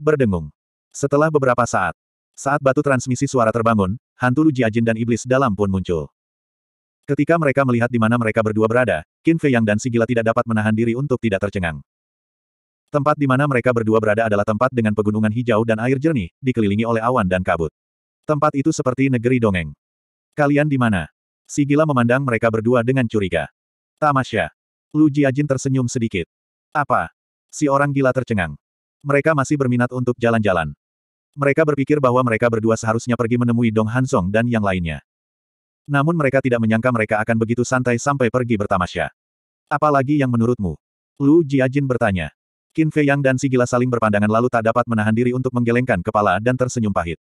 berdengung. Setelah beberapa saat, saat batu transmisi suara terbangun, hantu Lu Jiajin dan iblis dalam pun muncul. Ketika mereka melihat di mana mereka berdua berada, Qin Fei Yang dan Si Gila tidak dapat menahan diri untuk tidak tercengang. Tempat di mana mereka berdua berada adalah tempat dengan pegunungan hijau dan air jernih, dikelilingi oleh awan dan kabut. Tempat itu seperti negeri dongeng. Kalian di mana? Si Gila memandang mereka berdua dengan curiga. Tamasya. Lu Jiajin tersenyum sedikit. Apa? Si orang gila tercengang. Mereka masih berminat untuk jalan-jalan. Mereka berpikir bahwa mereka berdua seharusnya pergi menemui Dong Hansong dan yang lainnya. Namun mereka tidak menyangka mereka akan begitu santai sampai pergi bertamasya. Apalagi yang menurutmu? Lu Jiajin bertanya. Qin Fei Yang dan Si Gila saling berpandangan lalu tak dapat menahan diri untuk menggelengkan kepala dan tersenyum pahit.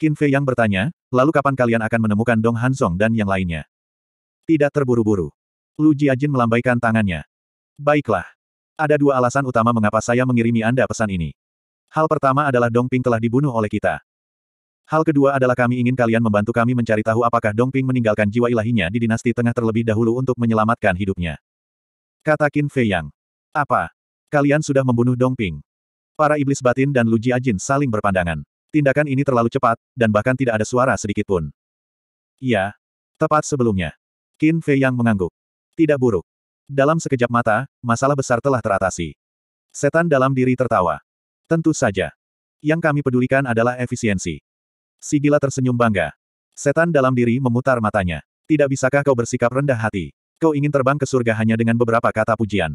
Qin Fei Yang bertanya, lalu kapan kalian akan menemukan Dong Hansong dan yang lainnya? Tidak terburu-buru. Lu Jiajin melambaikan tangannya. Baiklah. Ada dua alasan utama mengapa saya mengirimi Anda pesan ini. Hal pertama adalah Dongping telah dibunuh oleh kita. Hal kedua adalah kami ingin kalian membantu kami mencari tahu apakah Dongping meninggalkan jiwa ilahinya di dinasti tengah terlebih dahulu untuk menyelamatkan hidupnya. Kata Qin Fei Yang. Apa? Kalian sudah membunuh Dongping. Para iblis batin dan Lu Ajin saling berpandangan. Tindakan ini terlalu cepat, dan bahkan tidak ada suara sedikitpun. Iya. Tepat sebelumnya. Qin Fei Yang mengangguk. Tidak buruk. Dalam sekejap mata, masalah besar telah teratasi. Setan dalam diri tertawa. Tentu saja. Yang kami pedulikan adalah efisiensi. Sigila tersenyum bangga. Setan dalam diri memutar matanya. Tidak bisakah kau bersikap rendah hati? Kau ingin terbang ke surga hanya dengan beberapa kata pujian.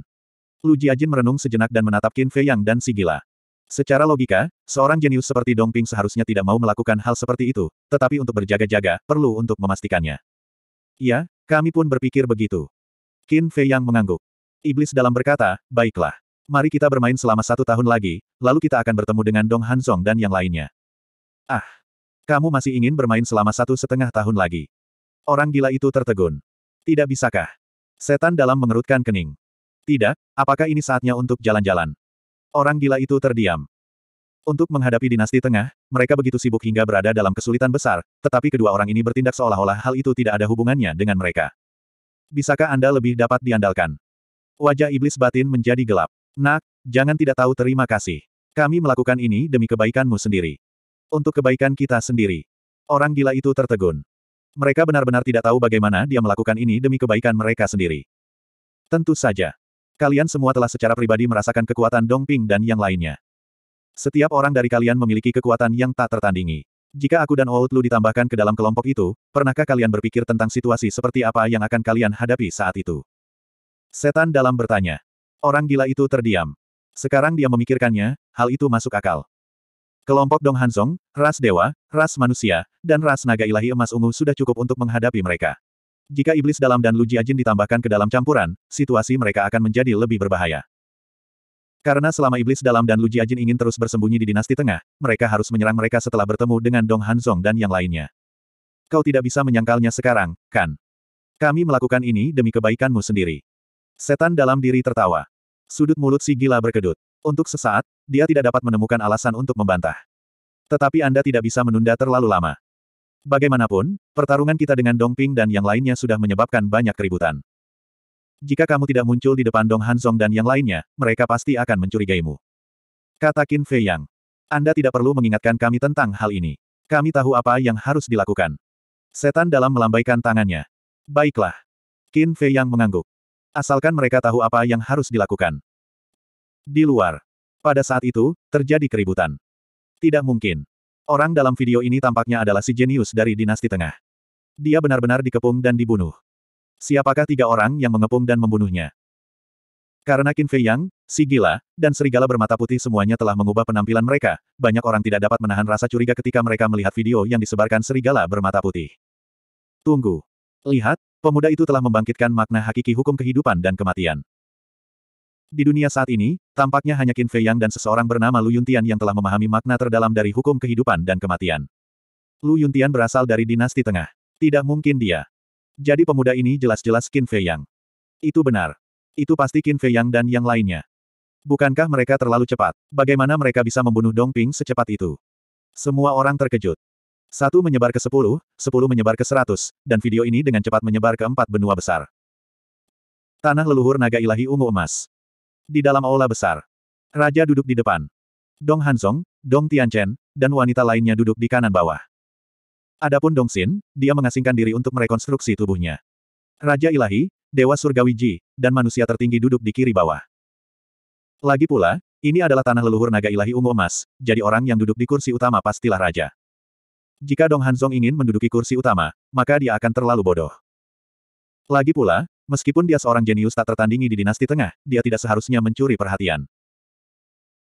Lu Jiajin merenung sejenak dan menatap Qin Fei Yang dan Sigila. Secara logika, seorang jenius seperti Dong Ping seharusnya tidak mau melakukan hal seperti itu, tetapi untuk berjaga-jaga, perlu untuk memastikannya. Ya, kami pun berpikir begitu. Qin Fei yang mengangguk. Iblis dalam berkata, baiklah. Mari kita bermain selama satu tahun lagi, lalu kita akan bertemu dengan Dong Hanzong dan yang lainnya. Ah! Kamu masih ingin bermain selama satu setengah tahun lagi. Orang gila itu tertegun. Tidak bisakah? Setan dalam mengerutkan kening. Tidak, apakah ini saatnya untuk jalan-jalan? Orang gila itu terdiam. Untuk menghadapi dinasti tengah, mereka begitu sibuk hingga berada dalam kesulitan besar, tetapi kedua orang ini bertindak seolah-olah hal itu tidak ada hubungannya dengan mereka. Bisakah Anda lebih dapat diandalkan? Wajah iblis batin menjadi gelap. Nak, jangan tidak tahu terima kasih. Kami melakukan ini demi kebaikanmu sendiri. Untuk kebaikan kita sendiri. Orang gila itu tertegun. Mereka benar-benar tidak tahu bagaimana dia melakukan ini demi kebaikan mereka sendiri. Tentu saja. Kalian semua telah secara pribadi merasakan kekuatan Dongping dan yang lainnya. Setiap orang dari kalian memiliki kekuatan yang tak tertandingi. Jika aku dan Lu ditambahkan ke dalam kelompok itu, pernahkah kalian berpikir tentang situasi seperti apa yang akan kalian hadapi saat itu? Setan dalam bertanya. Orang gila itu terdiam. Sekarang dia memikirkannya, hal itu masuk akal. Kelompok Dong Hanzong, ras dewa, ras manusia, dan ras naga ilahi emas ungu sudah cukup untuk menghadapi mereka. Jika iblis dalam dan Lu Jiajin ditambahkan ke dalam campuran, situasi mereka akan menjadi lebih berbahaya. Karena selama iblis dalam dan Lu Jiajin ingin terus bersembunyi di dinasti tengah, mereka harus menyerang mereka setelah bertemu dengan Dong Hanzong dan yang lainnya. Kau tidak bisa menyangkalnya sekarang, kan? Kami melakukan ini demi kebaikanmu sendiri. Setan dalam diri tertawa. Sudut mulut si gila berkedut. Untuk sesaat, dia tidak dapat menemukan alasan untuk membantah. Tetapi Anda tidak bisa menunda terlalu lama. Bagaimanapun, pertarungan kita dengan Dong Ping dan yang lainnya sudah menyebabkan banyak keributan. Jika kamu tidak muncul di depan Dong Hanzong dan yang lainnya, mereka pasti akan mencurigaimu. Kata Qin Fei Yang. Anda tidak perlu mengingatkan kami tentang hal ini. Kami tahu apa yang harus dilakukan. Setan dalam melambaikan tangannya. Baiklah. Qin Fei Yang mengangguk. Asalkan mereka tahu apa yang harus dilakukan. Di luar. Pada saat itu, terjadi keributan. Tidak mungkin. Orang dalam video ini tampaknya adalah si jenius dari dinasti tengah. Dia benar-benar dikepung dan dibunuh siapakah tiga orang yang mengepung dan membunuhnya. Karena Qin Fei Yang, si gila, dan serigala bermata putih semuanya telah mengubah penampilan mereka, banyak orang tidak dapat menahan rasa curiga ketika mereka melihat video yang disebarkan serigala bermata putih. Tunggu. Lihat, pemuda itu telah membangkitkan makna hakiki hukum kehidupan dan kematian. Di dunia saat ini, tampaknya hanya Qin Fei Yang dan seseorang bernama Lu Yuntian yang telah memahami makna terdalam dari hukum kehidupan dan kematian. Lu Yuntian berasal dari dinasti tengah. Tidak mungkin dia jadi pemuda ini jelas-jelas Qin Fei Yang. Itu benar. Itu pasti Qin Fei Yang dan yang lainnya. Bukankah mereka terlalu cepat? Bagaimana mereka bisa membunuh Dong Ping secepat itu? Semua orang terkejut. Satu menyebar ke sepuluh, sepuluh menyebar ke seratus, dan video ini dengan cepat menyebar ke empat benua besar. Tanah leluhur naga ilahi ungu emas. Di dalam aula besar. Raja duduk di depan. Dong Hansong, Dong Tianchen, dan wanita lainnya duduk di kanan bawah. Adapun Dong Dongxin, dia mengasingkan diri untuk merekonstruksi tubuhnya. Raja Ilahi, Dewa Surgawi Ji, dan manusia tertinggi duduk di kiri bawah. Lagi pula, ini adalah tanah leluhur naga ilahi ungu emas, jadi orang yang duduk di kursi utama pastilah raja. Jika Dong Hanzong ingin menduduki kursi utama, maka dia akan terlalu bodoh. Lagi pula, meskipun dia seorang jenius tak tertandingi di dinasti tengah, dia tidak seharusnya mencuri perhatian.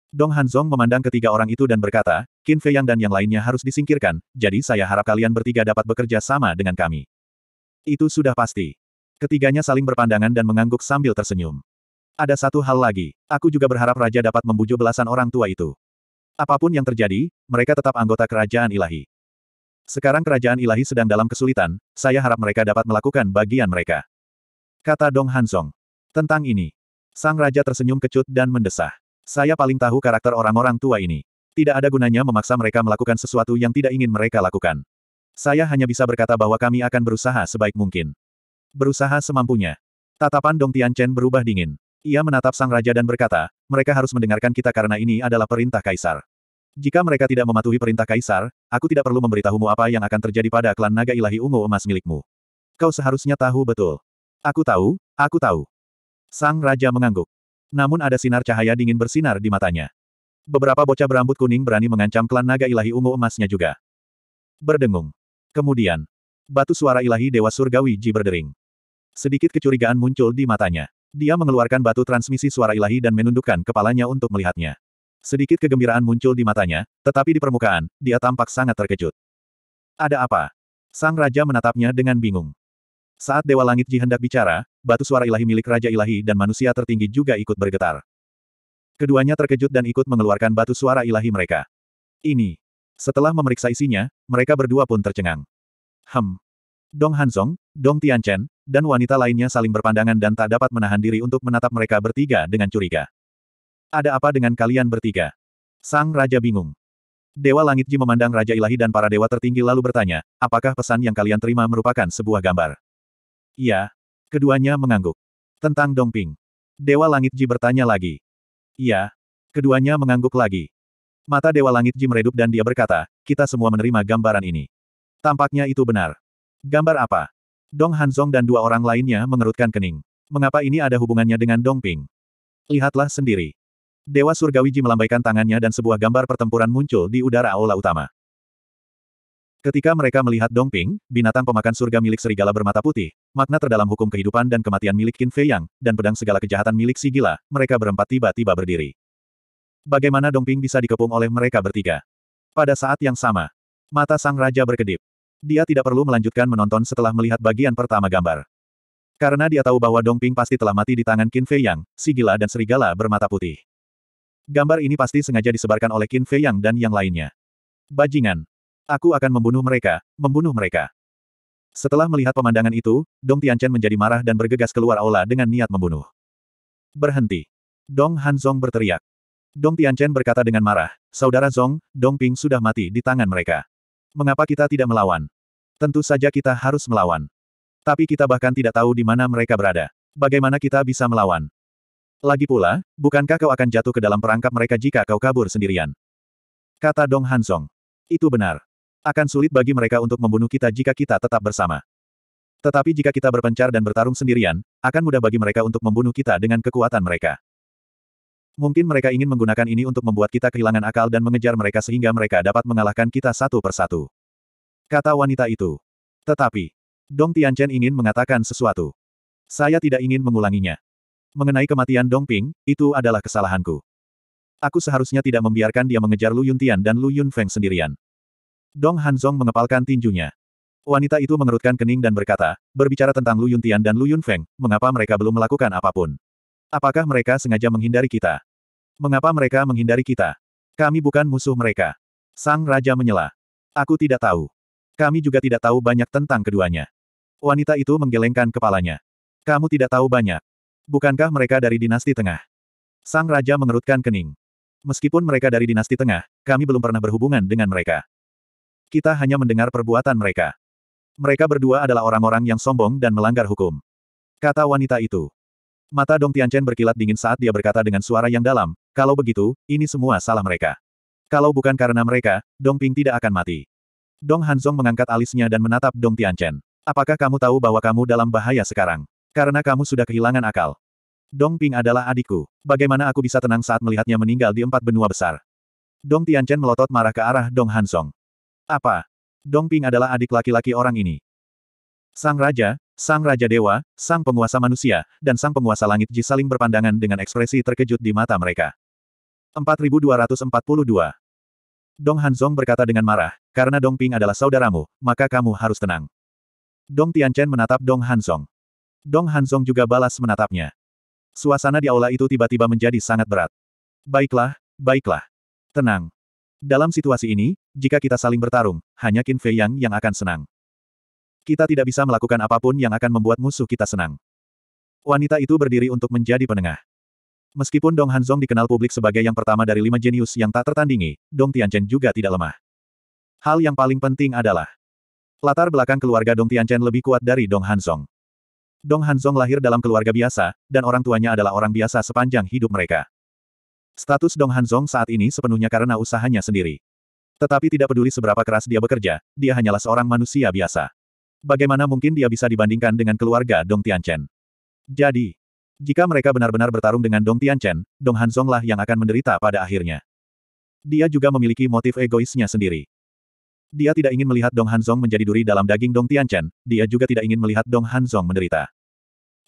Dong Hanzong memandang ketiga orang itu dan berkata, Qin Fei Yang dan yang lainnya harus disingkirkan, jadi saya harap kalian bertiga dapat bekerja sama dengan kami. Itu sudah pasti. Ketiganya saling berpandangan dan mengangguk sambil tersenyum. Ada satu hal lagi, aku juga berharap Raja dapat membujuk belasan orang tua itu. Apapun yang terjadi, mereka tetap anggota kerajaan ilahi. Sekarang kerajaan ilahi sedang dalam kesulitan, saya harap mereka dapat melakukan bagian mereka. Kata Dong Hanzong. Tentang ini, sang raja tersenyum kecut dan mendesah. Saya paling tahu karakter orang-orang tua ini. Tidak ada gunanya memaksa mereka melakukan sesuatu yang tidak ingin mereka lakukan. Saya hanya bisa berkata bahwa kami akan berusaha sebaik mungkin. Berusaha semampunya. Tatapan Dong Tianchen berubah dingin. Ia menatap sang raja dan berkata, mereka harus mendengarkan kita karena ini adalah perintah kaisar. Jika mereka tidak mematuhi perintah kaisar, aku tidak perlu memberitahumu apa yang akan terjadi pada klan naga ilahi ungu emas milikmu. Kau seharusnya tahu betul. Aku tahu, aku tahu. Sang raja mengangguk. Namun ada sinar cahaya dingin bersinar di matanya. Beberapa bocah berambut kuning berani mengancam klan naga ilahi ungu emasnya juga. Berdengung. Kemudian, batu suara ilahi Dewa Surgawi Ji berdering. Sedikit kecurigaan muncul di matanya. Dia mengeluarkan batu transmisi suara ilahi dan menundukkan kepalanya untuk melihatnya. Sedikit kegembiraan muncul di matanya, tetapi di permukaan, dia tampak sangat terkejut. Ada apa? Sang Raja menatapnya dengan bingung. Saat Dewa Langit Ji hendak bicara, batu suara ilahi milik Raja Ilahi dan manusia tertinggi juga ikut bergetar. Keduanya terkejut dan ikut mengeluarkan batu suara ilahi mereka. Ini. Setelah memeriksa isinya, mereka berdua pun tercengang. Hem. Dong Hanzong, Dong Tianchen, dan wanita lainnya saling berpandangan dan tak dapat menahan diri untuk menatap mereka bertiga dengan curiga. Ada apa dengan kalian bertiga? Sang Raja bingung. Dewa Langit Ji memandang Raja Ilahi dan para dewa tertinggi lalu bertanya, apakah pesan yang kalian terima merupakan sebuah gambar? Iya. Keduanya mengangguk. Tentang Dongping. Dewa Langit Ji bertanya lagi. Iya. Keduanya mengangguk lagi. Mata Dewa Langit Ji meredup dan dia berkata, kita semua menerima gambaran ini. Tampaknya itu benar. Gambar apa? Dong Hanzong dan dua orang lainnya mengerutkan kening. Mengapa ini ada hubungannya dengan Dongping? Lihatlah sendiri. Dewa Surgawi Ji melambaikan tangannya dan sebuah gambar pertempuran muncul di udara aula utama. Ketika mereka melihat Dongping, binatang pemakan surga milik serigala bermata putih, makna terdalam hukum kehidupan dan kematian milik Qin Fei Yang, dan pedang segala kejahatan milik si gila, mereka berempat tiba-tiba berdiri. Bagaimana Dongping bisa dikepung oleh mereka bertiga? Pada saat yang sama, mata sang raja berkedip. Dia tidak perlu melanjutkan menonton setelah melihat bagian pertama gambar. Karena dia tahu bahwa Dongping pasti telah mati di tangan Qin Fei Yang, si gila dan serigala bermata putih. Gambar ini pasti sengaja disebarkan oleh Qin Fei Yang dan yang lainnya. Bajingan. Aku akan membunuh mereka, membunuh mereka. Setelah melihat pemandangan itu, Dong Tianchen menjadi marah dan bergegas keluar aula dengan niat membunuh. Berhenti. Dong Han Zong berteriak. Dong Tianchen berkata dengan marah, Saudara Zong, Dong Ping sudah mati di tangan mereka. Mengapa kita tidak melawan? Tentu saja kita harus melawan. Tapi kita bahkan tidak tahu di mana mereka berada. Bagaimana kita bisa melawan? Lagi pula, bukankah kau akan jatuh ke dalam perangkap mereka jika kau kabur sendirian? Kata Dong Han Itu benar. Akan sulit bagi mereka untuk membunuh kita jika kita tetap bersama. Tetapi jika kita berpencar dan bertarung sendirian, akan mudah bagi mereka untuk membunuh kita dengan kekuatan mereka. Mungkin mereka ingin menggunakan ini untuk membuat kita kehilangan akal dan mengejar mereka sehingga mereka dapat mengalahkan kita satu persatu. Kata wanita itu. Tetapi, Dong Tianchen ingin mengatakan sesuatu. Saya tidak ingin mengulanginya. Mengenai kematian Dong Ping, itu adalah kesalahanku. Aku seharusnya tidak membiarkan dia mengejar Lu Yuntian dan Lu Yunfeng sendirian. Dong Hanzong mengepalkan tinjunya. Wanita itu mengerutkan kening dan berkata, berbicara tentang Lu Yuntian dan Lu Yunfeng, mengapa mereka belum melakukan apapun? Apakah mereka sengaja menghindari kita? Mengapa mereka menghindari kita? Kami bukan musuh mereka. Sang Raja menyela. Aku tidak tahu. Kami juga tidak tahu banyak tentang keduanya. Wanita itu menggelengkan kepalanya. Kamu tidak tahu banyak. Bukankah mereka dari dinasti tengah? Sang Raja mengerutkan kening. Meskipun mereka dari dinasti tengah, kami belum pernah berhubungan dengan mereka. Kita hanya mendengar perbuatan mereka. Mereka berdua adalah orang-orang yang sombong dan melanggar hukum. Kata wanita itu. Mata Dong Tianchen berkilat dingin saat dia berkata dengan suara yang dalam, kalau begitu, ini semua salah mereka. Kalau bukan karena mereka, Dong Ping tidak akan mati. Dong Hanzong mengangkat alisnya dan menatap Dong Tianchen. Apakah kamu tahu bahwa kamu dalam bahaya sekarang? Karena kamu sudah kehilangan akal. Dong Ping adalah adikku. Bagaimana aku bisa tenang saat melihatnya meninggal di empat benua besar? Dong Tianchen melotot marah ke arah Dong Hansong. Apa? Dong Ping adalah adik laki-laki orang ini. Sang Raja, Sang Raja Dewa, Sang Penguasa Manusia, dan Sang Penguasa Langit Ji saling berpandangan dengan ekspresi terkejut di mata mereka. 4242 Dong Hanzong berkata dengan marah, karena Dong Ping adalah saudaramu, maka kamu harus tenang. Dong Tianchen menatap Dong Hanzong. Dong Hanzong juga balas menatapnya. Suasana di aula itu tiba-tiba menjadi sangat berat. Baiklah, baiklah. Tenang. Dalam situasi ini, jika kita saling bertarung, hanya Qin Fei Yang yang akan senang. Kita tidak bisa melakukan apapun yang akan membuat musuh kita senang. Wanita itu berdiri untuk menjadi penengah. Meskipun Dong Hanzong dikenal publik sebagai yang pertama dari lima jenius yang tak tertandingi, Dong Tianchen juga tidak lemah. Hal yang paling penting adalah latar belakang keluarga Dong Tianchen lebih kuat dari Dong Hanzong. Dong Hanzong lahir dalam keluarga biasa, dan orang tuanya adalah orang biasa sepanjang hidup mereka. Status Dong Hanzong saat ini sepenuhnya karena usahanya sendiri. Tetapi tidak peduli seberapa keras dia bekerja, dia hanyalah seorang manusia biasa. Bagaimana mungkin dia bisa dibandingkan dengan keluarga Dong Tianchen? Jadi, jika mereka benar-benar bertarung dengan Dong Tianchen, Dong Hanzong lah yang akan menderita pada akhirnya. Dia juga memiliki motif egoisnya sendiri. Dia tidak ingin melihat Dong Hanzong menjadi duri dalam daging Dong Tianchen, dia juga tidak ingin melihat Dong Hanzong menderita.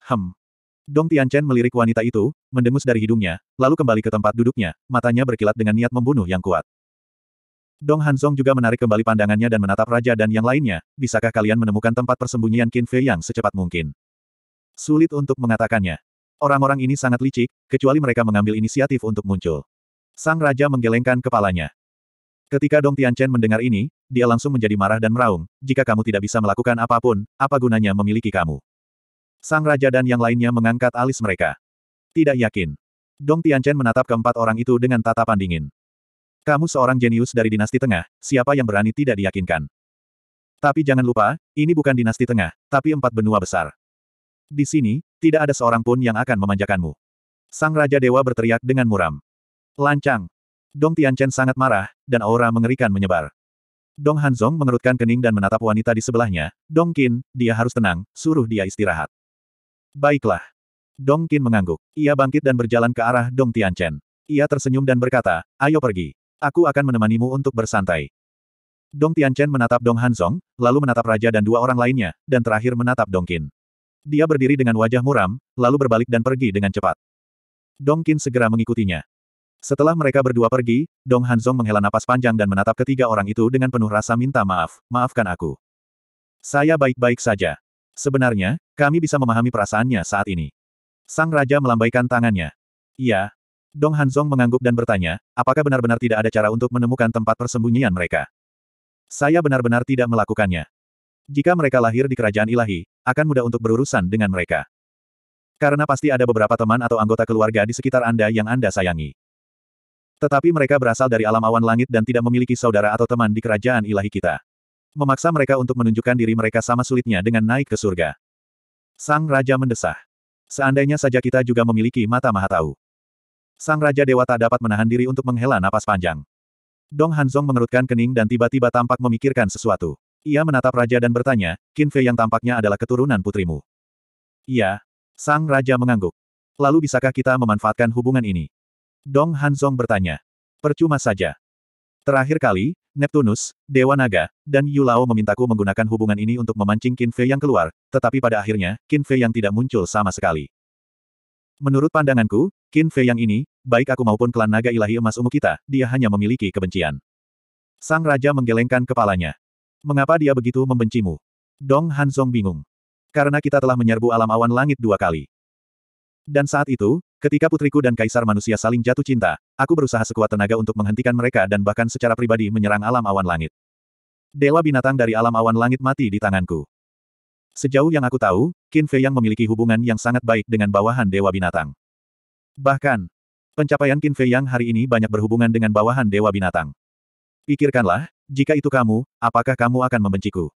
Hem. Dong Tianchen melirik wanita itu, mendengus dari hidungnya, lalu kembali ke tempat duduknya, matanya berkilat dengan niat membunuh yang kuat. Dong Hanzong juga menarik kembali pandangannya dan menatap raja dan yang lainnya, bisakah kalian menemukan tempat persembunyian Qin Fei yang secepat mungkin? Sulit untuk mengatakannya. Orang-orang ini sangat licik, kecuali mereka mengambil inisiatif untuk muncul. Sang raja menggelengkan kepalanya. Ketika Dong Tianchen mendengar ini, dia langsung menjadi marah dan meraung, jika kamu tidak bisa melakukan apapun, apa gunanya memiliki kamu? Sang raja dan yang lainnya mengangkat alis mereka. Tidak yakin. Dong Tianchen menatap keempat orang itu dengan tatapan dingin. Kamu seorang jenius dari dinasti tengah, siapa yang berani tidak diyakinkan? Tapi jangan lupa, ini bukan dinasti tengah, tapi empat benua besar. Di sini, tidak ada seorang pun yang akan memanjakanmu. Sang Raja Dewa berteriak dengan muram. Lancang. Dong Tianchen sangat marah, dan aura mengerikan menyebar. Dong Hanzong mengerutkan kening dan menatap wanita di sebelahnya. Dong Qin, dia harus tenang, suruh dia istirahat. Baiklah. Dong Qin mengangguk. Ia bangkit dan berjalan ke arah Dong Tianchen. Ia tersenyum dan berkata, ayo pergi. Aku akan menemanimu untuk bersantai. Dong Tianchen menatap Dong Hanzong, lalu menatap raja dan dua orang lainnya, dan terakhir menatap Dong Qin. Dia berdiri dengan wajah muram, lalu berbalik dan pergi dengan cepat. Dong Qin segera mengikutinya. Setelah mereka berdua pergi, Dong Hanzong menghela napas panjang dan menatap ketiga orang itu dengan penuh rasa minta maaf, maafkan aku. Saya baik-baik saja. Sebenarnya, kami bisa memahami perasaannya saat ini. Sang Raja melambaikan tangannya. Iya, Dong Hanzong mengangguk dan bertanya, apakah benar-benar tidak ada cara untuk menemukan tempat persembunyian mereka? Saya benar-benar tidak melakukannya. Jika mereka lahir di kerajaan ilahi, akan mudah untuk berurusan dengan mereka. Karena pasti ada beberapa teman atau anggota keluarga di sekitar Anda yang Anda sayangi. Tetapi mereka berasal dari alam awan langit dan tidak memiliki saudara atau teman di kerajaan ilahi kita. Memaksa mereka untuk menunjukkan diri mereka sama sulitnya dengan naik ke surga. Sang Raja mendesah. Seandainya saja kita juga memiliki mata maha tahu. Sang Raja Dewa tak dapat menahan diri untuk menghela napas panjang. Dong Hanzong mengerutkan kening dan tiba-tiba tampak memikirkan sesuatu. Ia menatap Raja dan bertanya, Qin Fei yang tampaknya adalah keturunan putrimu. Iya. Sang Raja mengangguk. Lalu bisakah kita memanfaatkan hubungan ini? Dong Hanzong bertanya. Percuma saja. Terakhir kali, Neptunus, Dewa Naga, dan Yulao memintaku menggunakan hubungan ini untuk memancing Qin Fei yang keluar, tetapi pada akhirnya, Qin Fei yang tidak muncul sama sekali. Menurut pandanganku, Qin Fei yang ini, baik aku maupun klan naga ilahi emas ungu kita, dia hanya memiliki kebencian. Sang Raja menggelengkan kepalanya. Mengapa dia begitu membencimu? Dong hansong bingung. Karena kita telah menyerbu alam awan langit dua kali. Dan saat itu, ketika putriku dan kaisar manusia saling jatuh cinta, aku berusaha sekuat tenaga untuk menghentikan mereka dan bahkan secara pribadi menyerang alam awan langit. Dewa binatang dari alam awan langit mati di tanganku. Sejauh yang aku tahu, Qin Fei yang memiliki hubungan yang sangat baik dengan bawahan dewa binatang. Bahkan, Pencapaian Qin Fei Yang hari ini banyak berhubungan dengan bawahan Dewa Binatang. Pikirkanlah, jika itu kamu, apakah kamu akan membenciku?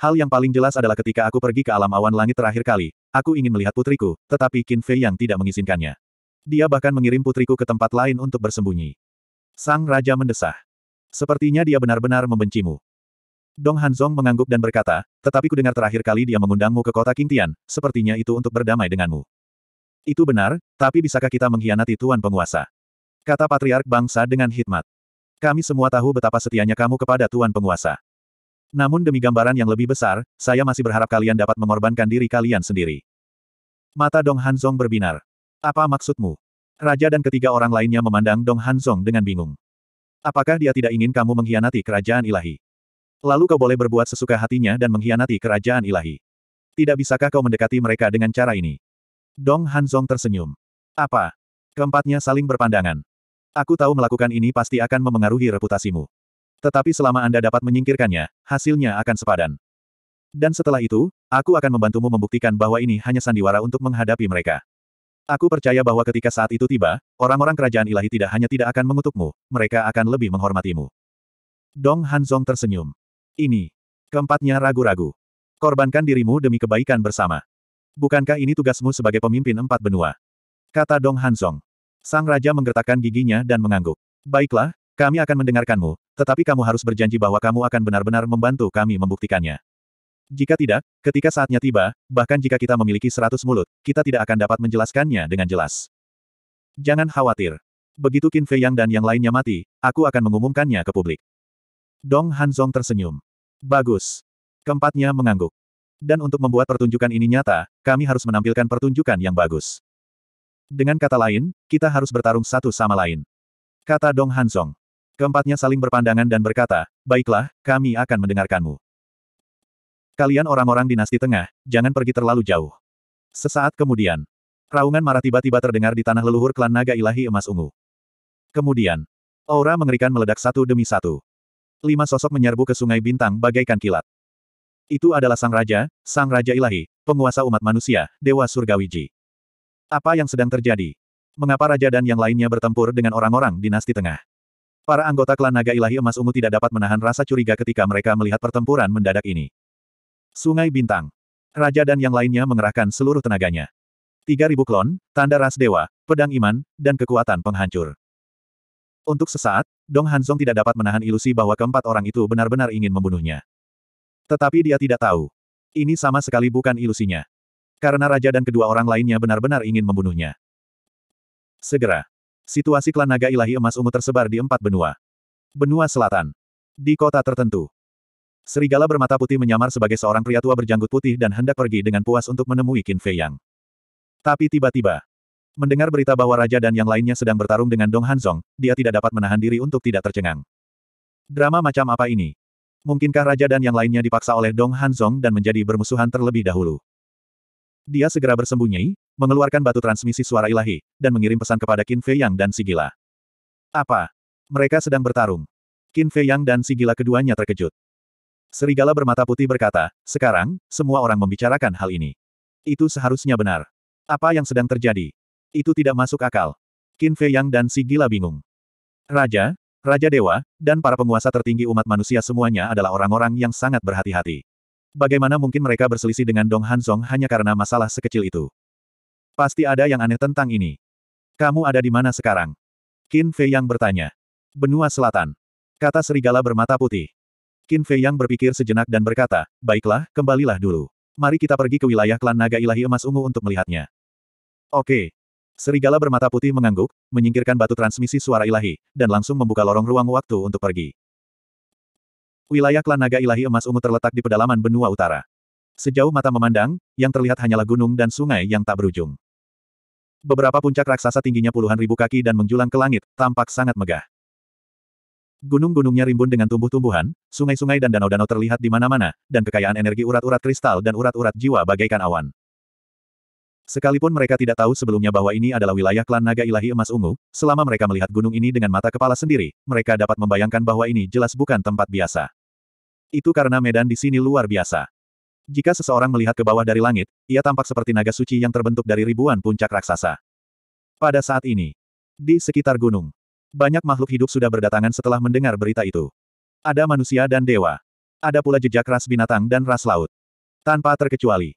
Hal yang paling jelas adalah ketika aku pergi ke alam awan langit terakhir kali, aku ingin melihat putriku, tetapi Qin Fei Yang tidak mengizinkannya. Dia bahkan mengirim putriku ke tempat lain untuk bersembunyi. Sang Raja mendesah. Sepertinya dia benar-benar membencimu. Dong Hanzong mengangguk dan berkata, tetapi ku dengar terakhir kali dia mengundangmu ke kota Qingtian, sepertinya itu untuk berdamai denganmu. Itu benar, tapi bisakah kita mengkhianati Tuan Penguasa? Kata Patriark Bangsa dengan hikmat. Kami semua tahu betapa setianya kamu kepada Tuan Penguasa. Namun demi gambaran yang lebih besar, saya masih berharap kalian dapat mengorbankan diri kalian sendiri. Mata Dong Hanzong berbinar. Apa maksudmu? Raja dan ketiga orang lainnya memandang Dong Hanzong dengan bingung. Apakah dia tidak ingin kamu mengkhianati kerajaan ilahi? Lalu kau boleh berbuat sesuka hatinya dan mengkhianati kerajaan ilahi. Tidak bisakah kau mendekati mereka dengan cara ini? Dong Hanzong tersenyum. Apa? Keempatnya saling berpandangan. Aku tahu melakukan ini pasti akan memengaruhi reputasimu. Tetapi selama Anda dapat menyingkirkannya, hasilnya akan sepadan. Dan setelah itu, aku akan membantumu membuktikan bahwa ini hanya sandiwara untuk menghadapi mereka. Aku percaya bahwa ketika saat itu tiba, orang-orang kerajaan ilahi tidak hanya tidak akan mengutukmu, mereka akan lebih menghormatimu. Dong Hanzong tersenyum. Ini. Keempatnya ragu-ragu. Korbankan dirimu demi kebaikan bersama. Bukankah ini tugasmu sebagai pemimpin empat benua? Kata Dong Hansong. Sang Raja menggertakkan giginya dan mengangguk. Baiklah, kami akan mendengarkanmu, tetapi kamu harus berjanji bahwa kamu akan benar-benar membantu kami membuktikannya. Jika tidak, ketika saatnya tiba, bahkan jika kita memiliki seratus mulut, kita tidak akan dapat menjelaskannya dengan jelas. Jangan khawatir. Begitu Qin Fei Yang dan yang lainnya mati, aku akan mengumumkannya ke publik. Dong Hanzong tersenyum. Bagus. Keempatnya mengangguk. Dan untuk membuat pertunjukan ini nyata, kami harus menampilkan pertunjukan yang bagus. Dengan kata lain, kita harus bertarung satu sama lain. Kata Dong Hansong. Keempatnya saling berpandangan dan berkata, baiklah, kami akan mendengarkanmu. Kalian orang-orang dinasti tengah, jangan pergi terlalu jauh. Sesaat kemudian, raungan marah tiba-tiba terdengar di tanah leluhur klan naga ilahi emas ungu. Kemudian, aura mengerikan meledak satu demi satu. Lima sosok menyerbu ke sungai bintang bagaikan kilat. Itu adalah Sang Raja, Sang Raja Ilahi, penguasa umat manusia, Dewa Surgawiji. Apa yang sedang terjadi? Mengapa Raja dan yang lainnya bertempur dengan orang-orang dinasti tengah? Para anggota klan naga ilahi emas ungu tidak dapat menahan rasa curiga ketika mereka melihat pertempuran mendadak ini. Sungai Bintang. Raja dan yang lainnya mengerahkan seluruh tenaganya. 3000 klon, tanda ras dewa, pedang iman, dan kekuatan penghancur. Untuk sesaat, Dong Hanzong tidak dapat menahan ilusi bahwa keempat orang itu benar-benar ingin membunuhnya. Tetapi dia tidak tahu. Ini sama sekali bukan ilusinya. Karena raja dan kedua orang lainnya benar-benar ingin membunuhnya. Segera. Situasi klan naga ilahi emas ungu tersebar di empat benua. Benua selatan. Di kota tertentu. Serigala bermata putih menyamar sebagai seorang pria tua berjanggut putih dan hendak pergi dengan puas untuk menemui Qin Fei Yang. Tapi tiba-tiba, Mendengar berita bahwa raja dan yang lainnya sedang bertarung dengan Dong Hanzong, dia tidak dapat menahan diri untuk tidak tercengang. Drama macam apa ini? Mungkinkah raja dan yang lainnya dipaksa oleh Dong Hanzong dan menjadi bermusuhan terlebih dahulu? Dia segera bersembunyi, mengeluarkan batu transmisi suara ilahi, dan mengirim pesan kepada Qin Fei Yang dan Sigila. Apa? Mereka sedang bertarung. Qin Fei Yang dan Sigila keduanya terkejut. Serigala bermata putih berkata, sekarang, semua orang membicarakan hal ini. Itu seharusnya benar. Apa yang sedang terjadi? Itu tidak masuk akal. Qin Fei Yang dan Sigila bingung. Raja, Raja Dewa, dan para penguasa tertinggi umat manusia semuanya adalah orang-orang yang sangat berhati-hati. Bagaimana mungkin mereka berselisih dengan Dong Hanzong hanya karena masalah sekecil itu? Pasti ada yang aneh tentang ini. Kamu ada di mana sekarang? Qin Fei Yang bertanya. Benua Selatan. Kata serigala bermata putih. Qin Fei Yang berpikir sejenak dan berkata, baiklah, kembalilah dulu. Mari kita pergi ke wilayah klan naga ilahi emas ungu untuk melihatnya. Oke, Serigala bermata putih mengangguk, menyingkirkan batu transmisi suara ilahi, dan langsung membuka lorong ruang waktu untuk pergi. Wilayah klan naga ilahi emas ungu terletak di pedalaman benua utara. Sejauh mata memandang, yang terlihat hanyalah gunung dan sungai yang tak berujung. Beberapa puncak raksasa tingginya puluhan ribu kaki dan menjulang ke langit, tampak sangat megah. Gunung-gunungnya rimbun dengan tumbuh-tumbuhan, sungai-sungai dan danau-danau terlihat di mana-mana, dan kekayaan energi urat-urat kristal dan urat-urat jiwa bagaikan awan. Sekalipun mereka tidak tahu sebelumnya bahwa ini adalah wilayah klan naga ilahi emas ungu, selama mereka melihat gunung ini dengan mata kepala sendiri, mereka dapat membayangkan bahwa ini jelas bukan tempat biasa. Itu karena medan di sini luar biasa. Jika seseorang melihat ke bawah dari langit, ia tampak seperti naga suci yang terbentuk dari ribuan puncak raksasa. Pada saat ini, di sekitar gunung, banyak makhluk hidup sudah berdatangan setelah mendengar berita itu. Ada manusia dan dewa. Ada pula jejak ras binatang dan ras laut. Tanpa terkecuali,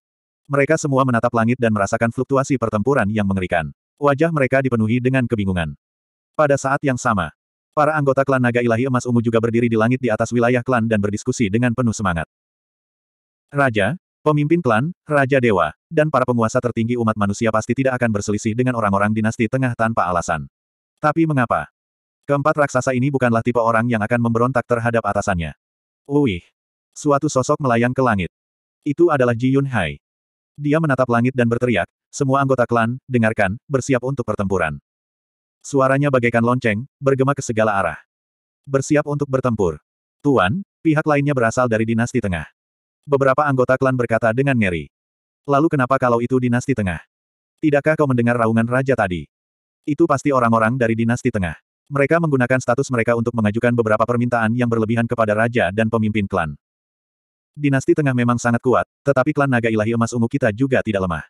mereka semua menatap langit dan merasakan fluktuasi pertempuran yang mengerikan. Wajah mereka dipenuhi dengan kebingungan. Pada saat yang sama, para anggota klan Naga Ilahi Emas Ungu juga berdiri di langit di atas wilayah klan dan berdiskusi dengan penuh semangat. Raja, pemimpin klan, Raja Dewa, dan para penguasa tertinggi umat manusia pasti tidak akan berselisih dengan orang-orang dinasti tengah tanpa alasan. Tapi mengapa? Keempat raksasa ini bukanlah tipe orang yang akan memberontak terhadap atasannya. Uih! Suatu sosok melayang ke langit. Itu adalah Ji Yun Hai. Dia menatap langit dan berteriak, semua anggota klan, dengarkan, bersiap untuk pertempuran. Suaranya bagaikan lonceng, bergema ke segala arah. Bersiap untuk bertempur. Tuan, pihak lainnya berasal dari dinasti tengah. Beberapa anggota klan berkata dengan ngeri. Lalu kenapa kalau itu dinasti tengah? Tidakkah kau mendengar raungan raja tadi? Itu pasti orang-orang dari dinasti tengah. Mereka menggunakan status mereka untuk mengajukan beberapa permintaan yang berlebihan kepada raja dan pemimpin klan. Dinasti Tengah memang sangat kuat, tetapi klan naga ilahi emas ungu kita juga tidak lemah.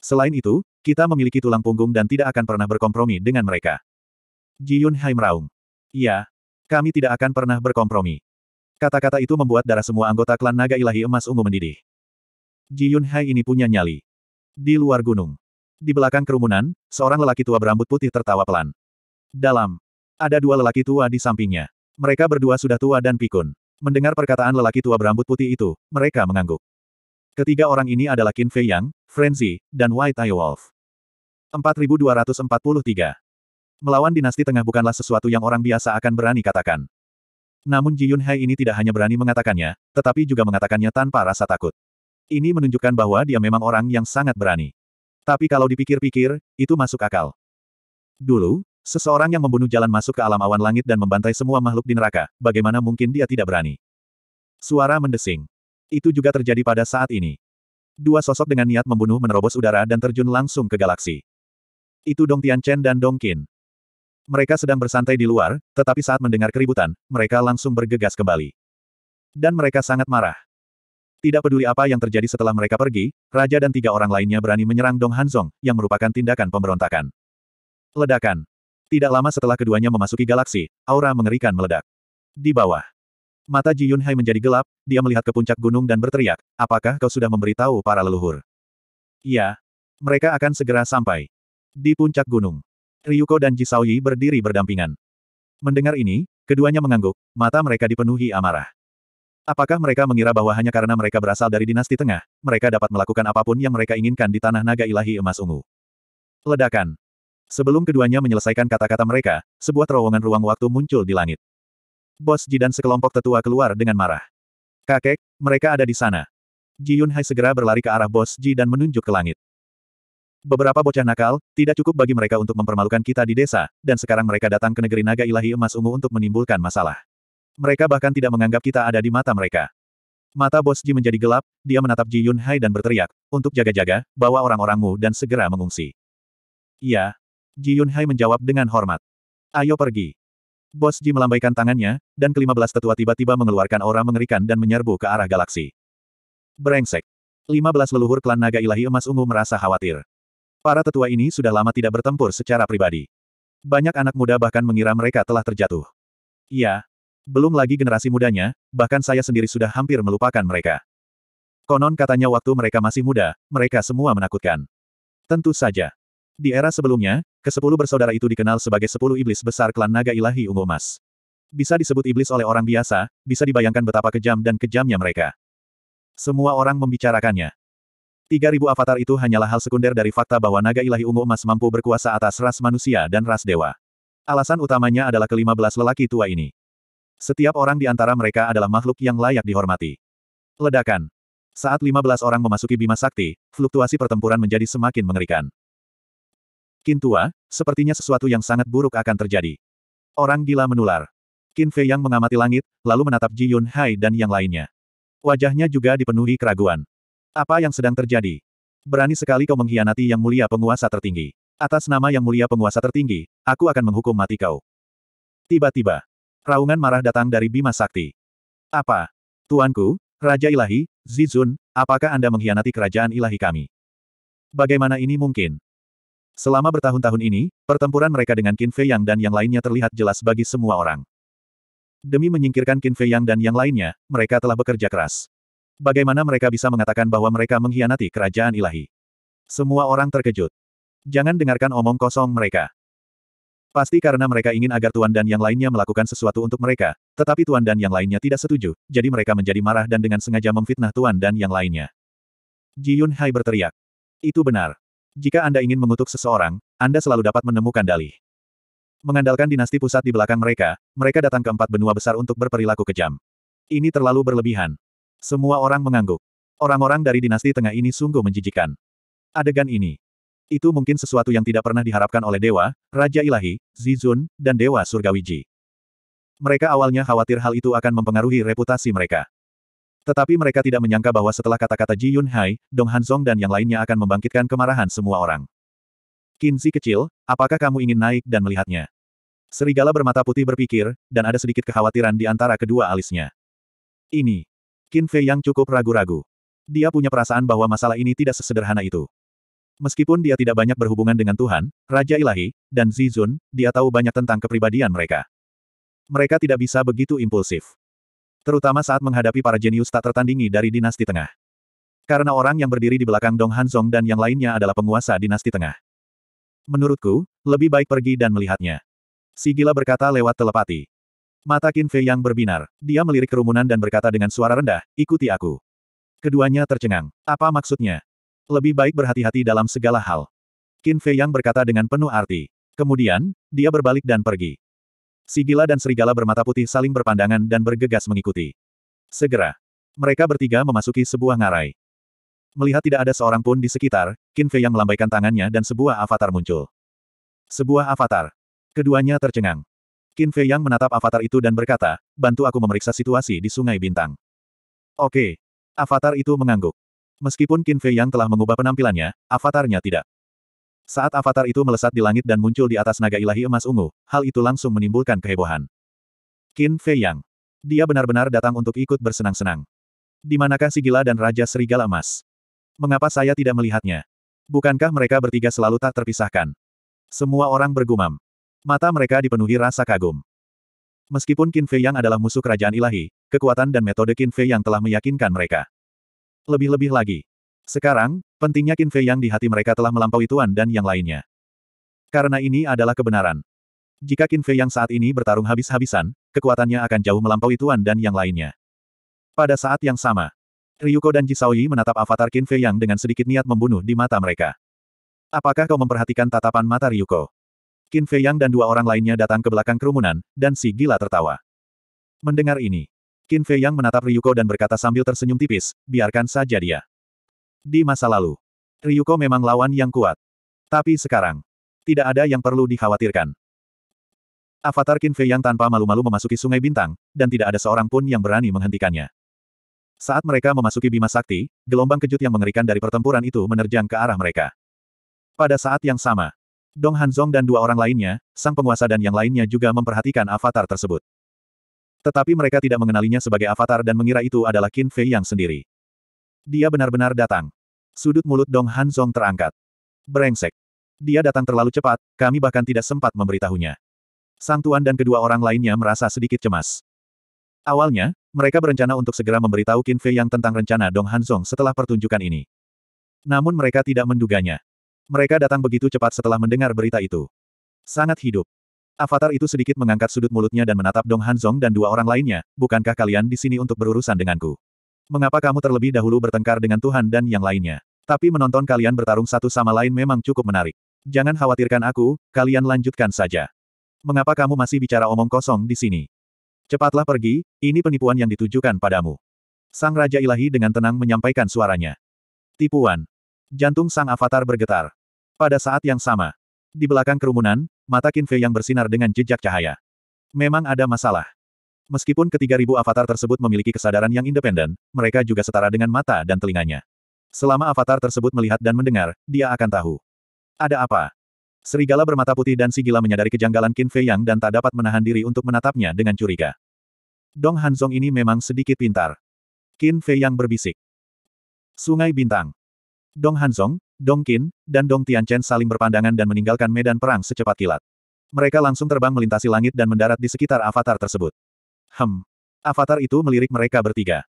Selain itu, kita memiliki tulang punggung dan tidak akan pernah berkompromi dengan mereka. Ji Yun Hai meraung. Ya, kami tidak akan pernah berkompromi. Kata-kata itu membuat darah semua anggota klan naga ilahi emas ungu mendidih. Ji Yun Hai ini punya nyali. Di luar gunung. Di belakang kerumunan, seorang lelaki tua berambut putih tertawa pelan. Dalam. Ada dua lelaki tua di sampingnya. Mereka berdua sudah tua dan pikun. Mendengar perkataan lelaki tua berambut putih itu, mereka mengangguk. Ketiga orang ini adalah Qin Fei Yang, Frenzy, dan White Eye Wolf. 4243. Melawan dinasti tengah bukanlah sesuatu yang orang biasa akan berani katakan. Namun Ji Yun Yunhai ini tidak hanya berani mengatakannya, tetapi juga mengatakannya tanpa rasa takut. Ini menunjukkan bahwa dia memang orang yang sangat berani. Tapi kalau dipikir-pikir, itu masuk akal. Dulu, Seseorang yang membunuh jalan masuk ke alam awan langit dan membantai semua makhluk di neraka, bagaimana mungkin dia tidak berani? Suara mendesing. Itu juga terjadi pada saat ini. Dua sosok dengan niat membunuh menerobos udara dan terjun langsung ke galaksi. Itu Dong Tianchen dan Dong Qin. Mereka sedang bersantai di luar, tetapi saat mendengar keributan, mereka langsung bergegas kembali. Dan mereka sangat marah. Tidak peduli apa yang terjadi setelah mereka pergi, Raja dan tiga orang lainnya berani menyerang Dong Hanzong, yang merupakan tindakan pemberontakan. Ledakan. Tidak lama setelah keduanya memasuki galaksi, aura mengerikan meledak. Di bawah. Mata Ji Yunhai menjadi gelap, dia melihat ke puncak gunung dan berteriak, apakah kau sudah memberitahu para leluhur? Ya, Mereka akan segera sampai. Di puncak gunung. Ryuko dan Ji Saoyi berdiri berdampingan. Mendengar ini, keduanya mengangguk, mata mereka dipenuhi amarah. Apakah mereka mengira bahwa hanya karena mereka berasal dari dinasti tengah, mereka dapat melakukan apapun yang mereka inginkan di tanah naga ilahi emas ungu? Ledakan. Sebelum keduanya menyelesaikan kata-kata mereka, sebuah terowongan ruang waktu muncul di langit. Bos Ji dan sekelompok tetua keluar dengan marah. Kakek, mereka ada di sana. Ji Yunhai segera berlari ke arah Bos Ji dan menunjuk ke langit. Beberapa bocah nakal, tidak cukup bagi mereka untuk mempermalukan kita di desa, dan sekarang mereka datang ke negeri naga ilahi emas ungu untuk menimbulkan masalah. Mereka bahkan tidak menganggap kita ada di mata mereka. Mata Bos Ji menjadi gelap, dia menatap Ji Yunhai dan berteriak, untuk jaga-jaga, bawa orang-orangmu dan segera mengungsi. Iya, Ji Hai menjawab dengan hormat. Ayo pergi. Bos Ji melambaikan tangannya, dan kelima belas tetua tiba-tiba mengeluarkan aura mengerikan dan menyerbu ke arah galaksi. Brengsek. Lima belas leluhur klan naga ilahi emas ungu merasa khawatir. Para tetua ini sudah lama tidak bertempur secara pribadi. Banyak anak muda bahkan mengira mereka telah terjatuh. Ya, Belum lagi generasi mudanya, bahkan saya sendiri sudah hampir melupakan mereka. Konon katanya waktu mereka masih muda, mereka semua menakutkan. Tentu saja. Di era sebelumnya, Kesepuluh bersaudara itu dikenal sebagai sepuluh iblis besar klan naga ilahi ungu emas. Bisa disebut iblis oleh orang biasa, bisa dibayangkan betapa kejam dan kejamnya mereka. Semua orang membicarakannya. Tiga ribu avatar itu hanyalah hal sekunder dari fakta bahwa naga ilahi ungu emas mampu berkuasa atas ras manusia dan ras dewa. Alasan utamanya adalah kelima belas lelaki tua ini. Setiap orang di antara mereka adalah makhluk yang layak dihormati. Ledakan. Saat lima belas orang memasuki Bima Sakti, fluktuasi pertempuran menjadi semakin mengerikan. Kintua, tua, sepertinya sesuatu yang sangat buruk akan terjadi. Orang gila menular. Qin Fei yang mengamati langit, lalu menatap Ji Yun Hai dan yang lainnya. Wajahnya juga dipenuhi keraguan. Apa yang sedang terjadi? Berani sekali kau mengkhianati yang mulia penguasa tertinggi. Atas nama yang mulia penguasa tertinggi, aku akan menghukum mati kau. Tiba-tiba, raungan marah datang dari Bima Sakti. Apa? Tuanku, Raja Ilahi, Zizun, apakah Anda mengkhianati kerajaan ilahi kami? Bagaimana ini mungkin? Selama bertahun-tahun ini, pertempuran mereka dengan Qin Fei Yang dan yang lainnya terlihat jelas bagi semua orang. Demi menyingkirkan Qin Fei Yang dan yang lainnya, mereka telah bekerja keras. Bagaimana mereka bisa mengatakan bahwa mereka mengkhianati kerajaan ilahi? Semua orang terkejut. Jangan dengarkan omong kosong mereka. Pasti karena mereka ingin agar Tuan dan yang lainnya melakukan sesuatu untuk mereka, tetapi Tuan dan yang lainnya tidak setuju, jadi mereka menjadi marah dan dengan sengaja memfitnah Tuan dan yang lainnya. Ji Yun Hai berteriak. Itu benar. Jika Anda ingin mengutuk seseorang, Anda selalu dapat menemukan dalih. Mengandalkan dinasti pusat di belakang mereka, mereka datang ke empat benua besar untuk berperilaku kejam. Ini terlalu berlebihan. Semua orang mengangguk. Orang-orang dari dinasti tengah ini sungguh menjijikan. Adegan ini. Itu mungkin sesuatu yang tidak pernah diharapkan oleh Dewa, Raja Ilahi, Zizun, dan Dewa surgawiji. Mereka awalnya khawatir hal itu akan mempengaruhi reputasi mereka. Tetapi mereka tidak menyangka bahwa setelah kata-kata Ji Yun Hai, Dong Hanzong dan yang lainnya akan membangkitkan kemarahan semua orang. Kinzi kecil, apakah kamu ingin naik dan melihatnya? Serigala bermata putih berpikir, dan ada sedikit kekhawatiran di antara kedua alisnya. Ini. Qin Fei yang cukup ragu-ragu. Dia punya perasaan bahwa masalah ini tidak sesederhana itu. Meskipun dia tidak banyak berhubungan dengan Tuhan, Raja Ilahi, dan Zizun, dia tahu banyak tentang kepribadian mereka. Mereka tidak bisa begitu impulsif terutama saat menghadapi para jenius tak tertandingi dari dinasti tengah. Karena orang yang berdiri di belakang Dong Hanzong dan yang lainnya adalah penguasa dinasti tengah. Menurutku, lebih baik pergi dan melihatnya. Si gila berkata lewat telepati. Mata Qin Fei yang berbinar. Dia melirik kerumunan dan berkata dengan suara rendah, ikuti aku. Keduanya tercengang. Apa maksudnya? Lebih baik berhati-hati dalam segala hal. Qin Fei yang berkata dengan penuh arti. Kemudian, dia berbalik dan pergi. Sigila dan serigala bermata putih saling berpandangan dan bergegas mengikuti. Segera. Mereka bertiga memasuki sebuah ngarai. Melihat tidak ada seorang pun di sekitar, Qin Fei yang melambaikan tangannya dan sebuah avatar muncul. Sebuah avatar. Keduanya tercengang. Qin Fei yang menatap avatar itu dan berkata, bantu aku memeriksa situasi di Sungai Bintang. Oke. Avatar itu mengangguk. Meskipun Qin Fei yang telah mengubah penampilannya, avatarnya tidak. Saat avatar itu melesat di langit dan muncul di atas naga ilahi emas ungu, hal itu langsung menimbulkan kehebohan. Qin Fei Yang. Dia benar-benar datang untuk ikut bersenang-senang. Di manakah si gila dan Raja Serigala Emas? Mengapa saya tidak melihatnya? Bukankah mereka bertiga selalu tak terpisahkan? Semua orang bergumam. Mata mereka dipenuhi rasa kagum. Meskipun Qin Fei Yang adalah musuh kerajaan ilahi, kekuatan dan metode Qin Fei Yang telah meyakinkan mereka. Lebih-lebih lagi, sekarang, pentingnya Qin Fei yang di hati mereka telah melampaui Tuan dan yang lainnya. Karena ini adalah kebenaran. Jika Qin Fei yang saat ini bertarung habis-habisan, kekuatannya akan jauh melampaui Tuan dan yang lainnya. Pada saat yang sama, Ryuko dan Jisaoyi menatap avatar Qin Fei yang dengan sedikit niat membunuh di mata mereka. Apakah kau memperhatikan tatapan mata Ryuko? Qin Fei yang dan dua orang lainnya datang ke belakang kerumunan, dan si gila tertawa. Mendengar ini, Qin Fei yang menatap Ryuko dan berkata sambil tersenyum tipis, biarkan saja dia. Di masa lalu, Ryuko memang lawan yang kuat. Tapi sekarang, tidak ada yang perlu dikhawatirkan. Avatar Qin Fei yang tanpa malu-malu memasuki Sungai Bintang, dan tidak ada seorang pun yang berani menghentikannya. Saat mereka memasuki Bima Sakti, gelombang kejut yang mengerikan dari pertempuran itu menerjang ke arah mereka. Pada saat yang sama, Dong Hanzong dan dua orang lainnya, sang penguasa dan yang lainnya juga memperhatikan avatar tersebut. Tetapi mereka tidak mengenalinya sebagai avatar dan mengira itu adalah Qin Fei yang sendiri. Dia benar-benar datang. Sudut mulut Dong Han Zong terangkat. Brengsek. Dia datang terlalu cepat, kami bahkan tidak sempat memberitahunya. Sang Tuan dan kedua orang lainnya merasa sedikit cemas. Awalnya, mereka berencana untuk segera memberitahu Qin Fei Yang tentang rencana Dong Han Zong setelah pertunjukan ini. Namun mereka tidak menduganya. Mereka datang begitu cepat setelah mendengar berita itu. Sangat hidup. Avatar itu sedikit mengangkat sudut mulutnya dan menatap Dong Han dan dua orang lainnya, bukankah kalian di sini untuk berurusan denganku? Mengapa kamu terlebih dahulu bertengkar dengan Tuhan dan yang lainnya? Tapi menonton kalian bertarung satu sama lain memang cukup menarik. Jangan khawatirkan aku, kalian lanjutkan saja. Mengapa kamu masih bicara omong kosong di sini? Cepatlah pergi, ini penipuan yang ditujukan padamu. Sang Raja Ilahi dengan tenang menyampaikan suaranya. Tipuan. Jantung sang avatar bergetar. Pada saat yang sama. Di belakang kerumunan, mata Kinfe yang bersinar dengan jejak cahaya. Memang ada masalah. Meskipun ketiga ribu avatar tersebut memiliki kesadaran yang independen, mereka juga setara dengan mata dan telinganya. Selama avatar tersebut melihat dan mendengar, dia akan tahu. Ada apa? Serigala bermata putih dan si gila menyadari kejanggalan Qin Fei Yang dan tak dapat menahan diri untuk menatapnya dengan curiga. Dong Hanzong ini memang sedikit pintar. Qin Fei Yang berbisik. Sungai Bintang. Dong Hanzong, Dong Qin, dan Dong Tianchen saling berpandangan dan meninggalkan medan perang secepat kilat. Mereka langsung terbang melintasi langit dan mendarat di sekitar avatar tersebut. Hem. Avatar itu melirik mereka bertiga.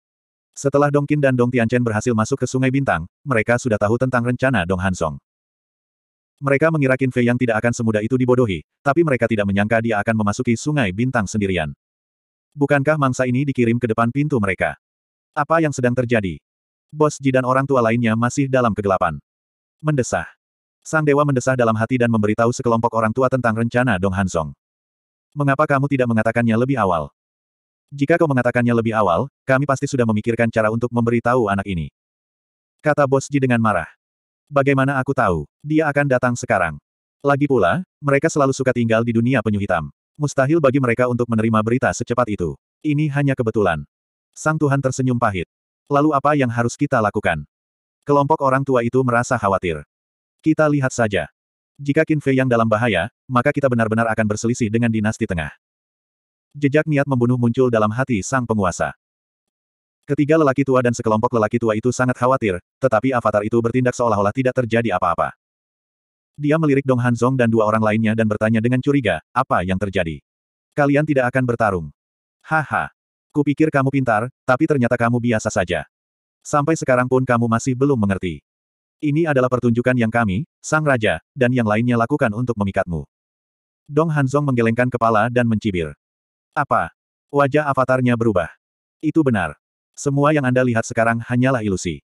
Setelah Dong Qin dan Dong Tianchen berhasil masuk ke Sungai Bintang, mereka sudah tahu tentang rencana Dong Hansong. Mereka mengira Qin Fei yang tidak akan semudah itu dibodohi, tapi mereka tidak menyangka dia akan memasuki Sungai Bintang sendirian. Bukankah mangsa ini dikirim ke depan pintu mereka? Apa yang sedang terjadi? Bos Ji dan orang tua lainnya masih dalam kegelapan. Mendesah. Sang Dewa mendesah dalam hati dan memberitahu sekelompok orang tua tentang rencana Dong Hansong. Mengapa kamu tidak mengatakannya lebih awal? Jika kau mengatakannya lebih awal, kami pasti sudah memikirkan cara untuk memberitahu anak ini. Kata Bos Ji dengan marah. Bagaimana aku tahu, dia akan datang sekarang. Lagi pula, mereka selalu suka tinggal di dunia penyu hitam. Mustahil bagi mereka untuk menerima berita secepat itu. Ini hanya kebetulan. Sang Tuhan tersenyum pahit. Lalu apa yang harus kita lakukan? Kelompok orang tua itu merasa khawatir. Kita lihat saja. Jika Qin Fei yang dalam bahaya, maka kita benar-benar akan berselisih dengan dinasti tengah jejak niat membunuh muncul dalam hati sang penguasa. Ketiga lelaki tua dan sekelompok lelaki tua itu sangat khawatir, tetapi avatar itu bertindak seolah-olah tidak terjadi apa-apa. Dia melirik Dong Hanzong dan dua orang lainnya dan bertanya dengan curiga, apa yang terjadi? Kalian tidak akan bertarung. Haha. Kupikir kamu pintar, tapi ternyata kamu biasa saja. Sampai sekarang pun kamu masih belum mengerti. Ini adalah pertunjukan yang kami, Sang Raja, dan yang lainnya lakukan untuk memikatmu. Dong Hanzong menggelengkan kepala dan mencibir. Apa? Wajah avatarnya berubah. Itu benar. Semua yang Anda lihat sekarang hanyalah ilusi.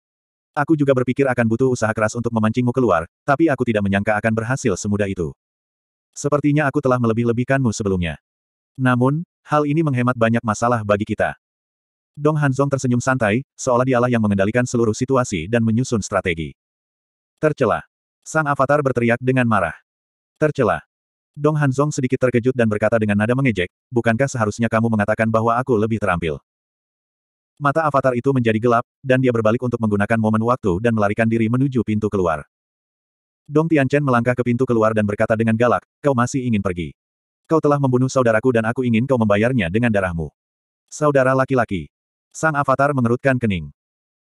Aku juga berpikir akan butuh usaha keras untuk memancingmu keluar, tapi aku tidak menyangka akan berhasil semudah itu. Sepertinya aku telah melebih-lebihkanmu sebelumnya. Namun, hal ini menghemat banyak masalah bagi kita. Dong Hanzong tersenyum santai, seolah dialah yang mengendalikan seluruh situasi dan menyusun strategi. Tercela. Sang avatar berteriak dengan marah. Tercela. Dong Hanzong sedikit terkejut dan berkata dengan nada mengejek, bukankah seharusnya kamu mengatakan bahwa aku lebih terampil? Mata avatar itu menjadi gelap, dan dia berbalik untuk menggunakan momen waktu dan melarikan diri menuju pintu keluar. Dong Tianchen melangkah ke pintu keluar dan berkata dengan galak, kau masih ingin pergi. Kau telah membunuh saudaraku dan aku ingin kau membayarnya dengan darahmu. Saudara laki-laki. Sang avatar mengerutkan kening.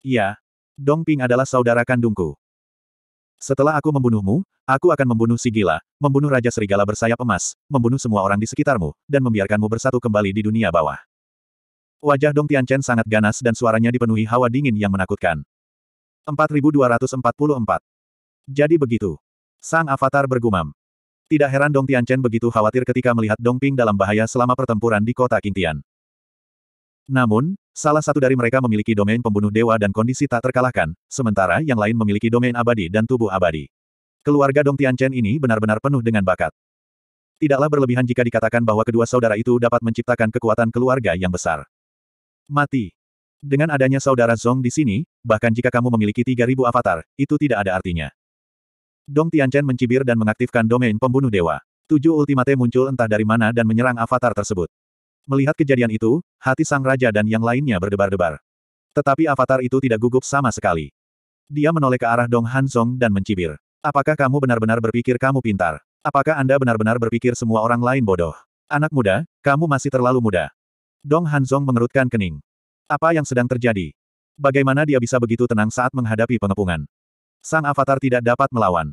Iya. Dong Ping adalah saudara kandungku. Setelah aku membunuhmu, Aku akan membunuh si gila, membunuh Raja Serigala bersayap emas, membunuh semua orang di sekitarmu, dan membiarkanmu bersatu kembali di dunia bawah. Wajah Dong Tianchen sangat ganas dan suaranya dipenuhi hawa dingin yang menakutkan. 4244. Jadi begitu. Sang avatar bergumam. Tidak heran Dong Tianchen begitu khawatir ketika melihat Dong Ping dalam bahaya selama pertempuran di kota Kintian. Namun, salah satu dari mereka memiliki domain pembunuh dewa dan kondisi tak terkalahkan, sementara yang lain memiliki domain abadi dan tubuh abadi. Keluarga Dong Tianchen ini benar-benar penuh dengan bakat. Tidaklah berlebihan jika dikatakan bahwa kedua saudara itu dapat menciptakan kekuatan keluarga yang besar. Mati. Dengan adanya saudara Zong di sini, bahkan jika kamu memiliki 3000 avatar, itu tidak ada artinya. Dong Tianchen mencibir dan mengaktifkan domain pembunuh dewa. Tujuh ultimate muncul entah dari mana dan menyerang avatar tersebut. Melihat kejadian itu, hati sang raja dan yang lainnya berdebar-debar. Tetapi avatar itu tidak gugup sama sekali. Dia menoleh ke arah Dong Hanzong dan mencibir. Apakah kamu benar-benar berpikir kamu pintar? Apakah Anda benar-benar berpikir semua orang lain bodoh? Anak muda, kamu masih terlalu muda. Dong Hanzong mengerutkan kening. Apa yang sedang terjadi? Bagaimana dia bisa begitu tenang saat menghadapi pengepungan? Sang avatar tidak dapat melawan.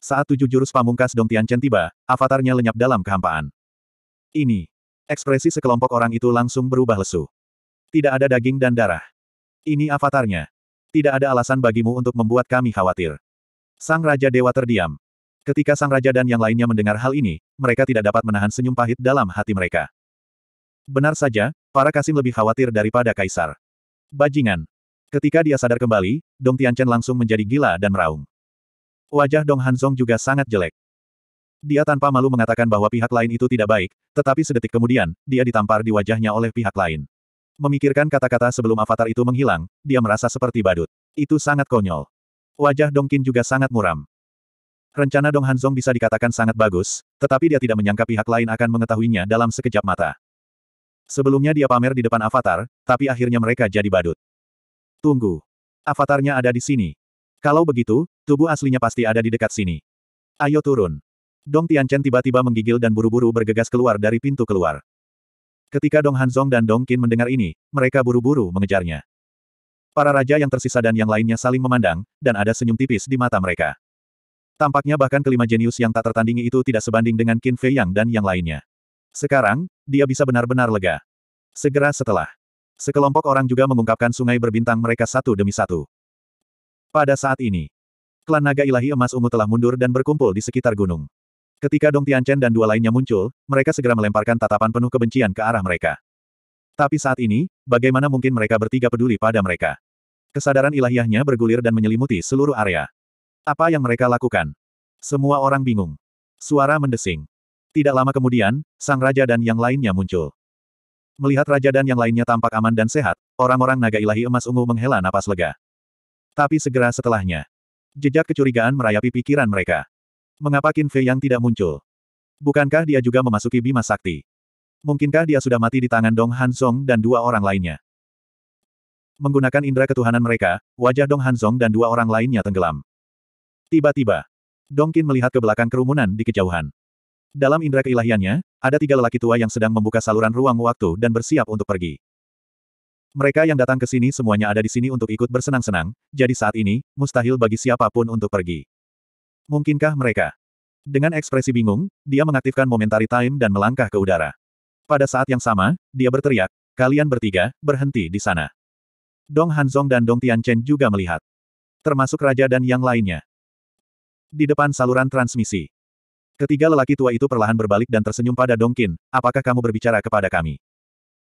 Saat tujuh jurus pamungkas Dong Tianchen tiba, avatarnya lenyap dalam kehampaan. Ini. Ekspresi sekelompok orang itu langsung berubah lesu. Tidak ada daging dan darah. Ini avatarnya. Tidak ada alasan bagimu untuk membuat kami khawatir. Sang Raja Dewa terdiam. Ketika Sang Raja dan yang lainnya mendengar hal ini, mereka tidak dapat menahan senyum pahit dalam hati mereka. Benar saja, para Kasim lebih khawatir daripada Kaisar. Bajingan. Ketika dia sadar kembali, Dong Tianchen langsung menjadi gila dan meraung. Wajah Dong Hanzong juga sangat jelek. Dia tanpa malu mengatakan bahwa pihak lain itu tidak baik, tetapi sedetik kemudian, dia ditampar di wajahnya oleh pihak lain. Memikirkan kata-kata sebelum avatar itu menghilang, dia merasa seperti badut. Itu sangat konyol. Wajah Dongkin juga sangat muram. Rencana Dong Hanzong bisa dikatakan sangat bagus, tetapi dia tidak menyangka pihak lain akan mengetahuinya dalam sekejap mata. Sebelumnya dia pamer di depan avatar, tapi akhirnya mereka jadi badut. Tunggu. Avatarnya ada di sini. Kalau begitu, tubuh aslinya pasti ada di dekat sini. Ayo turun. Dong Tianchen tiba-tiba menggigil dan buru-buru bergegas keluar dari pintu keluar. Ketika Dong Hanzong dan Dong Qin mendengar ini, mereka buru-buru mengejarnya. Para raja yang tersisa dan yang lainnya saling memandang, dan ada senyum tipis di mata mereka. Tampaknya bahkan kelima jenius yang tak tertandingi itu tidak sebanding dengan Qin Fei Yang dan yang lainnya. Sekarang, dia bisa benar-benar lega. Segera setelah, sekelompok orang juga mengungkapkan sungai berbintang mereka satu demi satu. Pada saat ini, klan naga ilahi emas ungu telah mundur dan berkumpul di sekitar gunung. Ketika Dong Tianchen dan dua lainnya muncul, mereka segera melemparkan tatapan penuh kebencian ke arah mereka. Tapi saat ini, bagaimana mungkin mereka bertiga peduli pada mereka? Kesadaran ilahiyahnya bergulir dan menyelimuti seluruh area. Apa yang mereka lakukan? Semua orang bingung. Suara mendesing. Tidak lama kemudian, sang raja dan yang lainnya muncul. Melihat raja dan yang lainnya tampak aman dan sehat, orang-orang naga ilahi emas ungu menghela napas lega. Tapi segera setelahnya, jejak kecurigaan merayapi pikiran mereka. Mengapa Qin Fei yang tidak muncul? Bukankah dia juga memasuki Bima Sakti? Mungkinkah dia sudah mati di tangan Dong Hansong dan dua orang lainnya? Menggunakan indera ketuhanan mereka, wajah Dong Hanzong dan dua orang lainnya tenggelam. Tiba-tiba, Dong Qin melihat ke belakang kerumunan di kejauhan. Dalam indera keilahiannya, ada tiga lelaki tua yang sedang membuka saluran ruang waktu dan bersiap untuk pergi. Mereka yang datang ke sini semuanya ada di sini untuk ikut bersenang-senang, jadi saat ini, mustahil bagi siapapun untuk pergi. Mungkinkah mereka? Dengan ekspresi bingung, dia mengaktifkan momentary time dan melangkah ke udara. Pada saat yang sama, dia berteriak, kalian bertiga, berhenti di sana. Dong Hanzong dan Dong Tianchen juga melihat. Termasuk raja dan yang lainnya. Di depan saluran transmisi. Ketiga lelaki tua itu perlahan berbalik dan tersenyum pada Dong Qin. apakah kamu berbicara kepada kami?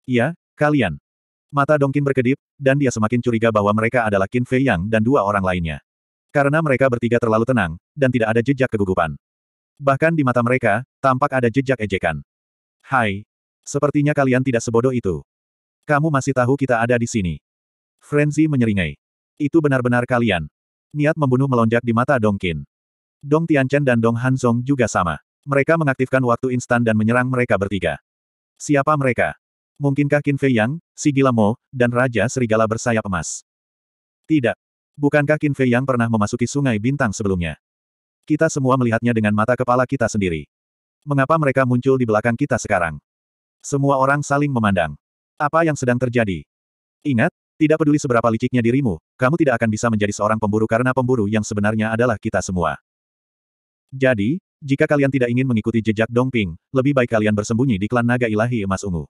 Iya, kalian. Mata Dong Qin berkedip, dan dia semakin curiga bahwa mereka adalah Qin Fei Yang dan dua orang lainnya. Karena mereka bertiga terlalu tenang, dan tidak ada jejak kegugupan. Bahkan di mata mereka, tampak ada jejak ejekan. Hai. Sepertinya kalian tidak sebodoh itu. Kamu masih tahu kita ada di sini. Frenzy menyeringai. Itu benar-benar kalian. Niat membunuh melonjak di mata Dong Qin, Dong Tianchen dan Dong Hanzong juga sama. Mereka mengaktifkan waktu instan dan menyerang mereka bertiga. Siapa mereka? Mungkinkah Qin Fei Yang, si Gila Mo, dan Raja Serigala bersayap emas? Tidak. Bukankah Qin Fei Yang pernah memasuki sungai bintang sebelumnya? Kita semua melihatnya dengan mata kepala kita sendiri. Mengapa mereka muncul di belakang kita sekarang? Semua orang saling memandang. Apa yang sedang terjadi? Ingat, tidak peduli seberapa liciknya dirimu, kamu tidak akan bisa menjadi seorang pemburu karena pemburu yang sebenarnya adalah kita semua. Jadi, jika kalian tidak ingin mengikuti jejak Dongping, lebih baik kalian bersembunyi di klan naga ilahi emas ungu.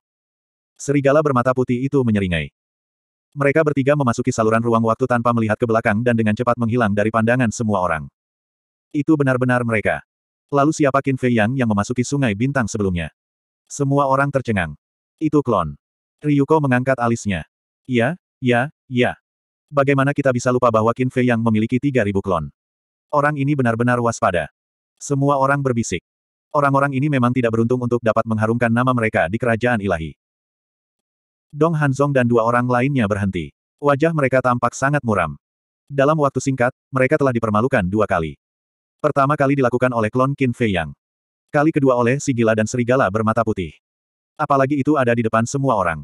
Serigala bermata putih itu menyeringai. Mereka bertiga memasuki saluran ruang waktu tanpa melihat ke belakang dan dengan cepat menghilang dari pandangan semua orang. Itu benar-benar mereka. Lalu siapa Qin Fei Yang yang memasuki sungai bintang sebelumnya? Semua orang tercengang. Itu klon. Ryuko mengangkat alisnya. Iya, Ya, ya. Bagaimana kita bisa lupa bahwa Qin Fei yang memiliki 3.000 klon? Orang ini benar-benar waspada. Semua orang berbisik. Orang-orang ini memang tidak beruntung untuk dapat mengharumkan nama mereka di kerajaan ilahi. Dong Hanzong dan dua orang lainnya berhenti. Wajah mereka tampak sangat muram. Dalam waktu singkat, mereka telah dipermalukan dua kali. Pertama kali dilakukan oleh klon Qin Fei Yang. Kali kedua oleh si gila dan serigala bermata putih. Apalagi itu ada di depan semua orang.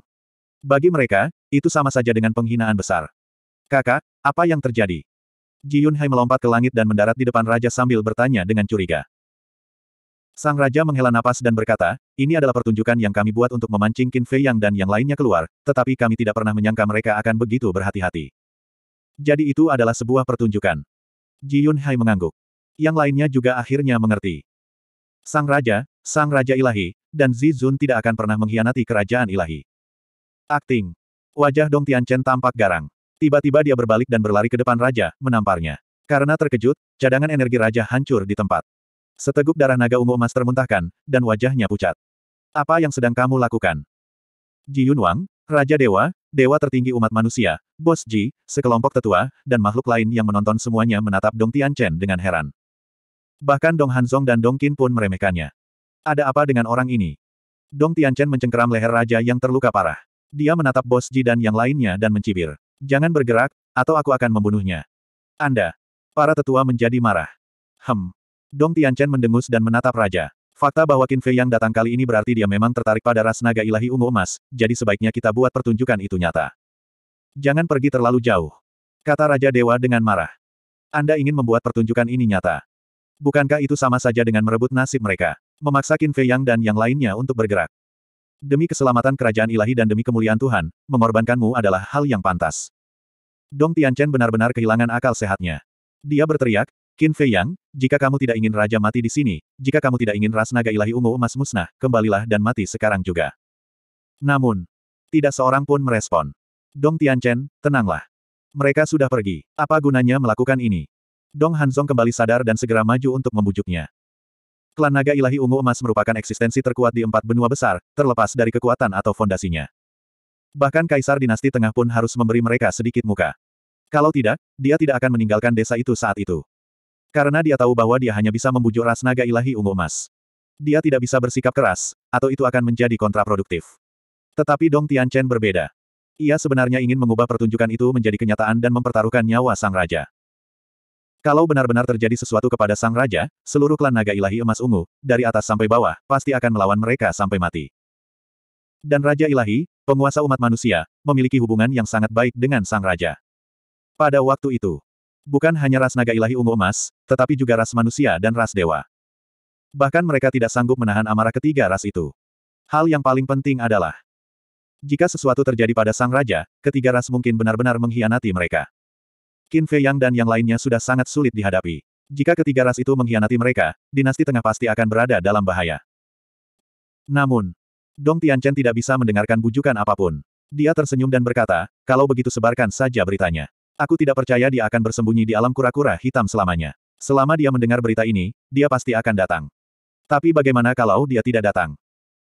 Bagi mereka, itu sama saja dengan penghinaan besar. Kakak, apa yang terjadi? Ji Yunhai melompat ke langit dan mendarat di depan raja sambil bertanya dengan curiga. Sang raja menghela napas dan berkata, ini adalah pertunjukan yang kami buat untuk memancing Qin Fei Yang dan yang lainnya keluar, tetapi kami tidak pernah menyangka mereka akan begitu berhati-hati. Jadi itu adalah sebuah pertunjukan. Ji Yunhai mengangguk. Yang lainnya juga akhirnya mengerti. Sang raja, sang raja ilahi, dan Zizun tidak akan pernah mengkhianati kerajaan ilahi. Akting. Wajah Dong Tianchen tampak garang. Tiba-tiba dia berbalik dan berlari ke depan raja, menamparnya. Karena terkejut, cadangan energi raja hancur di tempat. Seteguk darah naga ungu emas termuntahkan, dan wajahnya pucat. Apa yang sedang kamu lakukan? Ji Yunwang, Raja Dewa, Dewa tertinggi umat manusia, Bos Ji, sekelompok tetua, dan makhluk lain yang menonton semuanya menatap Dong Tianchen dengan heran. Bahkan Dong Hanzong dan Dong Qin pun meremehkannya. Ada apa dengan orang ini? Dong Tianchen mencengkeram leher raja yang terluka parah. Dia menatap Bos Ji dan yang lainnya dan mencibir. Jangan bergerak, atau aku akan membunuhnya. Anda. Para tetua menjadi marah. Hem. Dong Tianchen mendengus dan menatap raja. Fakta bahwa Qin Fei yang datang kali ini berarti dia memang tertarik pada ras naga ilahi ungu emas, jadi sebaiknya kita buat pertunjukan itu nyata. Jangan pergi terlalu jauh. Kata Raja Dewa dengan marah. Anda ingin membuat pertunjukan ini nyata. Bukankah itu sama saja dengan merebut nasib mereka? Memaksa Qin Fei Yang dan yang lainnya untuk bergerak. Demi keselamatan kerajaan ilahi dan demi kemuliaan Tuhan, mengorbankanmu adalah hal yang pantas. Dong Tianchen benar-benar kehilangan akal sehatnya. Dia berteriak, Qin Fei Yang, jika kamu tidak ingin raja mati di sini, jika kamu tidak ingin ras naga ilahi ungu emas musnah, kembalilah dan mati sekarang juga. Namun, tidak seorang pun merespon. Dong Tianchen, tenanglah. Mereka sudah pergi. Apa gunanya melakukan ini? Dong Hanzong kembali sadar dan segera maju untuk membujuknya. Klan naga ilahi ungu emas merupakan eksistensi terkuat di empat benua besar, terlepas dari kekuatan atau fondasinya. Bahkan kaisar dinasti tengah pun harus memberi mereka sedikit muka. Kalau tidak, dia tidak akan meninggalkan desa itu saat itu. Karena dia tahu bahwa dia hanya bisa membujuk ras naga ilahi ungu emas. Dia tidak bisa bersikap keras, atau itu akan menjadi kontraproduktif. Tetapi Dong Tian Chen berbeda. Ia sebenarnya ingin mengubah pertunjukan itu menjadi kenyataan dan mempertaruhkan nyawa sang raja. Kalau benar-benar terjadi sesuatu kepada sang raja, seluruh klan naga ilahi emas ungu, dari atas sampai bawah, pasti akan melawan mereka sampai mati. Dan raja ilahi, penguasa umat manusia, memiliki hubungan yang sangat baik dengan sang raja. Pada waktu itu, bukan hanya ras naga ilahi ungu emas, tetapi juga ras manusia dan ras dewa. Bahkan mereka tidak sanggup menahan amarah ketiga ras itu. Hal yang paling penting adalah, jika sesuatu terjadi pada sang raja, ketiga ras mungkin benar-benar mengkhianati mereka. Qin Fei Yang dan yang lainnya sudah sangat sulit dihadapi. Jika ketiga ras itu mengkhianati mereka, dinasti tengah pasti akan berada dalam bahaya. Namun, Dong Tianchen tidak bisa mendengarkan bujukan apapun. Dia tersenyum dan berkata, kalau begitu sebarkan saja beritanya. Aku tidak percaya dia akan bersembunyi di alam kura-kura hitam selamanya. Selama dia mendengar berita ini, dia pasti akan datang. Tapi bagaimana kalau dia tidak datang?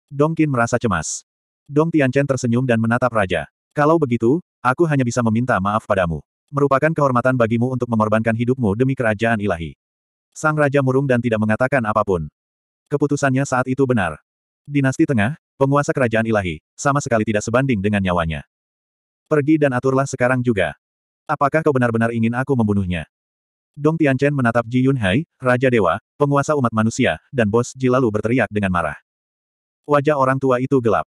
Dong Qin merasa cemas. Dong Tianchen tersenyum dan menatap raja. Kalau begitu, aku hanya bisa meminta maaf padamu. Merupakan kehormatan bagimu untuk mengorbankan hidupmu demi kerajaan ilahi. Sang Raja murung dan tidak mengatakan apapun. Keputusannya saat itu benar. Dinasti Tengah, penguasa kerajaan ilahi, sama sekali tidak sebanding dengan nyawanya. Pergi dan aturlah sekarang juga. Apakah kau benar-benar ingin aku membunuhnya? Dong Tianchen menatap Ji Yunhai, Raja Dewa, penguasa umat manusia, dan bos Ji lalu berteriak dengan marah. Wajah orang tua itu gelap.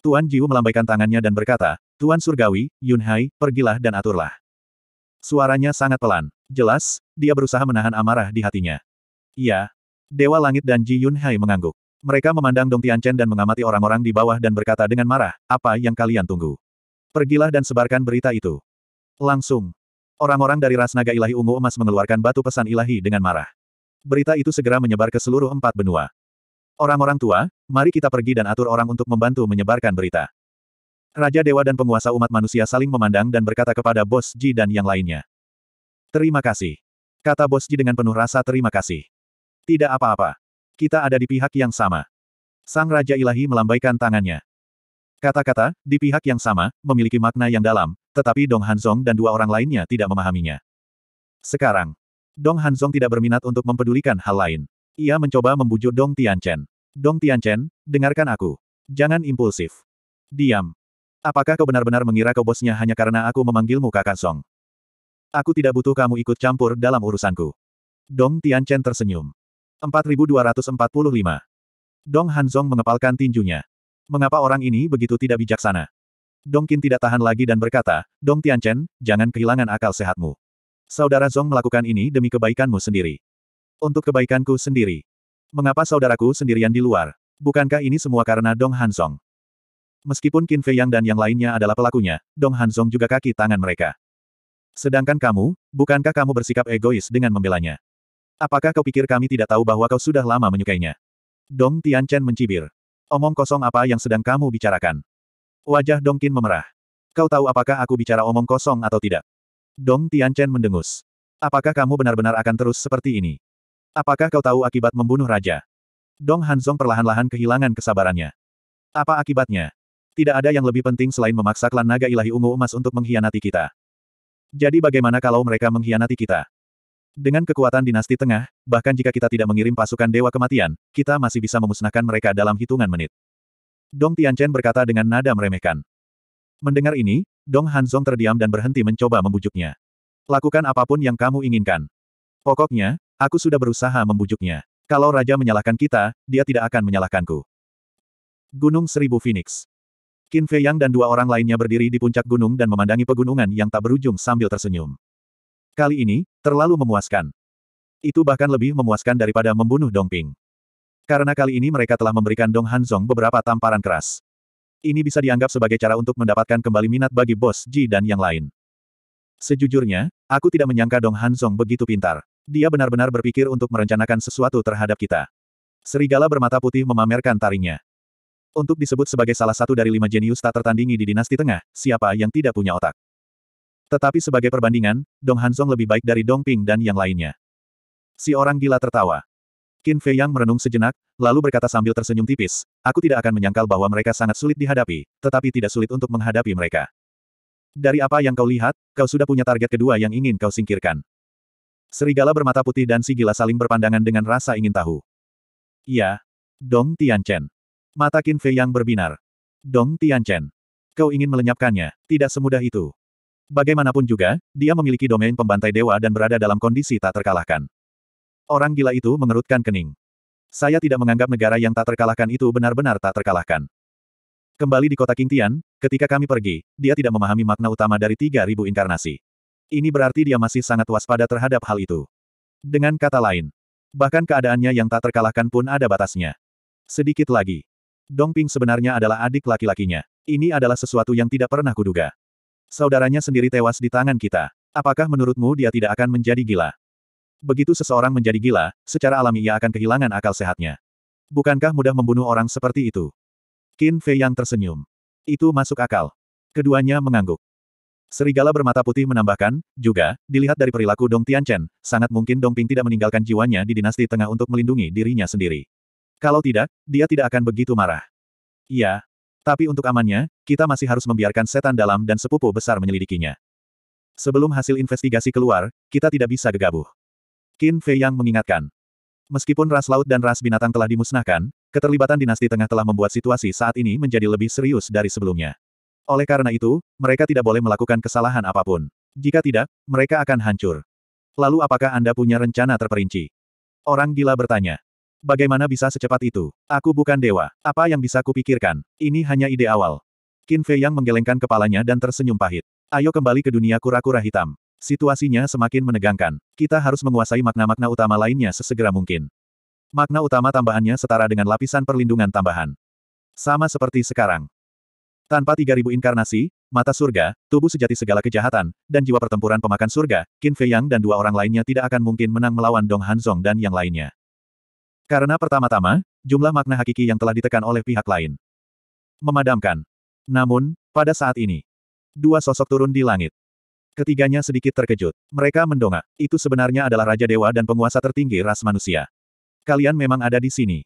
Tuan Jiu melambaikan tangannya dan berkata, Tuan Surgawi, Yunhai, pergilah dan aturlah. Suaranya sangat pelan. Jelas, dia berusaha menahan amarah di hatinya. Iya. Dewa Langit dan Ji Yunhai mengangguk. Mereka memandang Dong Tianchen dan mengamati orang-orang di bawah dan berkata dengan marah, apa yang kalian tunggu? Pergilah dan sebarkan berita itu. Langsung. Orang-orang dari ras naga ilahi ungu emas mengeluarkan batu pesan ilahi dengan marah. Berita itu segera menyebar ke seluruh empat benua. Orang-orang tua, mari kita pergi dan atur orang untuk membantu menyebarkan berita. Raja Dewa dan penguasa umat manusia saling memandang dan berkata kepada Bos Ji dan yang lainnya. Terima kasih. Kata Bos Ji dengan penuh rasa terima kasih. Tidak apa-apa. Kita ada di pihak yang sama. Sang Raja Ilahi melambaikan tangannya. Kata-kata, di pihak yang sama, memiliki makna yang dalam, tetapi Dong Hanzong dan dua orang lainnya tidak memahaminya. Sekarang, Dong Hanzong tidak berminat untuk mempedulikan hal lain. Ia mencoba membujuk Dong Tianchen. Dong Tianchen, dengarkan aku. Jangan impulsif. Diam. Apakah kau benar-benar mengira kau bosnya hanya karena aku memanggilmu kakak Song? Aku tidak butuh kamu ikut campur dalam urusanku. Dong Tianchen tersenyum. 4245. Dong Hanzong mengepalkan tinjunya. Mengapa orang ini begitu tidak bijaksana? Dong Qin tidak tahan lagi dan berkata, Dong Tianchen, jangan kehilangan akal sehatmu. Saudara Zong melakukan ini demi kebaikanmu sendiri. Untuk kebaikanku sendiri. Mengapa saudaraku sendirian di luar? Bukankah ini semua karena Dong Hanzong? Meskipun Qin Fei Yang dan yang lainnya adalah pelakunya, Dong Hanzong juga kaki tangan mereka. Sedangkan kamu, bukankah kamu bersikap egois dengan membelanya? Apakah kau pikir kami tidak tahu bahwa kau sudah lama menyukainya? Dong Tianchen mencibir. Omong kosong apa yang sedang kamu bicarakan? Wajah Dong Qin memerah. Kau tahu apakah aku bicara omong kosong atau tidak? Dong Tianchen mendengus. Apakah kamu benar-benar akan terus seperti ini? Apakah kau tahu akibat membunuh raja? Dong Hanzong perlahan-lahan kehilangan kesabarannya. Apa akibatnya? Tidak ada yang lebih penting selain memaksa klan naga ilahi ungu emas untuk mengkhianati kita. Jadi bagaimana kalau mereka mengkhianati kita? Dengan kekuatan dinasti tengah, bahkan jika kita tidak mengirim pasukan Dewa Kematian, kita masih bisa memusnahkan mereka dalam hitungan menit. Dong Tianchen berkata dengan nada meremehkan. Mendengar ini, Dong Hanzong terdiam dan berhenti mencoba membujuknya. Lakukan apapun yang kamu inginkan. Pokoknya, aku sudah berusaha membujuknya. Kalau Raja menyalahkan kita, dia tidak akan menyalahkanku. Gunung Seribu Phoenix Qin Fei Yang dan dua orang lainnya berdiri di puncak gunung dan memandangi pegunungan yang tak berujung sambil tersenyum. Kali ini, terlalu memuaskan. Itu bahkan lebih memuaskan daripada membunuh Dong Ping. Karena kali ini mereka telah memberikan Dong Hanzong beberapa tamparan keras. Ini bisa dianggap sebagai cara untuk mendapatkan kembali minat bagi bos Ji dan yang lain. Sejujurnya, aku tidak menyangka Dong Hanzong begitu pintar. Dia benar-benar berpikir untuk merencanakan sesuatu terhadap kita. Serigala bermata putih memamerkan taringnya. Untuk disebut sebagai salah satu dari lima jenius tak tertandingi di dinasti tengah, siapa yang tidak punya otak. Tetapi sebagai perbandingan, Dong Hanzong lebih baik dari Dong Ping dan yang lainnya. Si orang gila tertawa. Qin Fei Yang merenung sejenak, lalu berkata sambil tersenyum tipis, aku tidak akan menyangkal bahwa mereka sangat sulit dihadapi, tetapi tidak sulit untuk menghadapi mereka. Dari apa yang kau lihat, kau sudah punya target kedua yang ingin kau singkirkan. Serigala bermata putih dan si gila saling berpandangan dengan rasa ingin tahu. Ya, Dong Tianchen. Mata Qin Fei yang berbinar. Dong Tianchen. Kau ingin melenyapkannya, tidak semudah itu. Bagaimanapun juga, dia memiliki domain pembantai dewa dan berada dalam kondisi tak terkalahkan. Orang gila itu mengerutkan kening. Saya tidak menganggap negara yang tak terkalahkan itu benar-benar tak terkalahkan. Kembali di kota Qingtian, ketika kami pergi, dia tidak memahami makna utama dari 3000 inkarnasi. Ini berarti dia masih sangat waspada terhadap hal itu. Dengan kata lain, bahkan keadaannya yang tak terkalahkan pun ada batasnya. Sedikit lagi, Dongping sebenarnya adalah adik laki-lakinya. Ini adalah sesuatu yang tidak pernah kuduga. Saudaranya sendiri tewas di tangan kita. Apakah menurutmu dia tidak akan menjadi gila? Begitu seseorang menjadi gila, secara alami ia akan kehilangan akal sehatnya. Bukankah mudah membunuh orang seperti itu? Qin Fei yang tersenyum. Itu masuk akal. Keduanya mengangguk. Serigala bermata putih menambahkan, juga, dilihat dari perilaku Dong Tianchen, sangat mungkin Dong Ping tidak meninggalkan jiwanya di dinasti tengah untuk melindungi dirinya sendiri. Kalau tidak, dia tidak akan begitu marah. Iya. Tapi untuk amannya, kita masih harus membiarkan setan dalam dan sepupu besar menyelidikinya. Sebelum hasil investigasi keluar, kita tidak bisa gegabah. Qin Fei Yang mengingatkan. Meskipun ras laut dan ras binatang telah dimusnahkan, keterlibatan dinasti tengah telah membuat situasi saat ini menjadi lebih serius dari sebelumnya. Oleh karena itu, mereka tidak boleh melakukan kesalahan apapun. Jika tidak, mereka akan hancur. Lalu apakah Anda punya rencana terperinci? Orang gila bertanya. Bagaimana bisa secepat itu? Aku bukan dewa. Apa yang bisa kupikirkan? Ini hanya ide awal. Qin Fei yang menggelengkan kepalanya dan tersenyum pahit. Ayo kembali ke dunia kura-kura hitam. Situasinya semakin menegangkan. Kita harus menguasai makna-makna utama lainnya sesegera mungkin. Makna utama tambahannya setara dengan lapisan perlindungan tambahan. Sama seperti sekarang. Tanpa 3000 inkarnasi, mata surga, tubuh sejati segala kejahatan, dan jiwa pertempuran pemakan surga, Qin Fei Yang dan dua orang lainnya tidak akan mungkin menang melawan Dong Hanzong dan yang lainnya. Karena pertama-tama, jumlah makna hakiki yang telah ditekan oleh pihak lain. Memadamkan. Namun, pada saat ini, dua sosok turun di langit. Ketiganya sedikit terkejut. Mereka mendongak. Itu sebenarnya adalah Raja Dewa dan penguasa tertinggi ras manusia. Kalian memang ada di sini.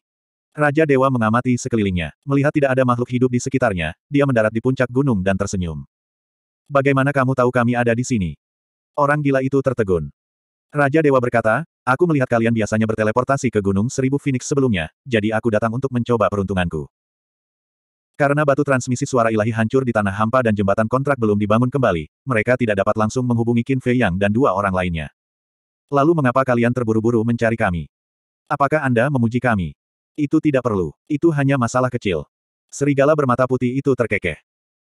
Raja Dewa mengamati sekelilingnya. Melihat tidak ada makhluk hidup di sekitarnya, dia mendarat di puncak gunung dan tersenyum. Bagaimana kamu tahu kami ada di sini? Orang gila itu tertegun. Raja Dewa berkata, Aku melihat kalian biasanya berteleportasi ke Gunung Seribu Phoenix sebelumnya, jadi aku datang untuk mencoba peruntunganku. Karena batu transmisi suara ilahi hancur di tanah hampa dan jembatan kontrak belum dibangun kembali, mereka tidak dapat langsung menghubungi Qin Fei Yang dan dua orang lainnya. Lalu mengapa kalian terburu-buru mencari kami? Apakah Anda memuji kami? Itu tidak perlu. Itu hanya masalah kecil. Serigala bermata putih itu terkekeh.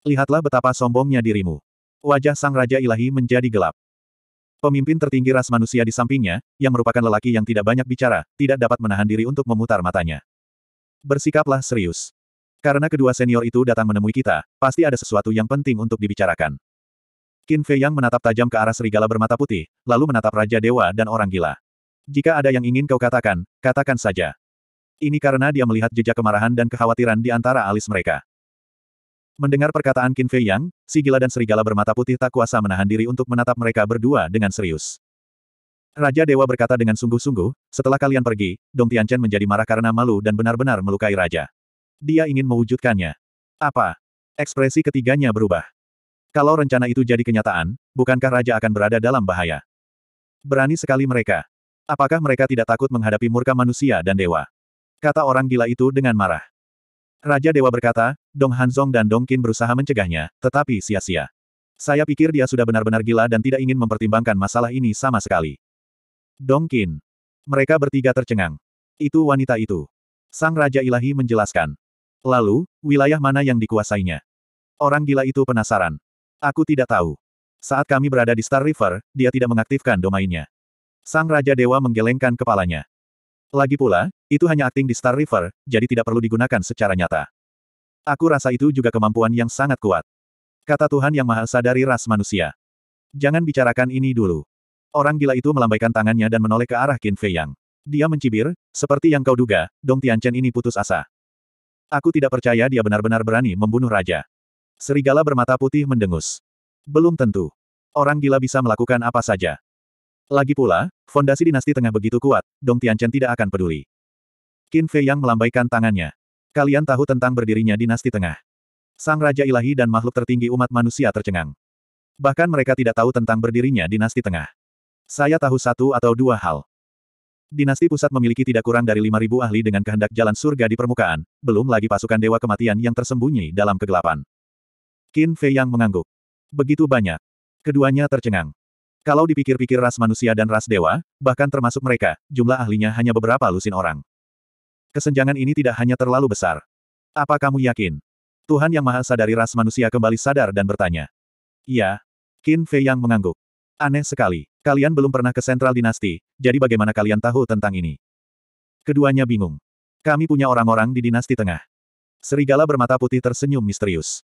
Lihatlah betapa sombongnya dirimu. Wajah sang raja ilahi menjadi gelap. Pemimpin tertinggi ras manusia di sampingnya, yang merupakan lelaki yang tidak banyak bicara, tidak dapat menahan diri untuk memutar matanya. Bersikaplah serius. Karena kedua senior itu datang menemui kita, pasti ada sesuatu yang penting untuk dibicarakan. Qin Fei Yang menatap tajam ke arah serigala bermata putih, lalu menatap Raja Dewa dan orang gila. Jika ada yang ingin kau katakan, katakan saja. Ini karena dia melihat jejak kemarahan dan kekhawatiran di antara alis mereka. Mendengar perkataan Qin Fei Yang, si gila dan serigala bermata putih tak kuasa menahan diri untuk menatap mereka berdua dengan serius. Raja Dewa berkata dengan sungguh-sungguh, setelah kalian pergi, Dong Tian Chen menjadi marah karena malu dan benar-benar melukai Raja. Dia ingin mewujudkannya. Apa? Ekspresi ketiganya berubah. Kalau rencana itu jadi kenyataan, bukankah Raja akan berada dalam bahaya? Berani sekali mereka. Apakah mereka tidak takut menghadapi murka manusia dan dewa? Kata orang gila itu dengan marah. Raja Dewa berkata, Dong Hanzong dan Dong Qin berusaha mencegahnya, tetapi sia-sia. Saya pikir dia sudah benar-benar gila dan tidak ingin mempertimbangkan masalah ini sama sekali. Dong Qin. Mereka bertiga tercengang. Itu wanita itu. Sang Raja Ilahi menjelaskan. Lalu, wilayah mana yang dikuasainya? Orang gila itu penasaran. Aku tidak tahu. Saat kami berada di Star River, dia tidak mengaktifkan domainnya. Sang Raja Dewa menggelengkan kepalanya. Lagi pula, itu hanya akting di Star River, jadi tidak perlu digunakan secara nyata. Aku rasa itu juga kemampuan yang sangat kuat. Kata Tuhan Yang Maha Esa dari ras manusia. Jangan bicarakan ini dulu. Orang gila itu melambaikan tangannya dan menoleh ke arah Qin Fei Yang. Dia mencibir, seperti yang kau duga, Dong Tianchen ini putus asa. Aku tidak percaya dia benar-benar berani membunuh raja. Serigala bermata putih mendengus. Belum tentu. Orang gila bisa melakukan apa saja. Lagi pula, fondasi dinasti tengah begitu kuat, Dong Tianchen tidak akan peduli. Qin Fei yang melambaikan tangannya. Kalian tahu tentang berdirinya dinasti tengah. Sang Raja Ilahi dan makhluk tertinggi umat manusia tercengang. Bahkan mereka tidak tahu tentang berdirinya dinasti tengah. Saya tahu satu atau dua hal. Dinasti pusat memiliki tidak kurang dari 5.000 ahli dengan kehendak jalan surga di permukaan, belum lagi pasukan dewa kematian yang tersembunyi dalam kegelapan. Qin Fei yang mengangguk. Begitu banyak. Keduanya tercengang. Kalau dipikir-pikir ras manusia dan ras dewa, bahkan termasuk mereka, jumlah ahlinya hanya beberapa lusin orang. Kesenjangan ini tidak hanya terlalu besar. Apa kamu yakin? Tuhan Yang Maha Esa ras manusia kembali sadar dan bertanya. Iya. Qin Fei Yang mengangguk. Aneh sekali. Kalian belum pernah ke sentral dinasti, jadi bagaimana kalian tahu tentang ini? Keduanya bingung. Kami punya orang-orang di dinasti tengah. Serigala bermata putih tersenyum misterius.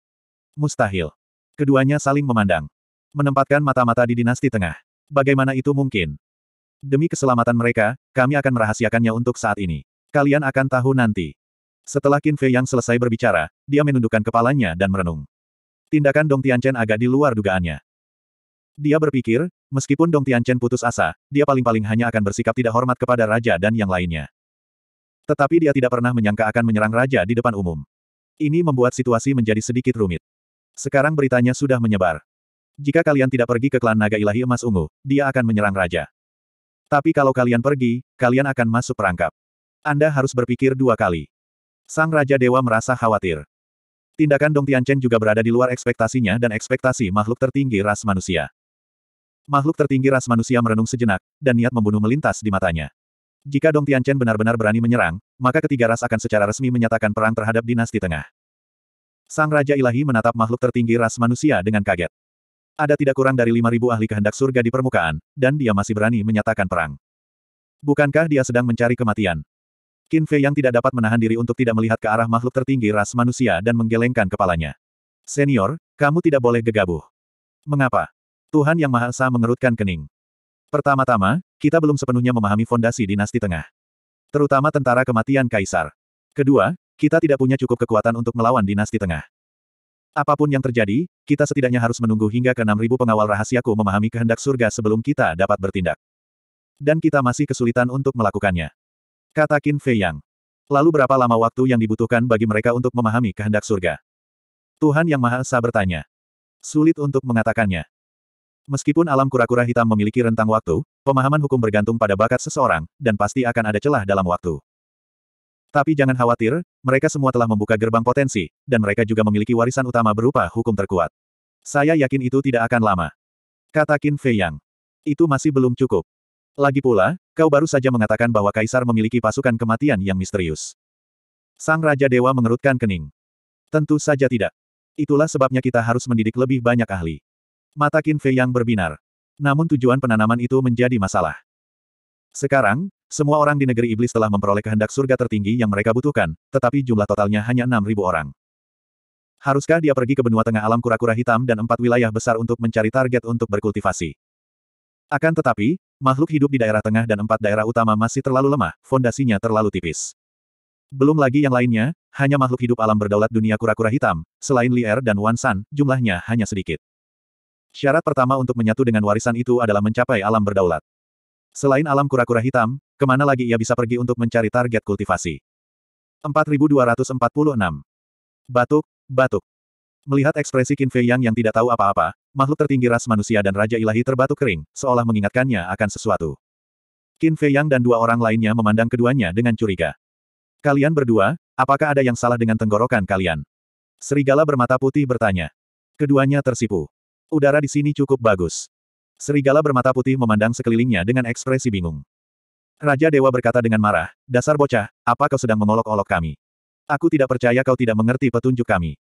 Mustahil. Keduanya saling memandang. Menempatkan mata-mata di dinasti tengah. Bagaimana itu mungkin? Demi keselamatan mereka, kami akan merahasiakannya untuk saat ini. Kalian akan tahu nanti. Setelah Qin Fei yang selesai berbicara, dia menundukkan kepalanya dan merenung. Tindakan Dong Tianchen agak di luar dugaannya. Dia berpikir, meskipun Dong Tianchen putus asa, dia paling-paling hanya akan bersikap tidak hormat kepada raja dan yang lainnya. Tetapi dia tidak pernah menyangka akan menyerang raja di depan umum. Ini membuat situasi menjadi sedikit rumit. Sekarang beritanya sudah menyebar. Jika kalian tidak pergi ke klan naga ilahi emas ungu, dia akan menyerang raja. Tapi kalau kalian pergi, kalian akan masuk perangkap. Anda harus berpikir dua kali. Sang Raja Dewa merasa khawatir. Tindakan Dong Tianchen juga berada di luar ekspektasinya dan ekspektasi makhluk tertinggi ras manusia. Makhluk tertinggi ras manusia merenung sejenak, dan niat membunuh melintas di matanya. Jika Dong Tianchen benar-benar berani menyerang, maka ketiga ras akan secara resmi menyatakan perang terhadap dinasti tengah. Sang Raja Ilahi menatap makhluk tertinggi ras manusia dengan kaget. Ada tidak kurang dari 5.000 ahli kehendak surga di permukaan, dan dia masih berani menyatakan perang. Bukankah dia sedang mencari kematian? Qin Fei yang tidak dapat menahan diri untuk tidak melihat ke arah makhluk tertinggi ras manusia dan menggelengkan kepalanya. Senior, kamu tidak boleh gegabah. Mengapa? Tuhan Yang Maha Esa mengerutkan kening. Pertama-tama, kita belum sepenuhnya memahami fondasi dinasti tengah. Terutama tentara kematian kaisar. Kedua, kita tidak punya cukup kekuatan untuk melawan dinasti tengah. Apapun yang terjadi, kita setidaknya harus menunggu hingga ke-6000 pengawal rahasiaku memahami kehendak surga sebelum kita dapat bertindak. Dan kita masih kesulitan untuk melakukannya. Kata Qin Fei Yang. Lalu berapa lama waktu yang dibutuhkan bagi mereka untuk memahami kehendak surga? Tuhan Yang Maha Esa bertanya. Sulit untuk mengatakannya. Meskipun alam kura-kura hitam memiliki rentang waktu, pemahaman hukum bergantung pada bakat seseorang, dan pasti akan ada celah dalam waktu. Tapi jangan khawatir, mereka semua telah membuka gerbang potensi, dan mereka juga memiliki warisan utama berupa hukum terkuat. Saya yakin itu tidak akan lama. Kata Qin Fei Yang. Itu masih belum cukup. Lagi pula, kau baru saja mengatakan bahwa Kaisar memiliki pasukan kematian yang misterius. Sang Raja Dewa mengerutkan kening. Tentu saja tidak. Itulah sebabnya kita harus mendidik lebih banyak ahli. Mata Qin Fei Yang berbinar. Namun tujuan penanaman itu menjadi masalah. Sekarang, semua orang di negeri iblis telah memperoleh kehendak surga tertinggi yang mereka butuhkan, tetapi jumlah totalnya hanya 6.000 orang. Haruskah dia pergi ke benua tengah alam kura-kura hitam dan empat wilayah besar untuk mencari target untuk berkultivasi? Akan tetapi, makhluk hidup di daerah tengah dan empat daerah utama masih terlalu lemah, fondasinya terlalu tipis. Belum lagi yang lainnya, hanya makhluk hidup alam berdaulat dunia kura-kura hitam, selain Lier dan Wan San, jumlahnya hanya sedikit. Syarat pertama untuk menyatu dengan warisan itu adalah mencapai alam berdaulat. Selain alam kura-kura hitam, kemana lagi ia bisa pergi untuk mencari target kultivasi? 4246. Batuk, batuk. Melihat ekspresi Qin Fei Yang yang tidak tahu apa-apa, makhluk tertinggi ras manusia dan Raja Ilahi terbatuk kering, seolah mengingatkannya akan sesuatu. Qin Fei Yang dan dua orang lainnya memandang keduanya dengan curiga. Kalian berdua, apakah ada yang salah dengan tenggorokan kalian? Serigala bermata putih bertanya. Keduanya tersipu. Udara di sini cukup bagus. Serigala bermata putih memandang sekelilingnya dengan ekspresi bingung. Raja Dewa berkata dengan marah, Dasar bocah, apa kau sedang mengolok-olok kami? Aku tidak percaya kau tidak mengerti petunjuk kami.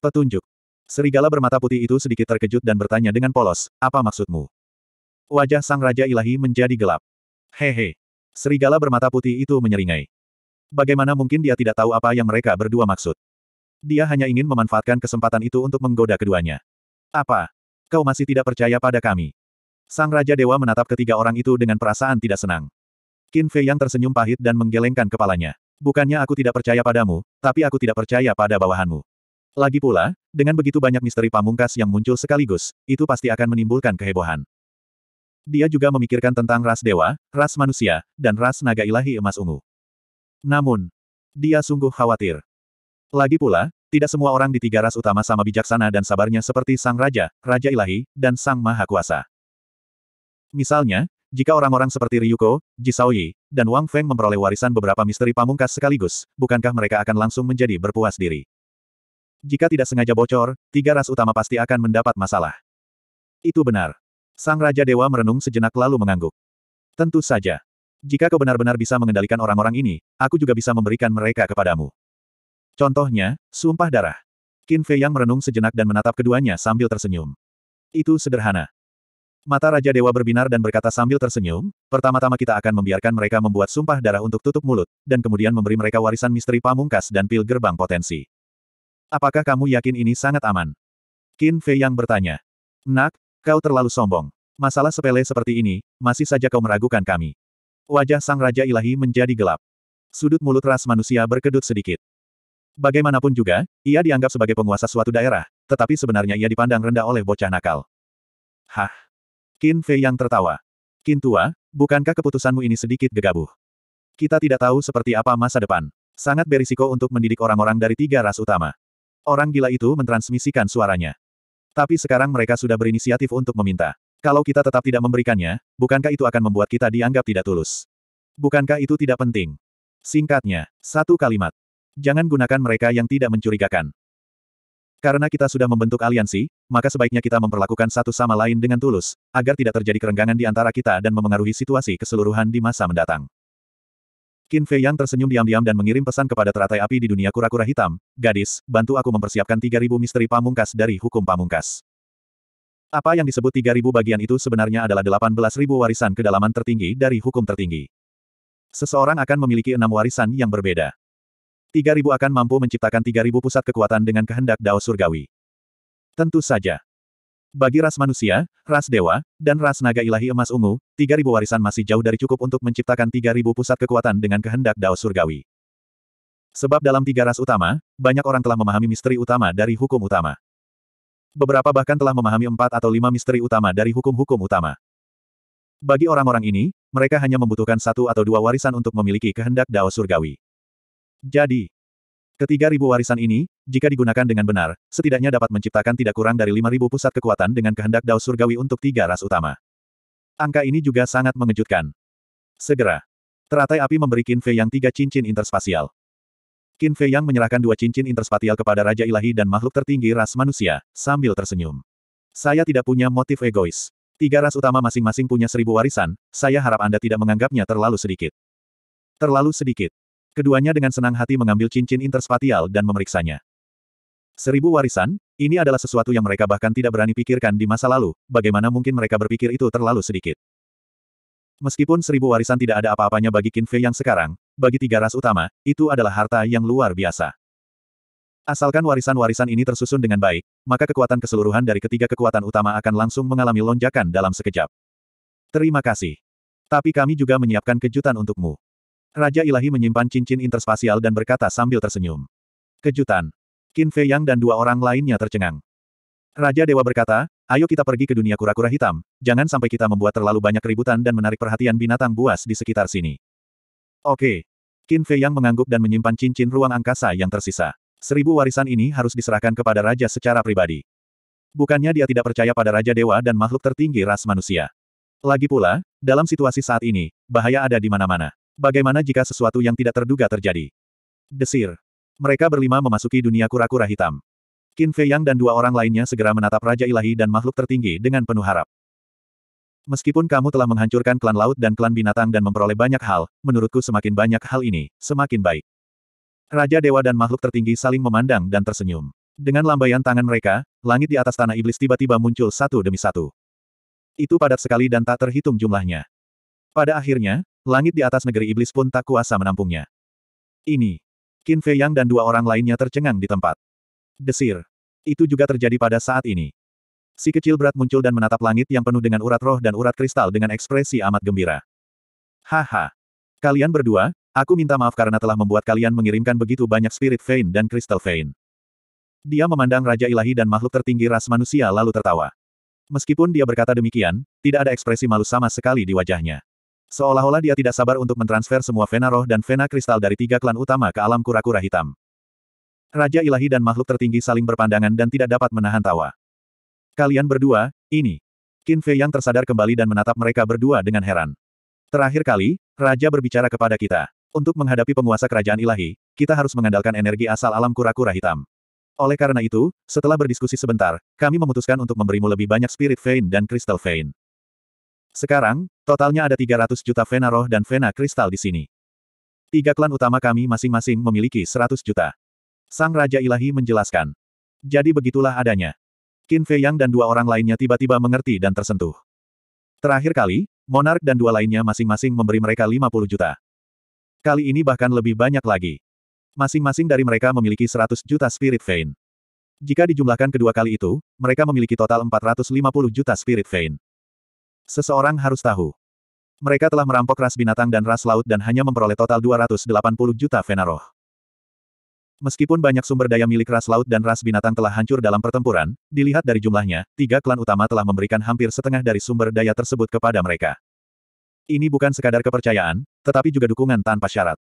Petunjuk. Serigala bermata putih itu sedikit terkejut dan bertanya dengan polos, apa maksudmu? Wajah sang Raja Ilahi menjadi gelap. Hehe. Serigala bermata putih itu menyeringai. Bagaimana mungkin dia tidak tahu apa yang mereka berdua maksud? Dia hanya ingin memanfaatkan kesempatan itu untuk menggoda keduanya. Apa? Kau masih tidak percaya pada kami? Sang Raja Dewa menatap ketiga orang itu dengan perasaan tidak senang. Qin Fei yang tersenyum pahit dan menggelengkan kepalanya. Bukannya aku tidak percaya padamu, tapi aku tidak percaya pada bawahanmu. Lagi pula, dengan begitu banyak misteri pamungkas yang muncul sekaligus, itu pasti akan menimbulkan kehebohan. Dia juga memikirkan tentang ras dewa, ras manusia, dan ras naga ilahi emas ungu. Namun, dia sungguh khawatir. Lagi pula, tidak semua orang di tiga ras utama sama bijaksana dan sabarnya seperti Sang Raja, Raja Ilahi, dan Sang Maha Kuasa. Misalnya, jika orang-orang seperti Ryuko, Yi, dan Wang Feng memperoleh warisan beberapa misteri pamungkas sekaligus, bukankah mereka akan langsung menjadi berpuas diri? Jika tidak sengaja bocor, tiga ras utama pasti akan mendapat masalah. Itu benar. Sang Raja Dewa merenung sejenak lalu mengangguk. Tentu saja. Jika kau benar-benar bisa mengendalikan orang-orang ini, aku juga bisa memberikan mereka kepadamu. Contohnya, sumpah darah. Qin Fei yang merenung sejenak dan menatap keduanya sambil tersenyum. Itu sederhana. Mata Raja Dewa berbinar dan berkata sambil tersenyum, pertama-tama kita akan membiarkan mereka membuat sumpah darah untuk tutup mulut, dan kemudian memberi mereka warisan misteri pamungkas dan pil gerbang potensi. Apakah kamu yakin ini sangat aman? Qin Fei yang bertanya. Nak, kau terlalu sombong. Masalah sepele seperti ini, masih saja kau meragukan kami. Wajah Sang Raja Ilahi menjadi gelap. Sudut mulut ras manusia berkedut sedikit. Bagaimanapun juga, ia dianggap sebagai penguasa suatu daerah, tetapi sebenarnya ia dipandang rendah oleh bocah nakal. Hah? Qin Fei yang tertawa. Qin tua, bukankah keputusanmu ini sedikit gegabah? Kita tidak tahu seperti apa masa depan. Sangat berisiko untuk mendidik orang-orang dari tiga ras utama. Orang gila itu mentransmisikan suaranya. Tapi sekarang mereka sudah berinisiatif untuk meminta. Kalau kita tetap tidak memberikannya, bukankah itu akan membuat kita dianggap tidak tulus? Bukankah itu tidak penting? Singkatnya, satu kalimat. Jangan gunakan mereka yang tidak mencurigakan. Karena kita sudah membentuk aliansi, maka sebaiknya kita memperlakukan satu sama lain dengan tulus, agar tidak terjadi kerenggangan di antara kita dan memengaruhi situasi keseluruhan di masa mendatang. Qin Fei Yang tersenyum diam-diam dan mengirim pesan kepada teratai api di dunia kura-kura hitam, Gadis, bantu aku mempersiapkan 3000 misteri pamungkas dari hukum pamungkas. Apa yang disebut 3000 bagian itu sebenarnya adalah 18.000 warisan kedalaman tertinggi dari hukum tertinggi. Seseorang akan memiliki enam warisan yang berbeda. Tiga ribu akan mampu menciptakan tiga ribu pusat kekuatan dengan kehendak Dao Surgawi. Tentu saja. Bagi ras manusia, ras dewa, dan ras naga ilahi emas ungu, tiga ribu warisan masih jauh dari cukup untuk menciptakan tiga ribu pusat kekuatan dengan kehendak Dao Surgawi. Sebab dalam tiga ras utama, banyak orang telah memahami misteri utama dari hukum utama. Beberapa bahkan telah memahami empat atau lima misteri utama dari hukum-hukum utama. Bagi orang-orang ini, mereka hanya membutuhkan satu atau dua warisan untuk memiliki kehendak Dao Surgawi. Jadi, ketiga ribu warisan ini, jika digunakan dengan benar, setidaknya dapat menciptakan tidak kurang dari lima ribu pusat kekuatan dengan kehendak Dao Surgawi untuk tiga ras utama. Angka ini juga sangat mengejutkan. Segera, teratai api memberi Qin Fei yang tiga cincin interspasial. Qin Fei Yang menyerahkan dua cincin interspatial kepada Raja Ilahi dan makhluk tertinggi ras manusia, sambil tersenyum. Saya tidak punya motif egois. Tiga ras utama masing-masing punya seribu warisan, saya harap Anda tidak menganggapnya terlalu sedikit. Terlalu sedikit. Keduanya dengan senang hati mengambil cincin interspatial dan memeriksanya. Seribu warisan, ini adalah sesuatu yang mereka bahkan tidak berani pikirkan di masa lalu, bagaimana mungkin mereka berpikir itu terlalu sedikit. Meskipun seribu warisan tidak ada apa-apanya bagi Kinfe yang sekarang, bagi tiga ras utama, itu adalah harta yang luar biasa. Asalkan warisan-warisan ini tersusun dengan baik, maka kekuatan keseluruhan dari ketiga kekuatan utama akan langsung mengalami lonjakan dalam sekejap. Terima kasih. Tapi kami juga menyiapkan kejutan untukmu. Raja Ilahi menyimpan cincin interspasial dan berkata sambil tersenyum. Kejutan. Qin Fei Yang dan dua orang lainnya tercengang. Raja Dewa berkata, ayo kita pergi ke dunia kura-kura hitam, jangan sampai kita membuat terlalu banyak keributan dan menarik perhatian binatang buas di sekitar sini. Oke. Qin Fei Yang mengangguk dan menyimpan cincin ruang angkasa yang tersisa. Seribu warisan ini harus diserahkan kepada Raja secara pribadi. Bukannya dia tidak percaya pada Raja Dewa dan makhluk tertinggi ras manusia. Lagi pula, dalam situasi saat ini, bahaya ada di mana-mana. Bagaimana jika sesuatu yang tidak terduga terjadi? Desir. Mereka berlima memasuki dunia kura-kura hitam. Qin Fei Yang dan dua orang lainnya segera menatap Raja Ilahi dan makhluk tertinggi dengan penuh harap. Meskipun kamu telah menghancurkan klan laut dan klan binatang dan memperoleh banyak hal, menurutku semakin banyak hal ini, semakin baik. Raja Dewa dan makhluk tertinggi saling memandang dan tersenyum. Dengan lambaian tangan mereka, langit di atas tanah iblis tiba-tiba muncul satu demi satu. Itu padat sekali dan tak terhitung jumlahnya. Pada akhirnya, langit di atas negeri iblis pun tak kuasa menampungnya. Ini. Qin Fei Yang dan dua orang lainnya tercengang di tempat. Desir. Itu juga terjadi pada saat ini. Si kecil berat muncul dan menatap langit yang penuh dengan urat roh dan urat kristal dengan ekspresi amat gembira. Haha. Kalian berdua, aku minta maaf karena telah membuat kalian mengirimkan begitu banyak spirit vein dan kristal vein. Dia memandang Raja Ilahi dan makhluk tertinggi ras manusia lalu tertawa. Meskipun dia berkata demikian, tidak ada ekspresi malu sama sekali di wajahnya. Seolah-olah dia tidak sabar untuk mentransfer semua vena roh dan vena kristal dari tiga klan utama ke alam kura-kura hitam. Raja ilahi dan makhluk tertinggi saling berpandangan dan tidak dapat menahan tawa. Kalian berdua, ini. Qin Fei yang tersadar kembali dan menatap mereka berdua dengan heran. Terakhir kali, Raja berbicara kepada kita. Untuk menghadapi penguasa kerajaan ilahi, kita harus mengandalkan energi asal alam kura-kura hitam. Oleh karena itu, setelah berdiskusi sebentar, kami memutuskan untuk memberimu lebih banyak spirit vein dan crystal vein. Sekarang, totalnya ada 300 juta Vena Roh dan Vena Kristal di sini. Tiga klan utama kami masing-masing memiliki 100 juta. Sang Raja Ilahi menjelaskan. Jadi begitulah adanya. Qin Fei Yang dan dua orang lainnya tiba-tiba mengerti dan tersentuh. Terakhir kali, Monark dan dua lainnya masing-masing memberi mereka 50 juta. Kali ini bahkan lebih banyak lagi. Masing-masing dari mereka memiliki 100 juta Spirit Vein. Jika dijumlahkan kedua kali itu, mereka memiliki total 450 juta Spirit Vein. Seseorang harus tahu. Mereka telah merampok ras binatang dan ras laut dan hanya memperoleh total 280 juta Venaroh. Meskipun banyak sumber daya milik ras laut dan ras binatang telah hancur dalam pertempuran, dilihat dari jumlahnya, tiga klan utama telah memberikan hampir setengah dari sumber daya tersebut kepada mereka. Ini bukan sekadar kepercayaan, tetapi juga dukungan tanpa syarat.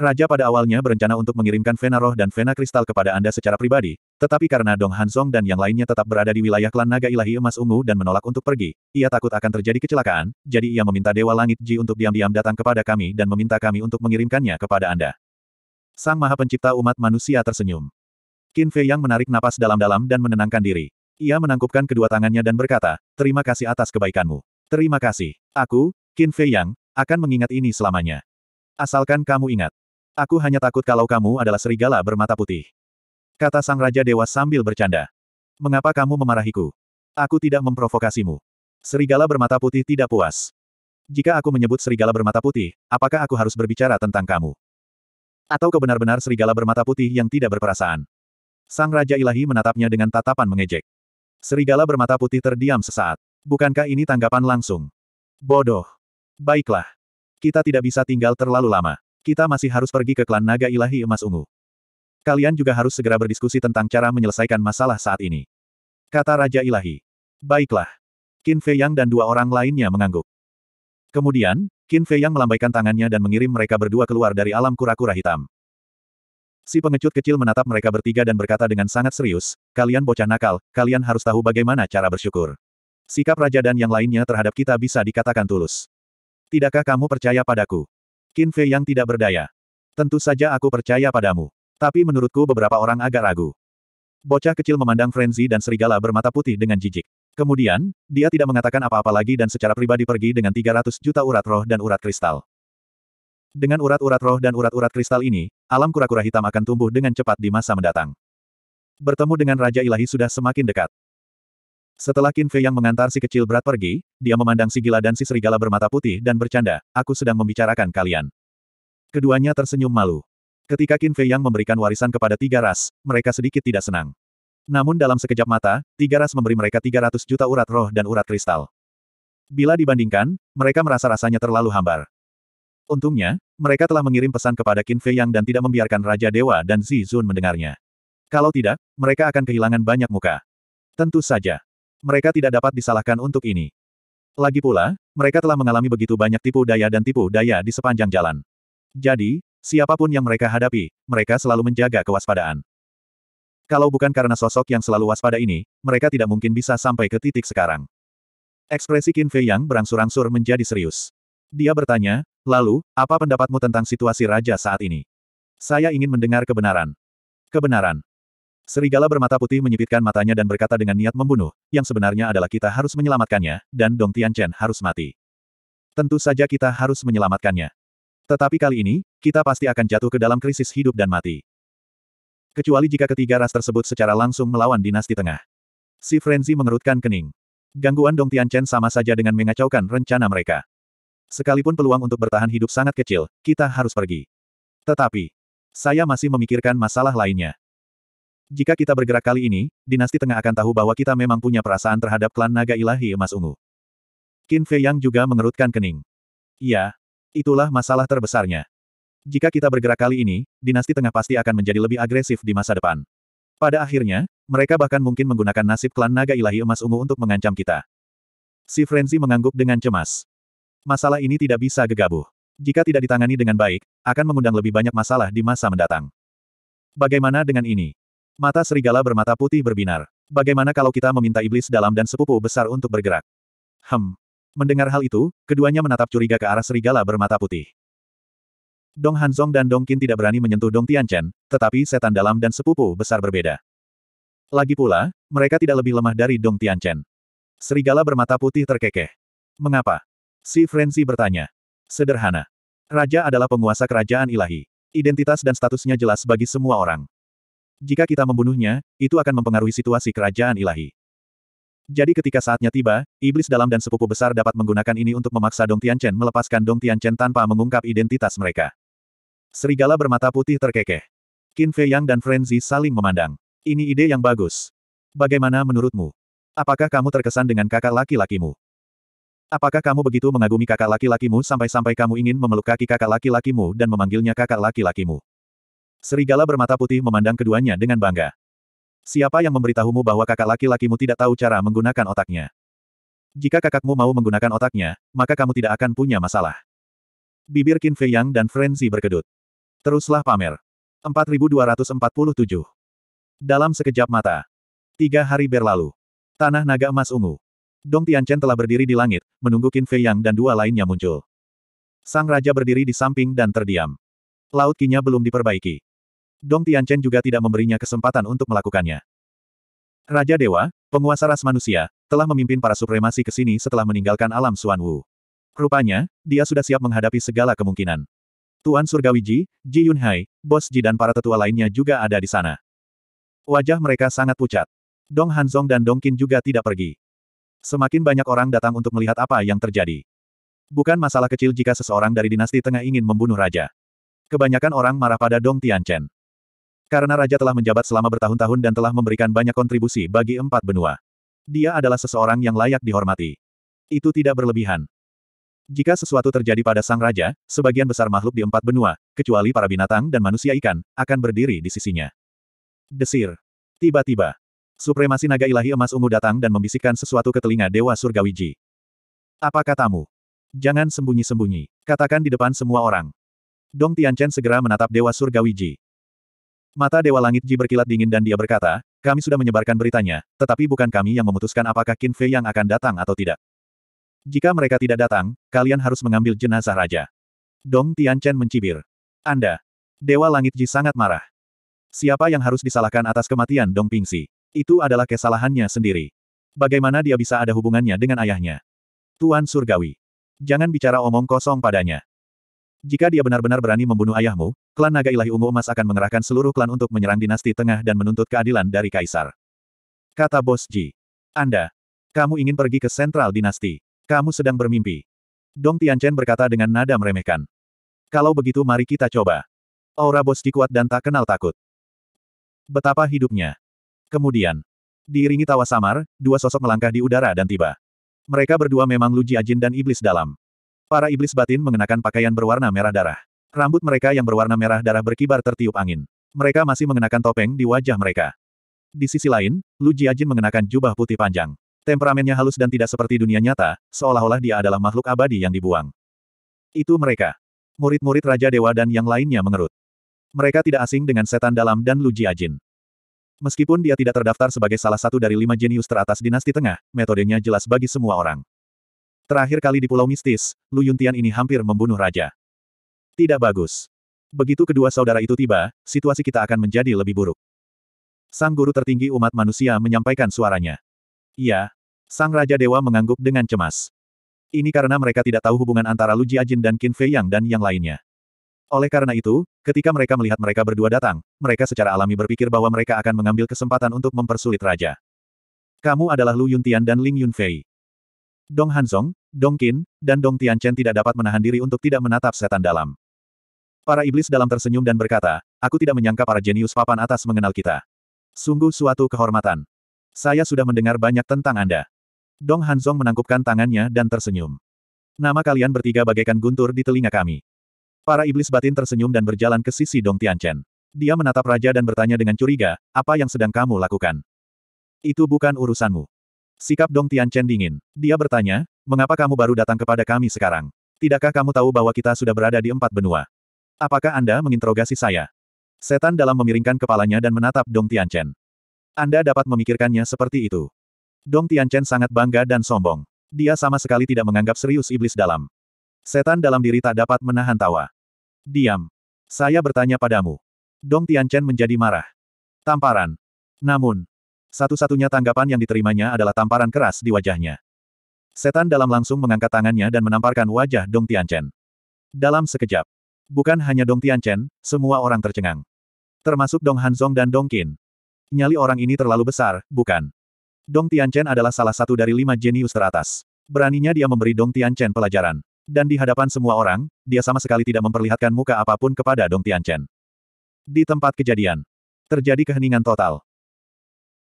Raja pada awalnya berencana untuk mengirimkan Vena Roh dan Vena Kristal kepada Anda secara pribadi, tetapi karena Dong Hansong dan yang lainnya tetap berada di wilayah klan Naga Ilahi Emas Ungu dan menolak untuk pergi, ia takut akan terjadi kecelakaan, jadi ia meminta Dewa Langit Ji untuk diam-diam datang kepada kami dan meminta kami untuk mengirimkannya kepada Anda. Sang Maha Pencipta umat manusia tersenyum. Qin Fei yang menarik napas dalam-dalam dan menenangkan diri. Ia menangkupkan kedua tangannya dan berkata, terima kasih atas kebaikanmu. Terima kasih. Aku, Qin Fei Yang, akan mengingat ini selamanya. Asalkan kamu ingat, Aku hanya takut kalau kamu adalah serigala bermata putih. Kata sang raja dewa sambil bercanda. Mengapa kamu memarahiku? Aku tidak memprovokasimu. Serigala bermata putih tidak puas. Jika aku menyebut serigala bermata putih, apakah aku harus berbicara tentang kamu? Atau kau benar-benar serigala bermata putih yang tidak berperasaan? Sang Raja Ilahi menatapnya dengan tatapan mengejek. Serigala bermata putih terdiam sesaat. Bukankah ini tanggapan langsung? Bodoh. Baiklah. Kita tidak bisa tinggal terlalu lama. Kita masih harus pergi ke klan naga ilahi emas ungu. Kalian juga harus segera berdiskusi tentang cara menyelesaikan masalah saat ini. Kata Raja Ilahi. Baiklah. Qin Fei Yang dan dua orang lainnya mengangguk. Kemudian, Qin Fei Yang melambaikan tangannya dan mengirim mereka berdua keluar dari alam kura-kura hitam. Si pengecut kecil menatap mereka bertiga dan berkata dengan sangat serius, kalian bocah nakal, kalian harus tahu bagaimana cara bersyukur. Sikap raja dan yang lainnya terhadap kita bisa dikatakan tulus. Tidakkah kamu percaya padaku? Qin Fei yang tidak berdaya. Tentu saja aku percaya padamu. Tapi menurutku beberapa orang agak ragu. Bocah kecil memandang Frenzy dan serigala bermata putih dengan jijik. Kemudian, dia tidak mengatakan apa-apa lagi dan secara pribadi pergi dengan 300 juta urat roh dan urat kristal. Dengan urat-urat roh dan urat-urat kristal ini, alam kura-kura hitam akan tumbuh dengan cepat di masa mendatang. Bertemu dengan Raja Ilahi sudah semakin dekat. Setelah Qin Fei yang mengantar si kecil berat pergi, dia memandang si gila dan si serigala bermata putih dan bercanda, aku sedang membicarakan kalian. Keduanya tersenyum malu. Ketika Qin Fei yang memberikan warisan kepada tiga ras, mereka sedikit tidak senang. Namun dalam sekejap mata, tiga ras memberi mereka 300 juta urat roh dan urat kristal. Bila dibandingkan, mereka merasa rasanya terlalu hambar. Untungnya, mereka telah mengirim pesan kepada Qin Fei yang dan tidak membiarkan Raja Dewa dan Zi Zun mendengarnya. Kalau tidak, mereka akan kehilangan banyak muka. Tentu saja mereka tidak dapat disalahkan untuk ini. Lagi pula, mereka telah mengalami begitu banyak tipu daya dan tipu daya di sepanjang jalan. Jadi, siapapun yang mereka hadapi, mereka selalu menjaga kewaspadaan. Kalau bukan karena sosok yang selalu waspada ini, mereka tidak mungkin bisa sampai ke titik sekarang. Ekspresi Qin Fei yang berangsur-angsur menjadi serius. Dia bertanya, lalu, apa pendapatmu tentang situasi raja saat ini? Saya ingin mendengar kebenaran. Kebenaran. Serigala bermata putih menyipitkan matanya dan berkata dengan niat membunuh, yang sebenarnya adalah kita harus menyelamatkannya, dan Dong Tianchen harus mati. Tentu saja kita harus menyelamatkannya. Tetapi kali ini, kita pasti akan jatuh ke dalam krisis hidup dan mati. Kecuali jika ketiga ras tersebut secara langsung melawan dinasti tengah. Si Frenzy mengerutkan kening. Gangguan Dong Tianchen sama saja dengan mengacaukan rencana mereka. Sekalipun peluang untuk bertahan hidup sangat kecil, kita harus pergi. Tetapi, saya masih memikirkan masalah lainnya. Jika kita bergerak kali ini, dinasti tengah akan tahu bahwa kita memang punya perasaan terhadap klan naga ilahi emas ungu. Qin Fei Yang juga mengerutkan kening. Ya, itulah masalah terbesarnya. Jika kita bergerak kali ini, dinasti tengah pasti akan menjadi lebih agresif di masa depan. Pada akhirnya, mereka bahkan mungkin menggunakan nasib klan naga ilahi emas ungu untuk mengancam kita. Si Frenzy mengangguk dengan cemas. Masalah ini tidak bisa gegabah. Jika tidak ditangani dengan baik, akan mengundang lebih banyak masalah di masa mendatang. Bagaimana dengan ini? Mata serigala bermata putih berbinar. Bagaimana kalau kita meminta iblis dalam dan sepupu besar untuk bergerak? Hem. Mendengar hal itu, keduanya menatap curiga ke arah serigala bermata putih. Dong Hanzong dan Dong Qin tidak berani menyentuh Dong Tianchen, tetapi setan dalam dan sepupu besar berbeda. Lagi pula, mereka tidak lebih lemah dari Dong Tianchen. Serigala bermata putih terkekeh. Mengapa? Si Frenzy bertanya. Sederhana. Raja adalah penguasa kerajaan ilahi. Identitas dan statusnya jelas bagi semua orang. Jika kita membunuhnya, itu akan mempengaruhi situasi kerajaan ilahi. Jadi ketika saatnya tiba, iblis dalam dan sepupu besar dapat menggunakan ini untuk memaksa Dong Tianchen melepaskan Dong Tianchen tanpa mengungkap identitas mereka. Serigala bermata putih terkekeh. Qin Fei Yang dan Frenzy saling memandang. Ini ide yang bagus. Bagaimana menurutmu? Apakah kamu terkesan dengan kakak laki-lakimu? Apakah kamu begitu mengagumi kakak laki-lakimu sampai-sampai kamu ingin memeluk kaki kakak laki-lakimu dan memanggilnya kakak laki-lakimu? Serigala bermata putih memandang keduanya dengan bangga. Siapa yang memberitahumu bahwa kakak laki-lakimu tidak tahu cara menggunakan otaknya? Jika kakakmu mau menggunakan otaknya, maka kamu tidak akan punya masalah. Bibir Qin Fei Yang dan Frenzy berkedut. Teruslah pamer. 4247. Dalam sekejap mata. Tiga hari berlalu. Tanah naga emas ungu. Dong Tian Chen telah berdiri di langit, menunggu Qin Fei Yang dan dua lainnya muncul. Sang Raja berdiri di samping dan terdiam. Laut kinya belum diperbaiki. Dong Tianchen juga tidak memberinya kesempatan untuk melakukannya. Raja Dewa, penguasa ras manusia, telah memimpin para supremasi ke sini setelah meninggalkan alam Suan Wu. Rupanya, dia sudah siap menghadapi segala kemungkinan. Tuan Surgawi Ji, Ji Yunhai, Bos Ji dan para tetua lainnya juga ada di sana. Wajah mereka sangat pucat. Dong Hanzong dan Dong Qin juga tidak pergi. Semakin banyak orang datang untuk melihat apa yang terjadi. Bukan masalah kecil jika seseorang dari dinasti tengah ingin membunuh raja. Kebanyakan orang marah pada Dong Tianchen. Karena raja telah menjabat selama bertahun-tahun dan telah memberikan banyak kontribusi bagi empat benua. Dia adalah seseorang yang layak dihormati. Itu tidak berlebihan. Jika sesuatu terjadi pada sang raja, sebagian besar makhluk di empat benua, kecuali para binatang dan manusia ikan, akan berdiri di sisinya. Desir. Tiba-tiba, supremasi naga ilahi emas ungu datang dan membisikkan sesuatu ke telinga Dewa Surgawi Ji. Apa katamu? Jangan sembunyi-sembunyi. Katakan di depan semua orang. Dong Tianchen segera menatap Dewa Surgawi Ji. Mata Dewa Langit Ji berkilat dingin dan dia berkata, kami sudah menyebarkan beritanya, tetapi bukan kami yang memutuskan apakah Qin Fei yang akan datang atau tidak. Jika mereka tidak datang, kalian harus mengambil jenazah raja. Dong Tianchen mencibir. Anda. Dewa Langit Ji sangat marah. Siapa yang harus disalahkan atas kematian Dong Pingsi? Itu adalah kesalahannya sendiri. Bagaimana dia bisa ada hubungannya dengan ayahnya? Tuan Surgawi. Jangan bicara omong kosong padanya. Jika dia benar-benar berani membunuh ayahmu, klan naga ilahi ungu emas akan mengerahkan seluruh klan untuk menyerang dinasti tengah dan menuntut keadilan dari kaisar. Kata Bos Ji. Anda. Kamu ingin pergi ke sentral dinasti. Kamu sedang bermimpi. Dong Tianchen berkata dengan nada meremehkan. Kalau begitu mari kita coba. Aura Bos Ji kuat dan tak kenal takut. Betapa hidupnya. Kemudian. Diiringi tawa samar, dua sosok melangkah di udara dan tiba. Mereka berdua memang Lu Jiajin dan Iblis Dalam. Para iblis batin mengenakan pakaian berwarna merah darah. Rambut mereka yang berwarna merah darah berkibar tertiup angin. Mereka masih mengenakan topeng di wajah mereka. Di sisi lain, Lu Jiajin mengenakan jubah putih panjang. Temperamennya halus dan tidak seperti dunia nyata, seolah-olah dia adalah makhluk abadi yang dibuang. Itu mereka. Murid-murid Raja Dewa dan yang lainnya mengerut. Mereka tidak asing dengan setan dalam dan Lu Jiajin. Meskipun dia tidak terdaftar sebagai salah satu dari lima jenius teratas dinasti tengah, metodenya jelas bagi semua orang. Terakhir kali di Pulau Mistis, Lu Yuntian ini hampir membunuh raja. Tidak bagus. Begitu kedua saudara itu tiba, situasi kita akan menjadi lebih buruk. Sang guru tertinggi umat manusia menyampaikan suaranya. Iya. Sang Raja Dewa mengangguk dengan cemas. Ini karena mereka tidak tahu hubungan antara Lu Jiajin dan Qin Fei Yang dan yang lainnya. Oleh karena itu, ketika mereka melihat mereka berdua datang, mereka secara alami berpikir bahwa mereka akan mengambil kesempatan untuk mempersulit Raja. Kamu adalah Lu Yuntian dan Ling Yunfei. Dong Hanzong, Dong Qin, dan Dong Tianchen tidak dapat menahan diri untuk tidak menatap setan dalam. Para iblis dalam tersenyum dan berkata, aku tidak menyangka para jenius papan atas mengenal kita. Sungguh suatu kehormatan. Saya sudah mendengar banyak tentang Anda. Dong Hanzong menangkupkan tangannya dan tersenyum. Nama kalian bertiga bagaikan guntur di telinga kami. Para iblis batin tersenyum dan berjalan ke sisi Dong Tianchen. Dia menatap raja dan bertanya dengan curiga, apa yang sedang kamu lakukan? Itu bukan urusanmu. Sikap Dong Tianchen dingin. Dia bertanya, mengapa kamu baru datang kepada kami sekarang? Tidakkah kamu tahu bahwa kita sudah berada di empat benua? Apakah Anda menginterogasi saya? Setan dalam memiringkan kepalanya dan menatap Dong Tianchen. Anda dapat memikirkannya seperti itu. Dong Tianchen sangat bangga dan sombong. Dia sama sekali tidak menganggap serius iblis dalam. Setan dalam diri tak dapat menahan tawa. Diam. Saya bertanya padamu. Dong Tianchen menjadi marah. Tamparan. Namun, satu-satunya tanggapan yang diterimanya adalah tamparan keras di wajahnya. Setan dalam langsung mengangkat tangannya dan menamparkan wajah Dong Tianchen. Dalam sekejap. Bukan hanya Dong Tianchen, semua orang tercengang. Termasuk Dong Hanzong dan Dong Qin. Nyali orang ini terlalu besar, bukan? Dong Tianchen adalah salah satu dari lima jenius teratas. Beraninya dia memberi Dong Tianchen pelajaran. Dan di hadapan semua orang, dia sama sekali tidak memperlihatkan muka apapun kepada Dong Tianchen. Di tempat kejadian, terjadi keheningan total.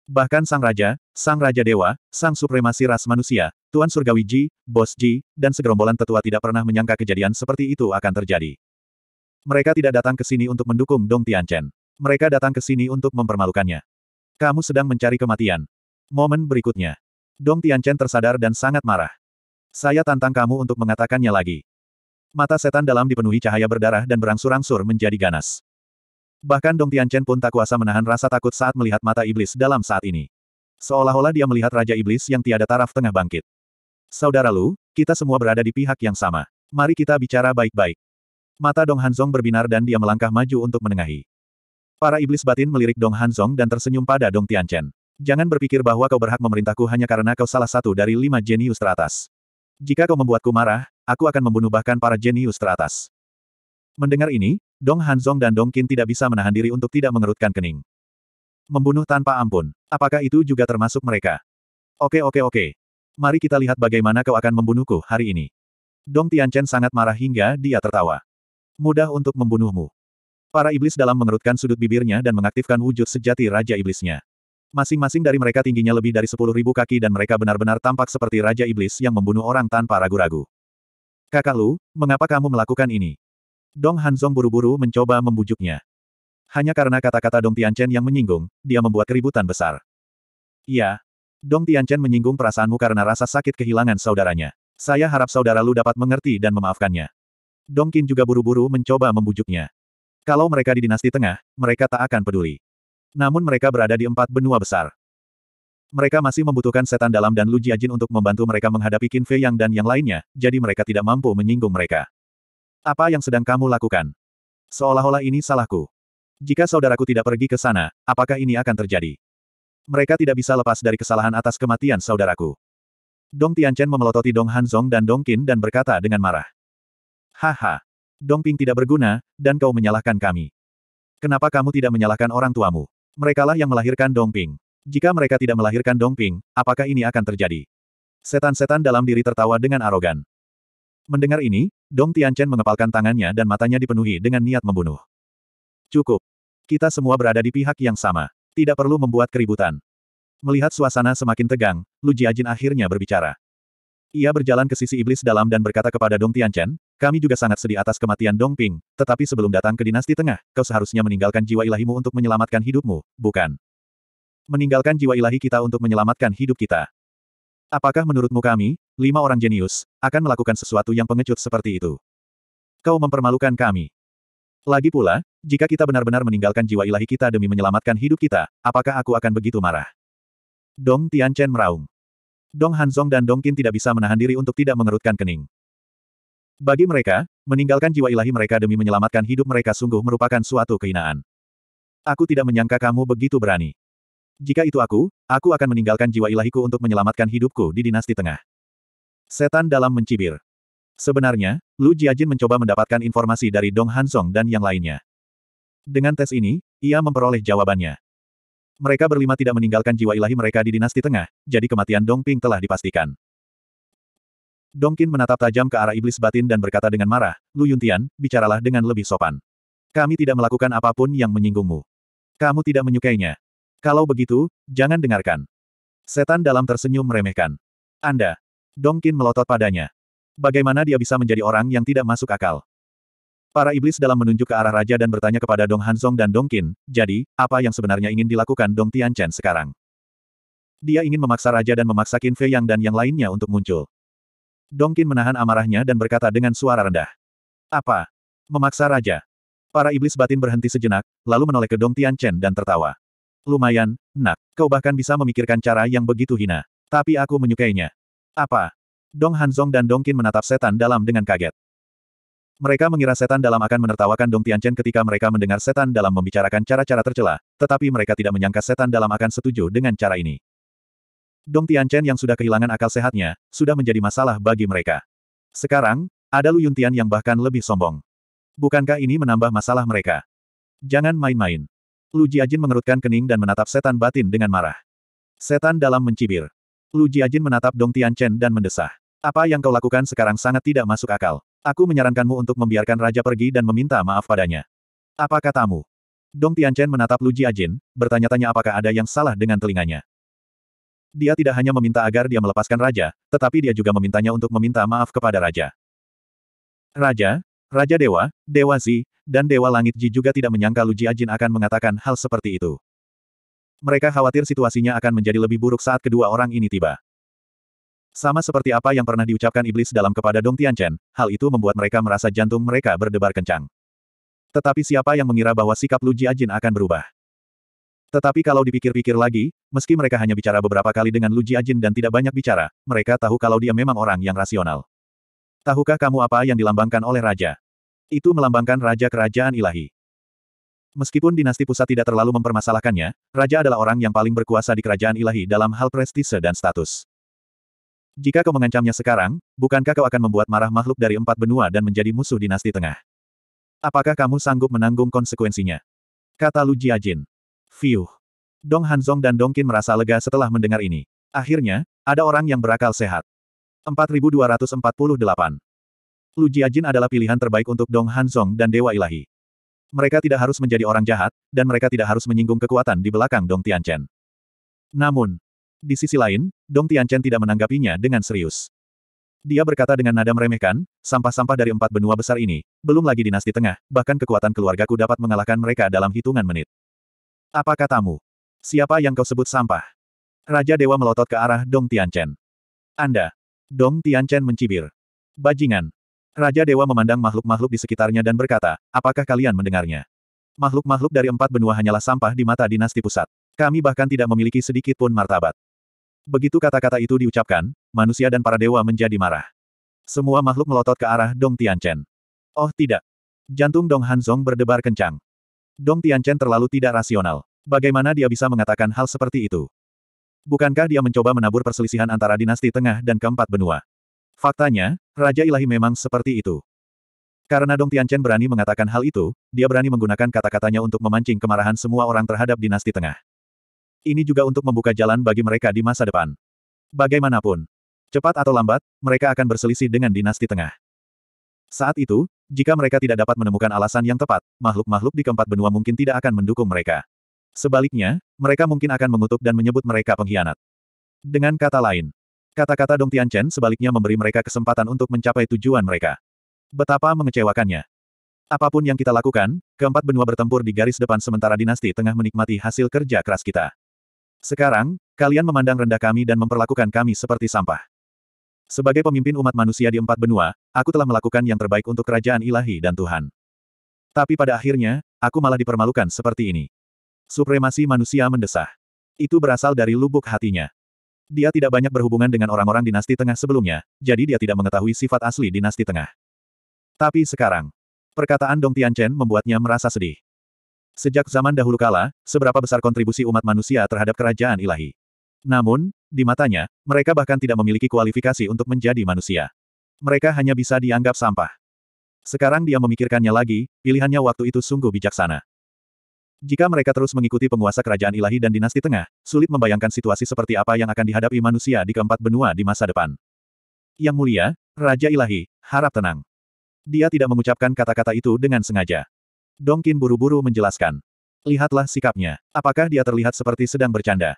Bahkan Sang Raja, Sang Raja Dewa, Sang Supremasi Ras Manusia, Tuan Surgawi Ji, Bos Ji, dan segerombolan tetua tidak pernah menyangka kejadian seperti itu akan terjadi. Mereka tidak datang ke sini untuk mendukung Dong Tianchen. Mereka datang ke sini untuk mempermalukannya. Kamu sedang mencari kematian. Momen berikutnya. Dong Tianchen tersadar dan sangat marah. Saya tantang kamu untuk mengatakannya lagi. Mata setan dalam dipenuhi cahaya berdarah dan berangsur-angsur menjadi ganas. Bahkan Dong Tianchen pun tak kuasa menahan rasa takut saat melihat mata iblis dalam saat ini. Seolah-olah dia melihat Raja Iblis yang tiada taraf tengah bangkit. Saudara Lu, kita semua berada di pihak yang sama. Mari kita bicara baik-baik. Mata Dong Hanzong berbinar dan dia melangkah maju untuk menengahi. Para iblis batin melirik Dong Hanzong dan tersenyum pada Dong Tianchen. Jangan berpikir bahwa kau berhak memerintahku hanya karena kau salah satu dari lima jenius teratas. Jika kau membuatku marah, aku akan membunuh bahkan para jenius teratas. Mendengar ini, Dong Hanzong dan Dong Qin tidak bisa menahan diri untuk tidak mengerutkan kening. Membunuh tanpa ampun, apakah itu juga termasuk mereka? Oke oke oke. Mari kita lihat bagaimana kau akan membunuhku hari ini. Dong Tianchen sangat marah hingga dia tertawa. Mudah untuk membunuhmu. Para iblis dalam mengerutkan sudut bibirnya dan mengaktifkan wujud sejati Raja Iblisnya. Masing-masing dari mereka tingginya lebih dari sepuluh ribu kaki dan mereka benar-benar tampak seperti Raja Iblis yang membunuh orang tanpa ragu-ragu. Kakak Lu, mengapa kamu melakukan ini? Dong Hanzong buru-buru mencoba membujuknya. Hanya karena kata-kata Dong Tianchen yang menyinggung, dia membuat keributan besar. Ya, Dong Tianchen menyinggung perasaanmu karena rasa sakit kehilangan saudaranya. Saya harap saudara Lu dapat mengerti dan memaafkannya. Dong Qin juga buru-buru mencoba membujuknya. Kalau mereka di dinasti tengah, mereka tak akan peduli. Namun mereka berada di empat benua besar. Mereka masih membutuhkan setan dalam dan Lu Jiajin untuk membantu mereka menghadapi Qin Fei Yang dan yang lainnya, jadi mereka tidak mampu menyinggung mereka. Apa yang sedang kamu lakukan? Seolah-olah ini salahku. Jika saudaraku tidak pergi ke sana, apakah ini akan terjadi? Mereka tidak bisa lepas dari kesalahan atas kematian saudaraku. Dong Tianchen memelototi Dong Hanzong dan Dong Qin dan berkata dengan marah. Haha. Dong Ping tidak berguna, dan kau menyalahkan kami. Kenapa kamu tidak menyalahkan orang tuamu? Merekalah yang melahirkan Dong Ping. Jika mereka tidak melahirkan Dong Ping, apakah ini akan terjadi? Setan-setan dalam diri tertawa dengan arogan. Mendengar ini, Dong Tianchen mengepalkan tangannya dan matanya dipenuhi dengan niat membunuh. Cukup. Kita semua berada di pihak yang sama. Tidak perlu membuat keributan. Melihat suasana semakin tegang, Lu Jiajin akhirnya berbicara. Ia berjalan ke sisi iblis dalam dan berkata kepada Dong Tianchen, kami juga sangat sedih atas kematian Dong Ping, tetapi sebelum datang ke dinasti tengah, kau seharusnya meninggalkan jiwa ilahimu untuk menyelamatkan hidupmu, bukan? Meninggalkan jiwa ilahi kita untuk menyelamatkan hidup kita. Apakah menurutmu kami, lima orang jenius, akan melakukan sesuatu yang pengecut seperti itu. Kau mempermalukan kami. Lagi pula, jika kita benar-benar meninggalkan jiwa ilahi kita demi menyelamatkan hidup kita, apakah aku akan begitu marah? Dong Tianchen meraung. Dong Hanzong dan Dong Qin tidak bisa menahan diri untuk tidak mengerutkan kening. Bagi mereka, meninggalkan jiwa ilahi mereka demi menyelamatkan hidup mereka sungguh merupakan suatu kehinaan. Aku tidak menyangka kamu begitu berani. Jika itu aku, aku akan meninggalkan jiwa ilahiku untuk menyelamatkan hidupku di dinasti tengah. Setan dalam mencibir. Sebenarnya, Lu Jiajin mencoba mendapatkan informasi dari Dong Hansong dan yang lainnya. Dengan tes ini, ia memperoleh jawabannya. Mereka berlima tidak meninggalkan jiwa ilahi mereka di dinasti tengah, jadi kematian Dong Ping telah dipastikan. Dong Qin menatap tajam ke arah iblis batin dan berkata dengan marah, Lu Yuntian, bicaralah dengan lebih sopan. Kami tidak melakukan apapun yang menyinggungmu. Kamu tidak menyukainya. Kalau begitu, jangan dengarkan. Setan dalam tersenyum meremehkan. Anda, Dongkin melotot padanya. Bagaimana dia bisa menjadi orang yang tidak masuk akal? Para iblis dalam menunjuk ke arah raja dan bertanya kepada Dong Hanzong dan Dongkin, jadi, apa yang sebenarnya ingin dilakukan Dong Tianchen sekarang? Dia ingin memaksa raja dan memaksa Qin Fei Yang dan yang lainnya untuk muncul. Dongkin menahan amarahnya dan berkata dengan suara rendah. Apa? Memaksa raja? Para iblis batin berhenti sejenak, lalu menoleh ke Dong Tianchen dan tertawa. Lumayan, nak, kau bahkan bisa memikirkan cara yang begitu hina. Tapi aku menyukainya. Apa? Dong Hanzong dan Dong Qin menatap setan dalam dengan kaget. Mereka mengira setan dalam akan menertawakan Dong Tianchen ketika mereka mendengar setan dalam membicarakan cara-cara tercela, tetapi mereka tidak menyangka setan dalam akan setuju dengan cara ini. Dong Tianchen yang sudah kehilangan akal sehatnya, sudah menjadi masalah bagi mereka. Sekarang, ada Lu Yuntian yang bahkan lebih sombong. Bukankah ini menambah masalah mereka? Jangan main-main. Lu Jiajin mengerutkan kening dan menatap setan batin dengan marah. Setan dalam mencibir. Lu Jiajin menatap Dong Tianchen dan mendesah. Apa yang kau lakukan sekarang sangat tidak masuk akal. Aku menyarankanmu untuk membiarkan raja pergi dan meminta maaf padanya. Apa katamu? Dong Tianchen menatap Lu Jiajin, bertanya-tanya apakah ada yang salah dengan telinganya. Dia tidak hanya meminta agar dia melepaskan raja, tetapi dia juga memintanya untuk meminta maaf kepada raja. Raja, Raja Dewa, Dewa Zi, dan Dewa Langit Ji juga tidak menyangka Lu Jiajin akan mengatakan hal seperti itu. Mereka khawatir situasinya akan menjadi lebih buruk saat kedua orang ini tiba. Sama seperti apa yang pernah diucapkan iblis dalam kepada Dong Tianchen, hal itu membuat mereka merasa jantung mereka berdebar kencang. Tetapi siapa yang mengira bahwa sikap Lu Jiajin akan berubah? Tetapi kalau dipikir-pikir lagi, meski mereka hanya bicara beberapa kali dengan Lu Jiajin dan tidak banyak bicara, mereka tahu kalau dia memang orang yang rasional. Tahukah kamu apa yang dilambangkan oleh raja? Itu melambangkan raja kerajaan ilahi. Meskipun dinasti pusat tidak terlalu mempermasalahkannya, raja adalah orang yang paling berkuasa di kerajaan ilahi dalam hal prestise dan status. Jika kau mengancamnya sekarang, bukankah kau akan membuat marah makhluk dari empat benua dan menjadi musuh dinasti tengah? Apakah kamu sanggup menanggung konsekuensinya? Kata Lu Jiajin. Fiuh. Dong Hanzong dan Dong Qin merasa lega setelah mendengar ini. Akhirnya, ada orang yang berakal sehat. 4248. Lu Jiajin adalah pilihan terbaik untuk Dong Hanzong dan Dewa Ilahi. Mereka tidak harus menjadi orang jahat, dan mereka tidak harus menyinggung kekuatan di belakang Dong Tianchen. Namun, di sisi lain, Dong Tianchen tidak menanggapinya dengan serius. Dia berkata dengan nada meremehkan, sampah-sampah dari empat benua besar ini, belum lagi dinasti tengah, bahkan kekuatan keluargaku dapat mengalahkan mereka dalam hitungan menit. Apa katamu? Siapa yang kau sebut sampah? Raja Dewa melotot ke arah Dong Tianchen. Anda. Dong Tianchen mencibir. Bajingan. Raja Dewa memandang makhluk-makhluk di sekitarnya dan berkata, apakah kalian mendengarnya? Makhluk-makhluk dari empat benua hanyalah sampah di mata dinasti pusat. Kami bahkan tidak memiliki sedikit pun martabat. Begitu kata-kata itu diucapkan, manusia dan para dewa menjadi marah. Semua makhluk melotot ke arah Dong Tianchen. Oh tidak. Jantung Dong Hanzong berdebar kencang. Dong Tianchen terlalu tidak rasional. Bagaimana dia bisa mengatakan hal seperti itu? Bukankah dia mencoba menabur perselisihan antara dinasti tengah dan keempat benua? Faktanya, Raja Ilahi memang seperti itu. Karena Dong Tianchen berani mengatakan hal itu, dia berani menggunakan kata-katanya untuk memancing kemarahan semua orang terhadap dinasti tengah. Ini juga untuk membuka jalan bagi mereka di masa depan. Bagaimanapun, cepat atau lambat, mereka akan berselisih dengan dinasti tengah. Saat itu, jika mereka tidak dapat menemukan alasan yang tepat, makhluk-makhluk di keempat benua mungkin tidak akan mendukung mereka. Sebaliknya, mereka mungkin akan mengutuk dan menyebut mereka pengkhianat. Dengan kata lain, Kata-kata Dong Tianchen sebaliknya memberi mereka kesempatan untuk mencapai tujuan mereka. Betapa mengecewakannya. Apapun yang kita lakukan, keempat benua bertempur di garis depan sementara dinasti tengah menikmati hasil kerja keras kita. Sekarang, kalian memandang rendah kami dan memperlakukan kami seperti sampah. Sebagai pemimpin umat manusia di empat benua, aku telah melakukan yang terbaik untuk kerajaan ilahi dan Tuhan. Tapi pada akhirnya, aku malah dipermalukan seperti ini. Supremasi manusia mendesah. Itu berasal dari lubuk hatinya. Dia tidak banyak berhubungan dengan orang-orang dinasti tengah sebelumnya, jadi dia tidak mengetahui sifat asli dinasti tengah. Tapi sekarang, perkataan Dong Tianchen membuatnya merasa sedih. Sejak zaman dahulu kala, seberapa besar kontribusi umat manusia terhadap kerajaan ilahi. Namun, di matanya, mereka bahkan tidak memiliki kualifikasi untuk menjadi manusia. Mereka hanya bisa dianggap sampah. Sekarang dia memikirkannya lagi, pilihannya waktu itu sungguh bijaksana. Jika mereka terus mengikuti penguasa kerajaan ilahi dan dinasti tengah, sulit membayangkan situasi seperti apa yang akan dihadapi manusia di keempat benua di masa depan. Yang mulia, Raja Ilahi, harap tenang. Dia tidak mengucapkan kata-kata itu dengan sengaja. Dongkin buru-buru menjelaskan. Lihatlah sikapnya. Apakah dia terlihat seperti sedang bercanda?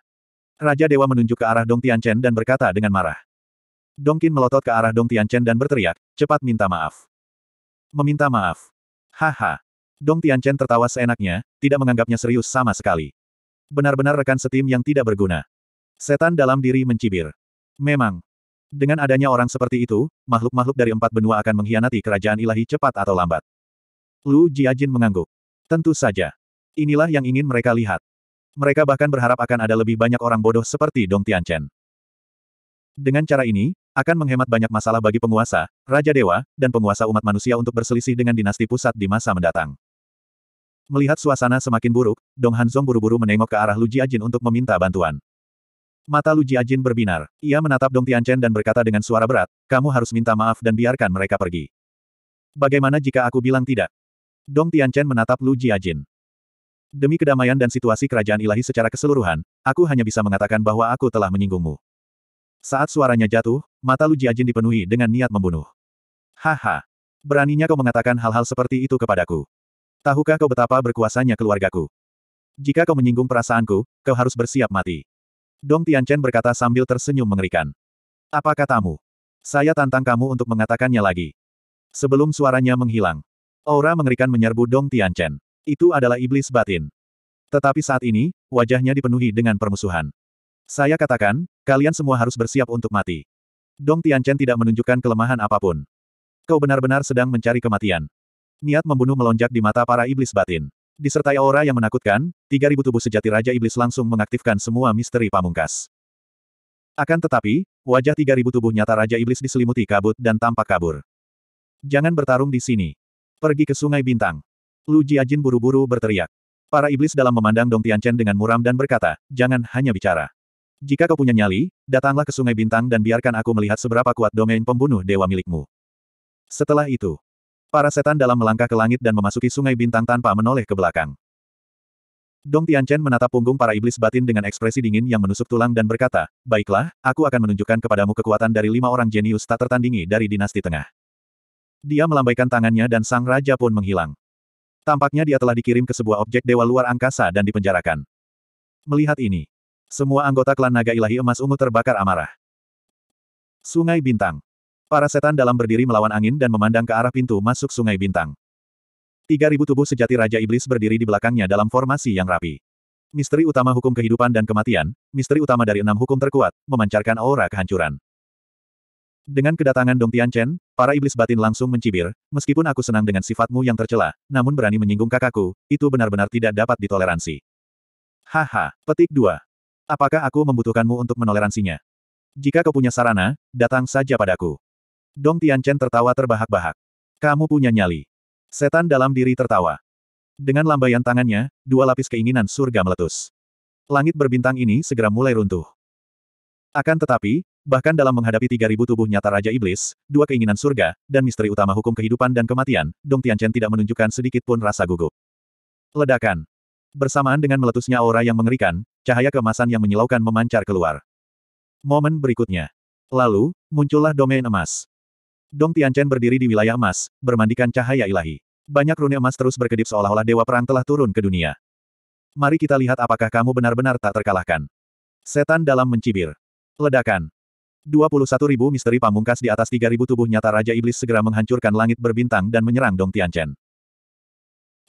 Raja Dewa menunjuk ke arah Dong Tianchen dan berkata dengan marah. Dongkin melotot ke arah Dong Tianchen dan berteriak, cepat minta maaf. Meminta maaf. Haha, Dong Tianchen tertawa seenaknya, tidak menganggapnya serius sama sekali. Benar-benar rekan setim yang tidak berguna. Setan dalam diri mencibir. Memang. Dengan adanya orang seperti itu, makhluk-makhluk dari empat benua akan mengkhianati kerajaan ilahi cepat atau lambat. Lu Jiajin mengangguk. Tentu saja. Inilah yang ingin mereka lihat. Mereka bahkan berharap akan ada lebih banyak orang bodoh seperti Dong Tianchen. Dengan cara ini, akan menghemat banyak masalah bagi penguasa, raja dewa, dan penguasa umat manusia untuk berselisih dengan dinasti pusat di masa mendatang. Melihat suasana semakin buruk, Dong Hanzong buru-buru menengok ke arah Lu Jiajin untuk meminta bantuan. Mata Lu Jiajin berbinar. Ia menatap Dong Tianchen dan berkata dengan suara berat, kamu harus minta maaf dan biarkan mereka pergi. Bagaimana jika aku bilang tidak? Dong Tianchen menatap Lu Jiajin. Demi kedamaian dan situasi kerajaan ilahi secara keseluruhan, aku hanya bisa mengatakan bahwa aku telah menyinggungmu. Saat suaranya jatuh, mata Lu Jiajin dipenuhi dengan niat membunuh. Haha. Beraninya kau mengatakan hal-hal seperti itu kepadaku. Tahukah kau betapa berkuasanya keluargaku? Jika kau menyinggung perasaanku, kau harus bersiap mati. Dong Tianchen berkata sambil tersenyum mengerikan. Apa katamu? Saya tantang kamu untuk mengatakannya lagi. Sebelum suaranya menghilang. Aura mengerikan menyerbu Dong Tianchen. Itu adalah iblis batin. Tetapi saat ini, wajahnya dipenuhi dengan permusuhan. Saya katakan, kalian semua harus bersiap untuk mati. Dong Tianchen tidak menunjukkan kelemahan apapun. Kau benar-benar sedang mencari kematian. Niat membunuh melonjak di mata para iblis batin. Disertai aura yang menakutkan, 3000 tubuh sejati Raja Iblis langsung mengaktifkan semua misteri pamungkas. Akan tetapi, wajah 3000 tubuh nyata Raja Iblis diselimuti kabut dan tampak kabur. Jangan bertarung di sini. Pergi ke Sungai Bintang. Lu Jiajin buru-buru berteriak. Para iblis dalam memandang Dong Tianchen dengan muram dan berkata, jangan hanya bicara. Jika kau punya nyali, datanglah ke Sungai Bintang dan biarkan aku melihat seberapa kuat domain pembunuh dewa milikmu. Setelah itu, Para setan dalam melangkah ke langit dan memasuki sungai bintang tanpa menoleh ke belakang. Dong Tianchen menatap punggung para iblis batin dengan ekspresi dingin yang menusuk tulang dan berkata, Baiklah, aku akan menunjukkan kepadamu kekuatan dari lima orang jenius tak tertandingi dari dinasti tengah. Dia melambaikan tangannya dan sang raja pun menghilang. Tampaknya dia telah dikirim ke sebuah objek dewa luar angkasa dan dipenjarakan. Melihat ini, semua anggota klan naga ilahi emas ungu terbakar amarah. Sungai Bintang Para setan dalam berdiri melawan angin dan memandang ke arah pintu masuk Sungai Bintang. Tiga ribu tubuh sejati Raja Iblis berdiri di belakangnya dalam formasi yang rapi. Misteri utama hukum kehidupan dan kematian, misteri utama dari enam hukum terkuat, memancarkan aura kehancuran. Dengan kedatangan Dong Tian Chen, para iblis batin langsung mencibir, meskipun aku senang dengan sifatmu yang tercela, namun berani menyinggung kakakku, itu benar-benar tidak dapat ditoleransi. Haha, petik dua. Apakah aku membutuhkanmu untuk menoleransinya? Jika kau punya sarana, datang saja padaku. Dong Tianchen tertawa terbahak-bahak. Kamu punya nyali. Setan dalam diri tertawa. Dengan lambaian tangannya, dua lapis keinginan surga meletus. Langit berbintang ini segera mulai runtuh. Akan tetapi, bahkan dalam menghadapi 3000 tubuh nyata Raja Iblis, dua keinginan surga, dan misteri utama hukum kehidupan dan kematian, Dong Tianchen tidak menunjukkan sedikit pun rasa gugup. Ledakan. Bersamaan dengan meletusnya aura yang mengerikan, cahaya kemasan yang menyilaukan memancar keluar. Momen berikutnya. Lalu, muncullah domain emas. Dong Tianchen berdiri di wilayah emas, bermandikan cahaya ilahi. Banyak rune emas terus berkedip seolah-olah dewa perang telah turun ke dunia. Mari kita lihat apakah kamu benar-benar tak terkalahkan. Setan dalam mencibir. Ledakan. 21.000 misteri pamungkas di atas ribu tubuh nyata Raja Iblis segera menghancurkan langit berbintang dan menyerang Dong Tianchen.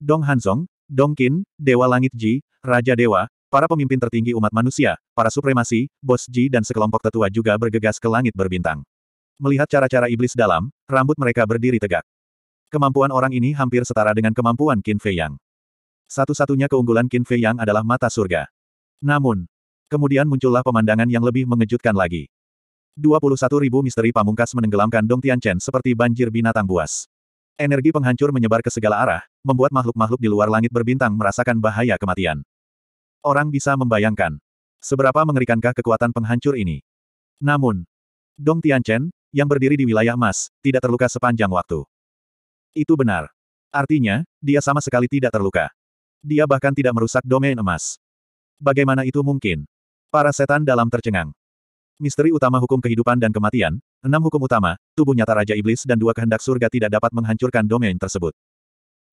Dong Hanzong, Dong Qin, Dewa Langit Ji, Raja Dewa, para pemimpin tertinggi umat manusia, para supremasi, bos Ji dan sekelompok tetua juga bergegas ke langit berbintang. Melihat cara-cara iblis dalam, rambut mereka berdiri tegak. Kemampuan orang ini hampir setara dengan kemampuan Qin Fei Yang. Satu-satunya keunggulan Qin Fei Yang adalah mata surga. Namun, kemudian muncullah pemandangan yang lebih mengejutkan lagi. 21.000 misteri pamungkas menenggelamkan Dong Tian Chen seperti banjir binatang buas. Energi penghancur menyebar ke segala arah, membuat makhluk-makhluk di luar langit berbintang merasakan bahaya kematian. Orang bisa membayangkan, seberapa mengerikankah kekuatan penghancur ini. Namun, Dong Tian Chen yang berdiri di wilayah emas, tidak terluka sepanjang waktu. Itu benar. Artinya, dia sama sekali tidak terluka. Dia bahkan tidak merusak domain emas. Bagaimana itu mungkin? Para setan dalam tercengang. Misteri utama hukum kehidupan dan kematian, enam hukum utama, tubuh nyata Raja Iblis dan dua kehendak surga tidak dapat menghancurkan domain tersebut.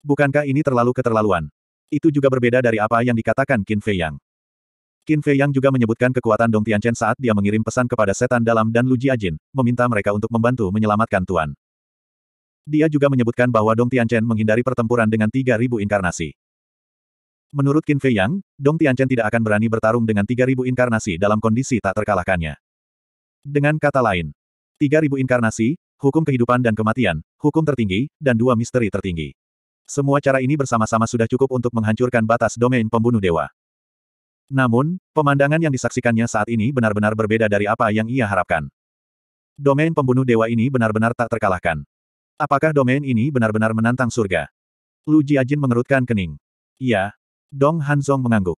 Bukankah ini terlalu keterlaluan? Itu juga berbeda dari apa yang dikatakan Qin Fei Yang. Qin Fei Yang juga menyebutkan kekuatan Dong Tianchen saat dia mengirim pesan kepada setan dalam dan Lu Jiajin, meminta mereka untuk membantu menyelamatkan Tuan. Dia juga menyebutkan bahwa Dong Tianchen menghindari pertempuran dengan 3.000 inkarnasi. Menurut Qin Fei Yang, Dong Tianchen tidak akan berani bertarung dengan 3.000 inkarnasi dalam kondisi tak terkalahkannya. Dengan kata lain, 3.000 inkarnasi, hukum kehidupan dan kematian, hukum tertinggi, dan dua misteri tertinggi. Semua cara ini bersama-sama sudah cukup untuk menghancurkan batas domain pembunuh dewa. Namun, pemandangan yang disaksikannya saat ini benar-benar berbeda dari apa yang ia harapkan. Domain pembunuh dewa ini benar-benar tak terkalahkan. Apakah domain ini benar-benar menantang surga? Lu Jiajin mengerutkan kening. Iya. Dong Hanzong mengangguk.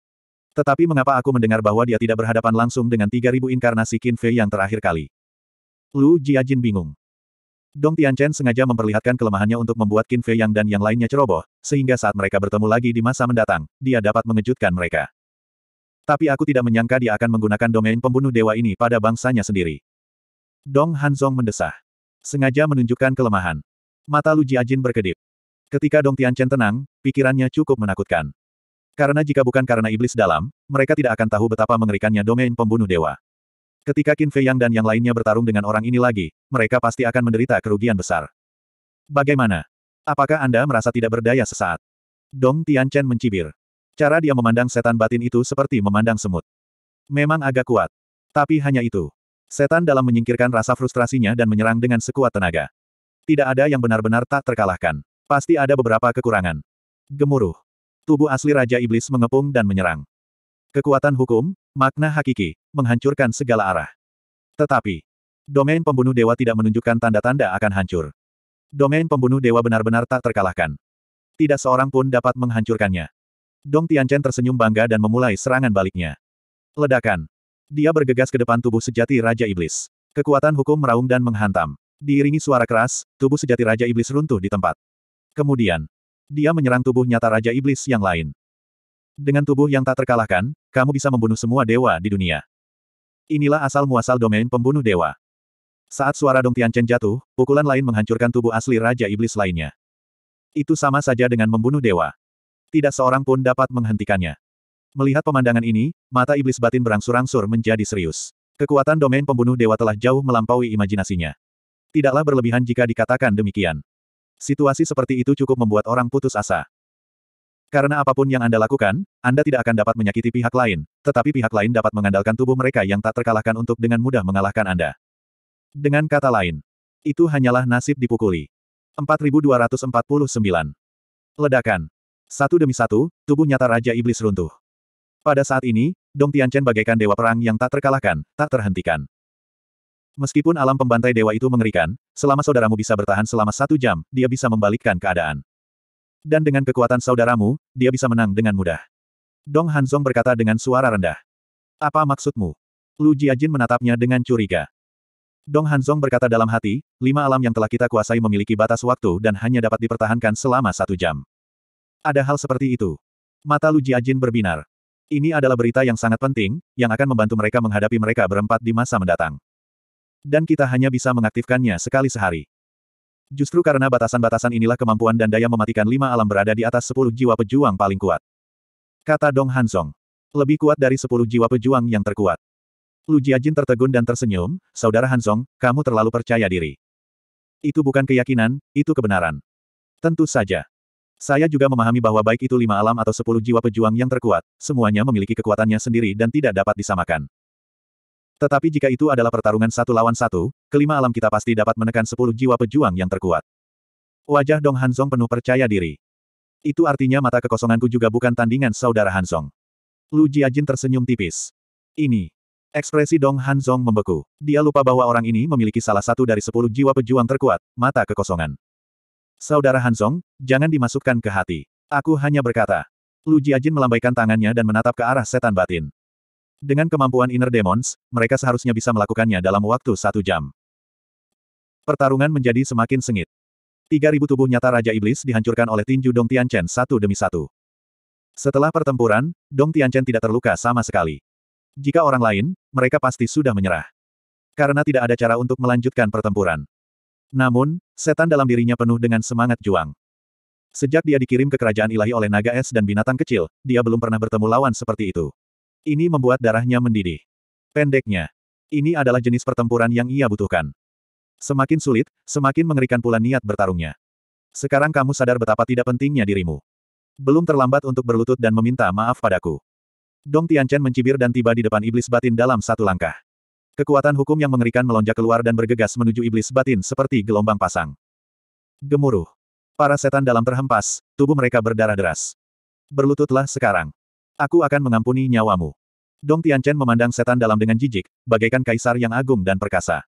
Tetapi mengapa aku mendengar bahwa dia tidak berhadapan langsung dengan 3000 inkarnasi Qin Fei yang terakhir kali? Lu Jiajin bingung. Dong Tianchen sengaja memperlihatkan kelemahannya untuk membuat Qin Fei Yang dan yang lainnya ceroboh, sehingga saat mereka bertemu lagi di masa mendatang, dia dapat mengejutkan mereka. Tapi aku tidak menyangka dia akan menggunakan domain pembunuh dewa ini pada bangsanya sendiri. Dong Hanzong mendesah. Sengaja menunjukkan kelemahan. Mata Lu Jiajin berkedip. Ketika Dong Tianchen tenang, pikirannya cukup menakutkan. Karena jika bukan karena iblis dalam, mereka tidak akan tahu betapa mengerikannya domain pembunuh dewa. Ketika Qin Fei Yang dan yang lainnya bertarung dengan orang ini lagi, mereka pasti akan menderita kerugian besar. Bagaimana? Apakah Anda merasa tidak berdaya sesaat? Dong Tianchen mencibir. Cara dia memandang setan batin itu seperti memandang semut. Memang agak kuat. Tapi hanya itu. Setan dalam menyingkirkan rasa frustrasinya dan menyerang dengan sekuat tenaga. Tidak ada yang benar-benar tak terkalahkan. Pasti ada beberapa kekurangan. Gemuruh. Tubuh asli Raja Iblis mengepung dan menyerang. Kekuatan hukum, makna hakiki, menghancurkan segala arah. Tetapi, domain pembunuh dewa tidak menunjukkan tanda-tanda akan hancur. Domain pembunuh dewa benar-benar tak terkalahkan. Tidak seorang pun dapat menghancurkannya. Dong Tianchen tersenyum bangga dan memulai serangan baliknya. Ledakan. Dia bergegas ke depan tubuh sejati Raja Iblis. Kekuatan hukum meraung dan menghantam. Diiringi suara keras, tubuh sejati Raja Iblis runtuh di tempat. Kemudian, dia menyerang tubuh nyata Raja Iblis yang lain. Dengan tubuh yang tak terkalahkan, kamu bisa membunuh semua dewa di dunia. Inilah asal-muasal domain pembunuh dewa. Saat suara Dong Tianchen jatuh, pukulan lain menghancurkan tubuh asli Raja Iblis lainnya. Itu sama saja dengan membunuh dewa tidak seorang pun dapat menghentikannya. Melihat pemandangan ini, mata iblis batin berangsur-angsur menjadi serius. Kekuatan domain pembunuh dewa telah jauh melampaui imajinasinya. Tidaklah berlebihan jika dikatakan demikian. Situasi seperti itu cukup membuat orang putus asa. Karena apapun yang Anda lakukan, Anda tidak akan dapat menyakiti pihak lain, tetapi pihak lain dapat mengandalkan tubuh mereka yang tak terkalahkan untuk dengan mudah mengalahkan Anda. Dengan kata lain, itu hanyalah nasib dipukuli. 4249. Ledakan. Satu demi satu, tubuh nyata Raja Iblis runtuh. Pada saat ini, Dong Tianchen bagaikan dewa perang yang tak terkalahkan, tak terhentikan. Meskipun alam pembantai dewa itu mengerikan, selama saudaramu bisa bertahan selama satu jam, dia bisa membalikkan keadaan. Dan dengan kekuatan saudaramu, dia bisa menang dengan mudah. Dong Hanzong berkata dengan suara rendah. Apa maksudmu? Lu Jiajin menatapnya dengan curiga. Dong Hanzong berkata dalam hati, lima alam yang telah kita kuasai memiliki batas waktu dan hanya dapat dipertahankan selama satu jam. Ada hal seperti itu. Mata Lu Jiajin berbinar. Ini adalah berita yang sangat penting, yang akan membantu mereka menghadapi mereka berempat di masa mendatang. Dan kita hanya bisa mengaktifkannya sekali sehari. Justru karena batasan-batasan inilah kemampuan dan daya mematikan lima alam berada di atas sepuluh jiwa pejuang paling kuat. Kata Dong Hansong. Lebih kuat dari sepuluh jiwa pejuang yang terkuat. Lu Jiajin tertegun dan tersenyum, Saudara Hansong, kamu terlalu percaya diri. Itu bukan keyakinan, itu kebenaran. Tentu saja. Saya juga memahami bahwa baik itu lima alam atau sepuluh jiwa pejuang yang terkuat, semuanya memiliki kekuatannya sendiri dan tidak dapat disamakan. Tetapi jika itu adalah pertarungan satu lawan satu, kelima alam kita pasti dapat menekan sepuluh jiwa pejuang yang terkuat. Wajah Dong Hansong penuh percaya diri. Itu artinya mata kekosonganku juga bukan tandingan saudara Hansong. Lu Jiajin tersenyum tipis. Ini. Ekspresi Dong Hansong membeku. Dia lupa bahwa orang ini memiliki salah satu dari sepuluh jiwa pejuang terkuat, mata kekosongan. Saudara Hansong, jangan dimasukkan ke hati. Aku hanya berkata. Lu Jiajin melambaikan tangannya dan menatap ke arah setan batin. Dengan kemampuan inner demons, mereka seharusnya bisa melakukannya dalam waktu satu jam. Pertarungan menjadi semakin sengit. Tiga ribu tubuh nyata Raja Iblis dihancurkan oleh tinju Dong Tianchen satu demi satu. Setelah pertempuran, Dong Tianchen tidak terluka sama sekali. Jika orang lain, mereka pasti sudah menyerah. Karena tidak ada cara untuk melanjutkan pertempuran. Namun, Setan dalam dirinya penuh dengan semangat juang. Sejak dia dikirim ke kerajaan ilahi oleh naga es dan binatang kecil, dia belum pernah bertemu lawan seperti itu. Ini membuat darahnya mendidih. Pendeknya, ini adalah jenis pertempuran yang ia butuhkan. Semakin sulit, semakin mengerikan pula niat bertarungnya. Sekarang kamu sadar betapa tidak pentingnya dirimu. Belum terlambat untuk berlutut dan meminta maaf padaku. Dong Tianchen mencibir dan tiba di depan iblis batin dalam satu langkah. Kekuatan hukum yang mengerikan melonjak keluar dan bergegas menuju iblis batin seperti gelombang pasang. Gemuruh. Para setan dalam terhempas, tubuh mereka berdarah deras. Berlututlah sekarang. Aku akan mengampuni nyawamu. Dong Tianchen memandang setan dalam dengan jijik, bagaikan kaisar yang agung dan perkasa.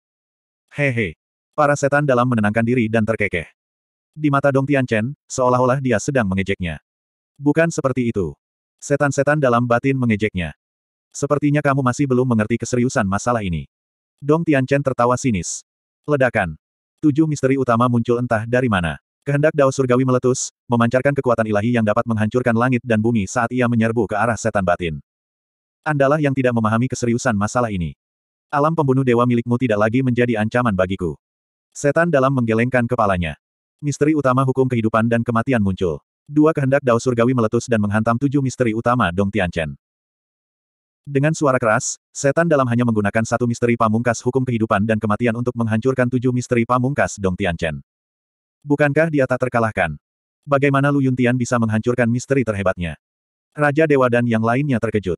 Hehe. Para setan dalam menenangkan diri dan terkekeh. Di mata Dong Tianchen, seolah-olah dia sedang mengejeknya. Bukan seperti itu. Setan-setan dalam batin mengejeknya. Sepertinya kamu masih belum mengerti keseriusan masalah ini. Dong Tianchen tertawa sinis. Ledakan. Tujuh misteri utama muncul entah dari mana. Kehendak Dao Surgawi meletus, memancarkan kekuatan ilahi yang dapat menghancurkan langit dan bumi saat ia menyerbu ke arah setan batin. Andalah yang tidak memahami keseriusan masalah ini. Alam pembunuh dewa milikmu tidak lagi menjadi ancaman bagiku. Setan dalam menggelengkan kepalanya. Misteri utama hukum kehidupan dan kematian muncul. Dua kehendak Dao Surgawi meletus dan menghantam tujuh misteri utama Dong Tianchen. Dengan suara keras, setan dalam hanya menggunakan satu misteri pamungkas hukum kehidupan dan kematian untuk menghancurkan tujuh misteri pamungkas Dong Tianchen. Bukankah dia tak terkalahkan? Bagaimana Lu Yuntian bisa menghancurkan misteri terhebatnya? Raja Dewa dan yang lainnya terkejut.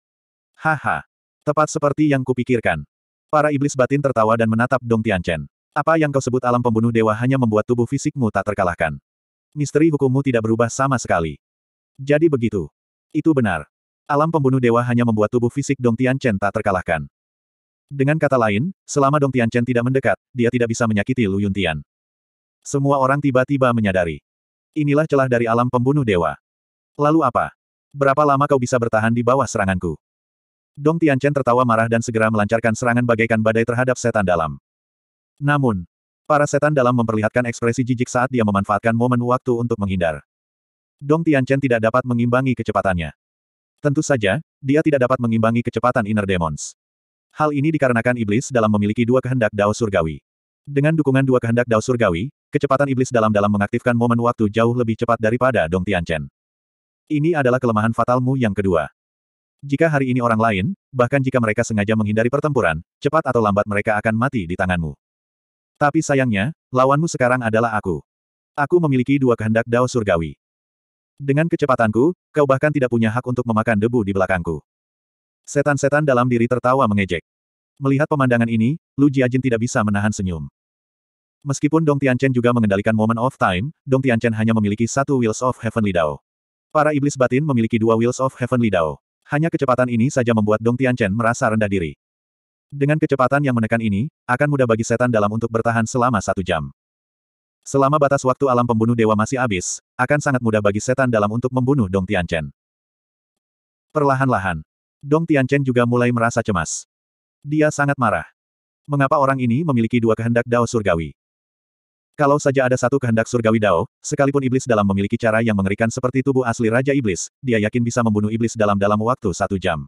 Haha. Tepat seperti yang kupikirkan. Para iblis batin tertawa dan menatap Dong Tianchen. Apa yang kau sebut alam pembunuh dewa hanya membuat tubuh fisikmu tak terkalahkan. Misteri hukummu tidak berubah sama sekali. Jadi begitu. Itu benar alam pembunuh dewa hanya membuat tubuh fisik Dong Tian Chen tak terkalahkan. Dengan kata lain, selama Dong Tian Chen tidak mendekat, dia tidak bisa menyakiti Lu Tian. Semua orang tiba-tiba menyadari. Inilah celah dari alam pembunuh dewa. Lalu apa? Berapa lama kau bisa bertahan di bawah seranganku? Dong Tian Chen tertawa marah dan segera melancarkan serangan bagaikan badai terhadap setan dalam. Namun, para setan dalam memperlihatkan ekspresi jijik saat dia memanfaatkan momen waktu untuk menghindar. Dong Tian Chen tidak dapat mengimbangi kecepatannya. Tentu saja, dia tidak dapat mengimbangi kecepatan Inner Demons. Hal ini dikarenakan iblis dalam memiliki dua kehendak Dao Surgawi. Dengan dukungan dua kehendak Dao Surgawi, kecepatan iblis dalam dalam mengaktifkan momen waktu jauh lebih cepat daripada Dong Tianchen. Ini adalah kelemahan fatalmu yang kedua. Jika hari ini orang lain, bahkan jika mereka sengaja menghindari pertempuran, cepat atau lambat mereka akan mati di tanganmu. Tapi sayangnya, lawanmu sekarang adalah aku. Aku memiliki dua kehendak Dao Surgawi. Dengan kecepatanku, kau bahkan tidak punya hak untuk memakan debu di belakangku. Setan-setan dalam diri tertawa mengejek. Melihat pemandangan ini, Lu Jiajin tidak bisa menahan senyum. Meskipun Dong Tianchen juga mengendalikan Moment of Time, Dong Tianchen hanya memiliki satu Wheels of Heavenly Dao. Para iblis batin memiliki dua Wheels of Heavenly Dao. Hanya kecepatan ini saja membuat Dong Tianchen merasa rendah diri. Dengan kecepatan yang menekan ini, akan mudah bagi setan dalam untuk bertahan selama satu jam. Selama batas waktu alam pembunuh dewa masih habis, akan sangat mudah bagi setan dalam untuk membunuh Dong Tianchen. Perlahan-lahan, Dong Tianchen juga mulai merasa cemas. Dia sangat marah. Mengapa orang ini memiliki dua kehendak Dao Surgawi? Kalau saja ada satu kehendak Surgawi Dao, sekalipun iblis dalam memiliki cara yang mengerikan seperti tubuh asli Raja Iblis, dia yakin bisa membunuh iblis dalam dalam waktu satu jam.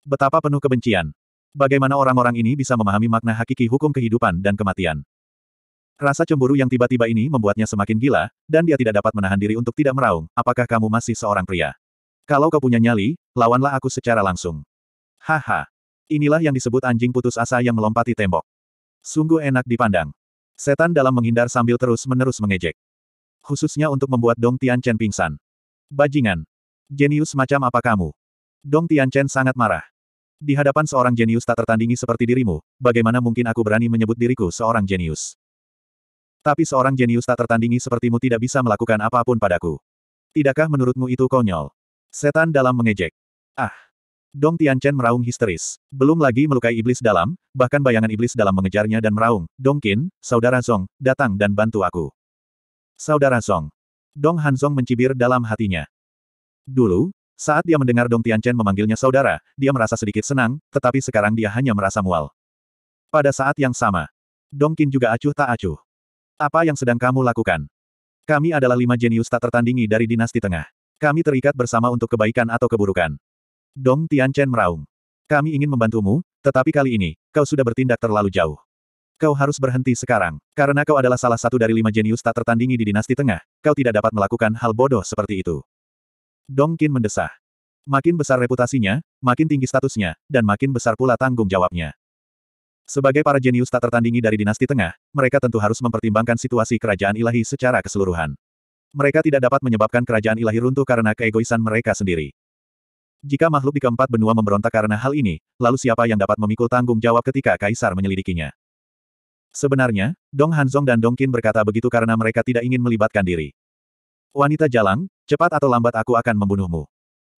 Betapa penuh kebencian. Bagaimana orang-orang ini bisa memahami makna hakiki hukum kehidupan dan kematian? Rasa cemburu yang tiba-tiba ini membuatnya semakin gila, dan dia tidak dapat menahan diri untuk tidak meraung, apakah kamu masih seorang pria? Kalau kau punya nyali, lawanlah aku secara langsung. Haha. Inilah yang disebut anjing putus asa yang melompati tembok. Sungguh enak dipandang. Setan dalam menghindar sambil terus-menerus mengejek. Khususnya untuk membuat Dong Tian Chen pingsan. Bajingan. Jenius macam apa kamu? Dong Tian Chen sangat marah. Di hadapan seorang jenius tak tertandingi seperti dirimu, bagaimana mungkin aku berani menyebut diriku seorang jenius? Tapi seorang jenius tak tertandingi sepertimu tidak bisa melakukan apapun padaku. Tidakkah menurutmu itu konyol? Setan dalam mengejek. Ah! Dong Tianchen meraung histeris. Belum lagi melukai iblis dalam, bahkan bayangan iblis dalam mengejarnya dan meraung. Dong Qin, saudara Zong, datang dan bantu aku. Saudara Zong. Dong Han Song mencibir dalam hatinya. Dulu, saat dia mendengar Dong Tianchen memanggilnya saudara, dia merasa sedikit senang, tetapi sekarang dia hanya merasa mual. Pada saat yang sama, Dong Qin juga acuh tak acuh. Apa yang sedang kamu lakukan? Kami adalah lima jenius tak tertandingi dari dinasti tengah. Kami terikat bersama untuk kebaikan atau keburukan. Dong Tianchen meraung. Kami ingin membantumu, tetapi kali ini, kau sudah bertindak terlalu jauh. Kau harus berhenti sekarang, karena kau adalah salah satu dari lima jenius tak tertandingi di dinasti tengah, kau tidak dapat melakukan hal bodoh seperti itu. Dong Qin mendesah. Makin besar reputasinya, makin tinggi statusnya, dan makin besar pula tanggung jawabnya. Sebagai para jenius tak tertandingi dari dinasti tengah, mereka tentu harus mempertimbangkan situasi kerajaan ilahi secara keseluruhan. Mereka tidak dapat menyebabkan kerajaan ilahi runtuh karena keegoisan mereka sendiri. Jika makhluk di keempat benua memberontak karena hal ini, lalu siapa yang dapat memikul tanggung jawab ketika kaisar menyelidikinya? Sebenarnya, Dong Hanzong dan Dong Qin berkata begitu karena mereka tidak ingin melibatkan diri. Wanita jalang, cepat atau lambat aku akan membunuhmu.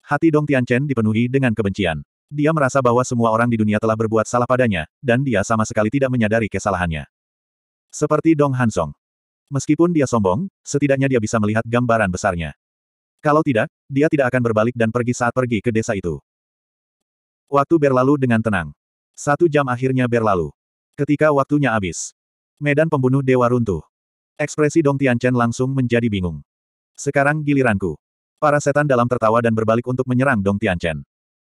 Hati Dong Tianchen dipenuhi dengan kebencian. Dia merasa bahwa semua orang di dunia telah berbuat salah padanya, dan dia sama sekali tidak menyadari kesalahannya. Seperti Dong Hansong. Meskipun dia sombong, setidaknya dia bisa melihat gambaran besarnya. Kalau tidak, dia tidak akan berbalik dan pergi saat pergi ke desa itu. Waktu berlalu dengan tenang. Satu jam akhirnya berlalu. Ketika waktunya habis. Medan pembunuh dewa runtuh. Ekspresi Dong Tianchen langsung menjadi bingung. Sekarang giliranku. Para setan dalam tertawa dan berbalik untuk menyerang Dong Tianchen.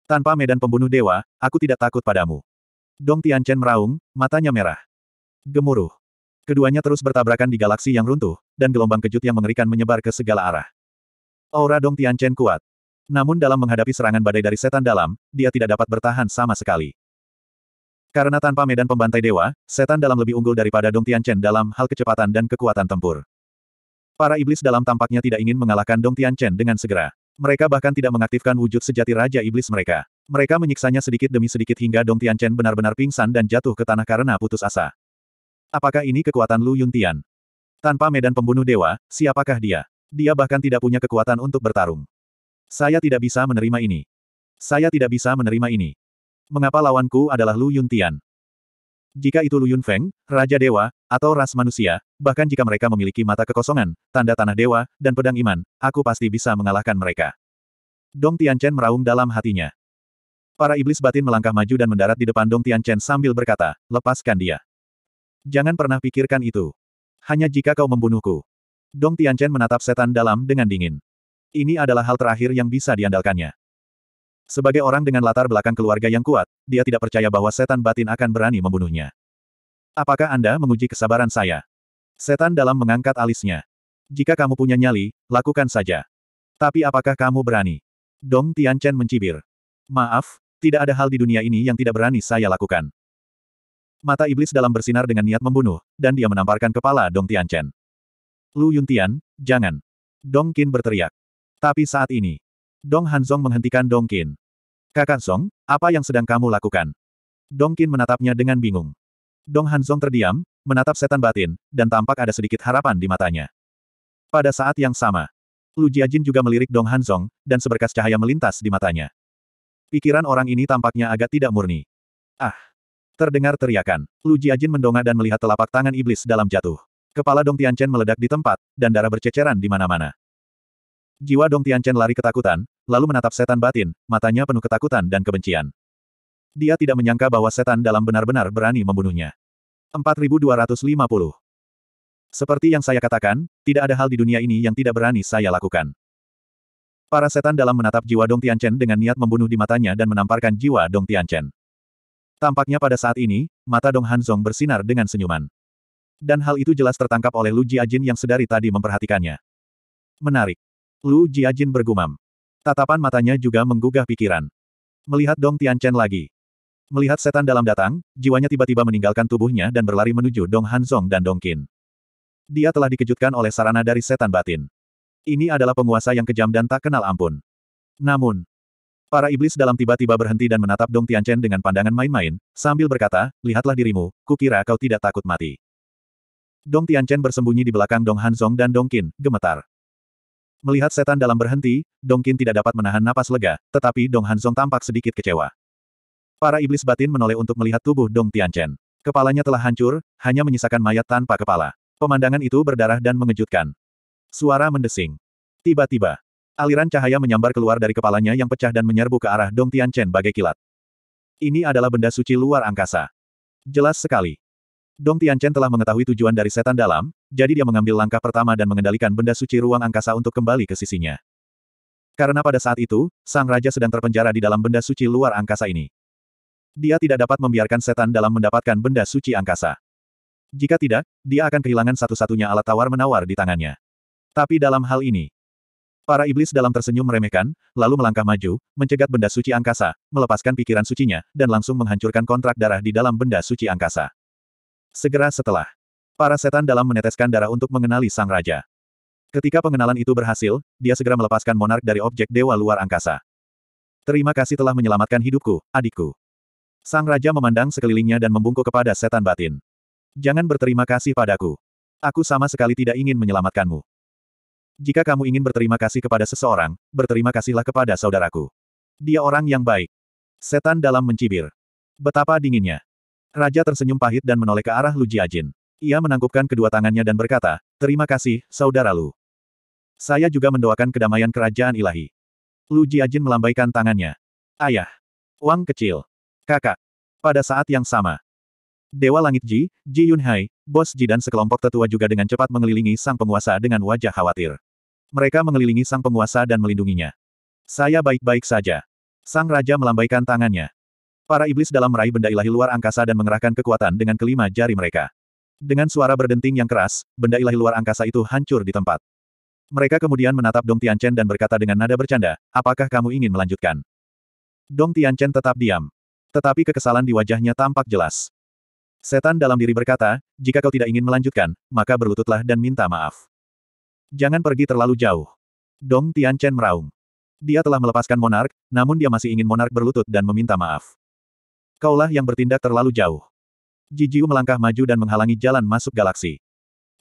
Tanpa medan pembunuh dewa, aku tidak takut padamu. Dong Tianchen meraung, matanya merah. Gemuruh. Keduanya terus bertabrakan di galaksi yang runtuh, dan gelombang kejut yang mengerikan menyebar ke segala arah. Aura Dong Tianchen kuat. Namun dalam menghadapi serangan badai dari setan dalam, dia tidak dapat bertahan sama sekali. Karena tanpa medan pembantai dewa, setan dalam lebih unggul daripada Dong Tianchen dalam hal kecepatan dan kekuatan tempur. Para iblis dalam tampaknya tidak ingin mengalahkan Dong Tianchen dengan segera. Mereka bahkan tidak mengaktifkan wujud sejati Raja Iblis mereka. Mereka menyiksanya sedikit demi sedikit hingga Dong Tianchen benar-benar pingsan dan jatuh ke tanah karena putus asa. Apakah ini kekuatan Lu Yuntian? Tanpa medan pembunuh dewa, siapakah dia? Dia bahkan tidak punya kekuatan untuk bertarung. Saya tidak bisa menerima ini. Saya tidak bisa menerima ini. Mengapa lawanku adalah Lu Yuntian? Jika itu Luyun Feng, Raja Dewa, atau ras manusia, bahkan jika mereka memiliki mata kekosongan, tanda tanah dewa, dan pedang iman, aku pasti bisa mengalahkan mereka. Dong Tianchen meraung dalam hatinya. Para iblis batin melangkah maju dan mendarat di depan Dong Tianchen sambil berkata, lepaskan dia. Jangan pernah pikirkan itu. Hanya jika kau membunuhku. Dong Tianchen menatap setan dalam dengan dingin. Ini adalah hal terakhir yang bisa diandalkannya. Sebagai orang dengan latar belakang keluarga yang kuat, dia tidak percaya bahwa setan batin akan berani membunuhnya. Apakah Anda menguji kesabaran saya? Setan dalam mengangkat alisnya. Jika kamu punya nyali, lakukan saja. Tapi apakah kamu berani? Dong Tianchen mencibir. Maaf, tidak ada hal di dunia ini yang tidak berani saya lakukan. Mata iblis dalam bersinar dengan niat membunuh, dan dia menamparkan kepala Dong Tianchen. Lu Yuntian, jangan. Dong Qin berteriak. Tapi saat ini, Dong Hanzong menghentikan Dong Qin. Kakak Song, apa yang sedang kamu lakukan? Dong Qin menatapnya dengan bingung. Dong Hanzong terdiam, menatap setan batin, dan tampak ada sedikit harapan di matanya. Pada saat yang sama, Lu Jiajin juga melirik Dong Hanzong, dan seberkas cahaya melintas di matanya. Pikiran orang ini tampaknya agak tidak murni. Ah! Terdengar teriakan, Lu Jiajin mendongak dan melihat telapak tangan iblis dalam jatuh. Kepala Dong Tianchen meledak di tempat, dan darah berceceran di mana-mana. Jiwa Dong Tianchen lari ketakutan, lalu menatap setan batin, matanya penuh ketakutan dan kebencian. Dia tidak menyangka bahwa setan dalam benar-benar berani membunuhnya. 4250 Seperti yang saya katakan, tidak ada hal di dunia ini yang tidak berani saya lakukan. Para setan dalam menatap jiwa Dong Tianchen dengan niat membunuh di matanya dan menamparkan jiwa Dong Tianchen. Tampaknya pada saat ini, mata Dong Hanzong bersinar dengan senyuman. Dan hal itu jelas tertangkap oleh Lu Jiajin yang sedari tadi memperhatikannya. Menarik. Lu Jiajin bergumam. Tatapan matanya juga menggugah pikiran. Melihat Dong Tianchen lagi. Melihat setan dalam datang, jiwanya tiba-tiba meninggalkan tubuhnya dan berlari menuju Dong Hanzong dan Dong Qin. Dia telah dikejutkan oleh sarana dari setan batin. Ini adalah penguasa yang kejam dan tak kenal ampun. Namun, para iblis dalam tiba-tiba berhenti dan menatap Dong Tianchen dengan pandangan main-main, sambil berkata, lihatlah dirimu, kukira kau tidak takut mati. Dong Tianchen bersembunyi di belakang Dong Hanzong dan Dong Qin, gemetar. Melihat setan dalam berhenti, Dong Qin tidak dapat menahan napas lega, tetapi Dong Hanzong tampak sedikit kecewa. Para iblis batin menoleh untuk melihat tubuh Dong Tianchen. Kepalanya telah hancur, hanya menyisakan mayat tanpa kepala. Pemandangan itu berdarah dan mengejutkan. Suara mendesing. Tiba-tiba, aliran cahaya menyambar keluar dari kepalanya yang pecah dan menyerbu ke arah Dong Tianchen bagai kilat. Ini adalah benda suci luar angkasa. Jelas sekali. Dong Tianchen telah mengetahui tujuan dari setan dalam, jadi dia mengambil langkah pertama dan mengendalikan benda suci ruang angkasa untuk kembali ke sisinya. Karena pada saat itu, sang raja sedang terpenjara di dalam benda suci luar angkasa ini. Dia tidak dapat membiarkan setan dalam mendapatkan benda suci angkasa. Jika tidak, dia akan kehilangan satu-satunya alat tawar-menawar di tangannya. Tapi dalam hal ini, Para iblis dalam tersenyum meremehkan, lalu melangkah maju, mencegat benda suci angkasa, melepaskan pikiran sucinya, dan langsung menghancurkan kontrak darah di dalam benda suci angkasa. Segera setelah para setan dalam meneteskan darah untuk mengenali sang raja. Ketika pengenalan itu berhasil, dia segera melepaskan monark dari objek dewa luar angkasa. Terima kasih telah menyelamatkan hidupku, adikku. Sang raja memandang sekelilingnya dan membungkuk kepada setan batin. Jangan berterima kasih padaku. Aku sama sekali tidak ingin menyelamatkanmu. Jika kamu ingin berterima kasih kepada seseorang, berterima kasihlah kepada saudaraku. Dia orang yang baik. Setan dalam mencibir. Betapa dinginnya. Raja tersenyum pahit dan menoleh ke arah Lu Jiajin. Ia menangkupkan kedua tangannya dan berkata, Terima kasih, Saudara Lu. Saya juga mendoakan kedamaian kerajaan ilahi. Lu Jiajin melambaikan tangannya. Ayah. Wang kecil. Kakak. Pada saat yang sama. Dewa Langit Ji, Ji Yunhai, Bos Ji dan sekelompok tetua juga dengan cepat mengelilingi sang penguasa dengan wajah khawatir. Mereka mengelilingi sang penguasa dan melindunginya. Saya baik-baik saja. Sang Raja melambaikan tangannya. Para iblis dalam meraih benda ilahi luar angkasa dan mengerahkan kekuatan dengan kelima jari mereka. Dengan suara berdenting yang keras, benda ilahi luar angkasa itu hancur di tempat. Mereka kemudian menatap Dong Tianchen dan berkata dengan nada bercanda, apakah kamu ingin melanjutkan? Dong Tianchen tetap diam. Tetapi kekesalan di wajahnya tampak jelas. Setan dalam diri berkata, jika kau tidak ingin melanjutkan, maka berlututlah dan minta maaf. Jangan pergi terlalu jauh. Dong Tianchen meraung. Dia telah melepaskan monark, namun dia masih ingin monark berlutut dan meminta maaf. Kaulah yang bertindak terlalu jauh. Jijiu melangkah maju dan menghalangi jalan masuk galaksi.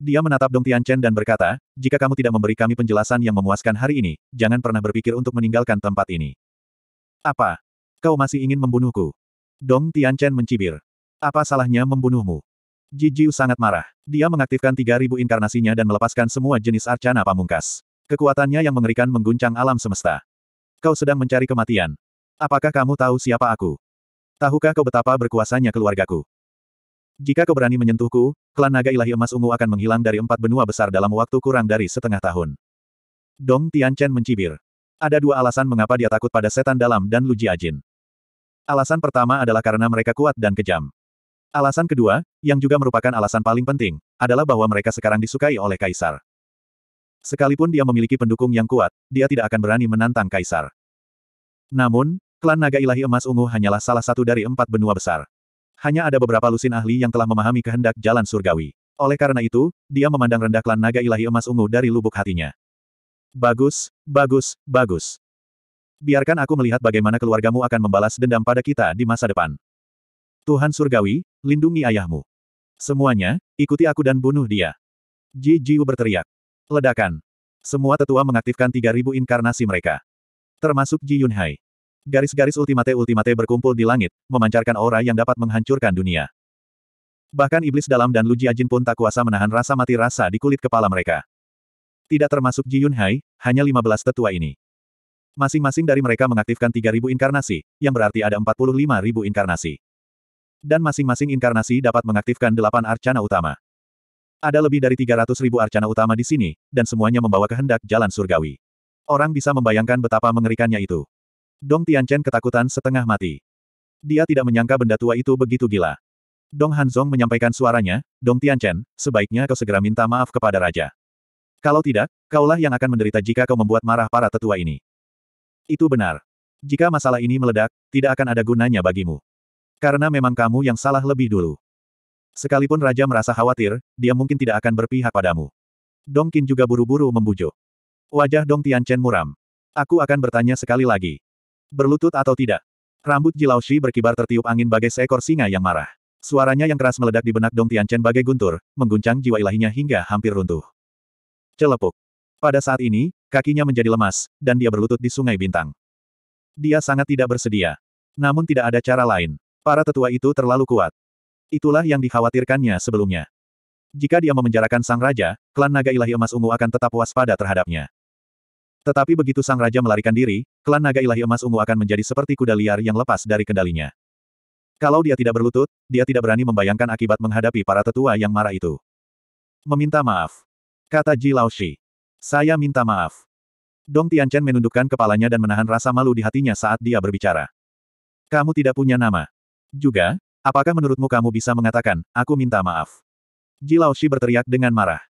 Dia menatap Dong Tianchen dan berkata, jika kamu tidak memberi kami penjelasan yang memuaskan hari ini, jangan pernah berpikir untuk meninggalkan tempat ini. Apa? Kau masih ingin membunuhku? Dong Tianchen mencibir. Apa salahnya membunuhmu? Jijiu sangat marah. Dia mengaktifkan 3000 inkarnasinya dan melepaskan semua jenis arcana pamungkas. Kekuatannya yang mengerikan mengguncang alam semesta. Kau sedang mencari kematian. Apakah kamu tahu siapa aku? Tahukah kau betapa berkuasanya keluargaku? Jika kau berani menyentuhku, klan naga ilahi emas ungu akan menghilang dari empat benua besar dalam waktu kurang dari setengah tahun. Dong Tianchen mencibir. Ada dua alasan mengapa dia takut pada setan dalam dan Lu Jiajin. Alasan pertama adalah karena mereka kuat dan kejam. Alasan kedua, yang juga merupakan alasan paling penting, adalah bahwa mereka sekarang disukai oleh Kaisar. Sekalipun dia memiliki pendukung yang kuat, dia tidak akan berani menantang Kaisar. Namun, klan naga ilahi emas ungu hanyalah salah satu dari empat benua besar. Hanya ada beberapa lusin ahli yang telah memahami kehendak jalan surgawi. Oleh karena itu, dia memandang rendah klan naga ilahi emas ungu dari lubuk hatinya. Bagus, bagus, bagus. Biarkan aku melihat bagaimana keluargamu akan membalas dendam pada kita di masa depan. Tuhan surgawi, lindungi ayahmu. Semuanya, ikuti aku dan bunuh dia. Ji Jiu berteriak. Ledakan. Semua tetua mengaktifkan 3000 inkarnasi mereka. Termasuk Ji Yunhai. Garis-garis ultimate-ultimate berkumpul di langit, memancarkan aura yang dapat menghancurkan dunia. Bahkan iblis dalam dan Lu Jiajin pun tak kuasa menahan rasa mati rasa di kulit kepala mereka. Tidak termasuk Ji Yunhai, hanya 15 tetua ini. Masing-masing dari mereka mengaktifkan 3.000 inkarnasi, yang berarti ada 45.000 inkarnasi. Dan masing-masing inkarnasi dapat mengaktifkan 8 arcana utama. Ada lebih dari 300.000 arcana utama di sini, dan semuanya membawa kehendak jalan surgawi. Orang bisa membayangkan betapa mengerikannya itu. Dong Tianchen ketakutan setengah mati. Dia tidak menyangka benda tua itu begitu gila. Dong Hanzong menyampaikan suaranya, Dong Tianchen, sebaiknya kau segera minta maaf kepada Raja. Kalau tidak, kaulah yang akan menderita jika kau membuat marah para tetua ini. Itu benar. Jika masalah ini meledak, tidak akan ada gunanya bagimu. Karena memang kamu yang salah lebih dulu. Sekalipun Raja merasa khawatir, dia mungkin tidak akan berpihak padamu. Dong Qin juga buru-buru membujuk. Wajah Dong Tianchen muram. Aku akan bertanya sekali lagi. Berlutut atau tidak? Rambut Jilao Shi berkibar tertiup angin bagai seekor singa yang marah. Suaranya yang keras meledak di benak Dong Tianchen bagai guntur, mengguncang jiwa ilahinya hingga hampir runtuh. Celepuk. Pada saat ini, kakinya menjadi lemas, dan dia berlutut di sungai bintang. Dia sangat tidak bersedia. Namun tidak ada cara lain. Para tetua itu terlalu kuat. Itulah yang dikhawatirkannya sebelumnya. Jika dia memenjarakan sang raja, klan naga ilahi emas ungu akan tetap waspada terhadapnya. Tetapi begitu sang raja melarikan diri, klan naga ilahi emas ungu akan menjadi seperti kuda liar yang lepas dari kendalinya. Kalau dia tidak berlutut, dia tidak berani membayangkan akibat menghadapi para tetua yang marah itu. Meminta maaf. Kata Ji Laoshi. Saya minta maaf. Dong Tianchen menundukkan kepalanya dan menahan rasa malu di hatinya saat dia berbicara. Kamu tidak punya nama. Juga, apakah menurutmu kamu bisa mengatakan, aku minta maaf? Ji Laoshi berteriak dengan marah.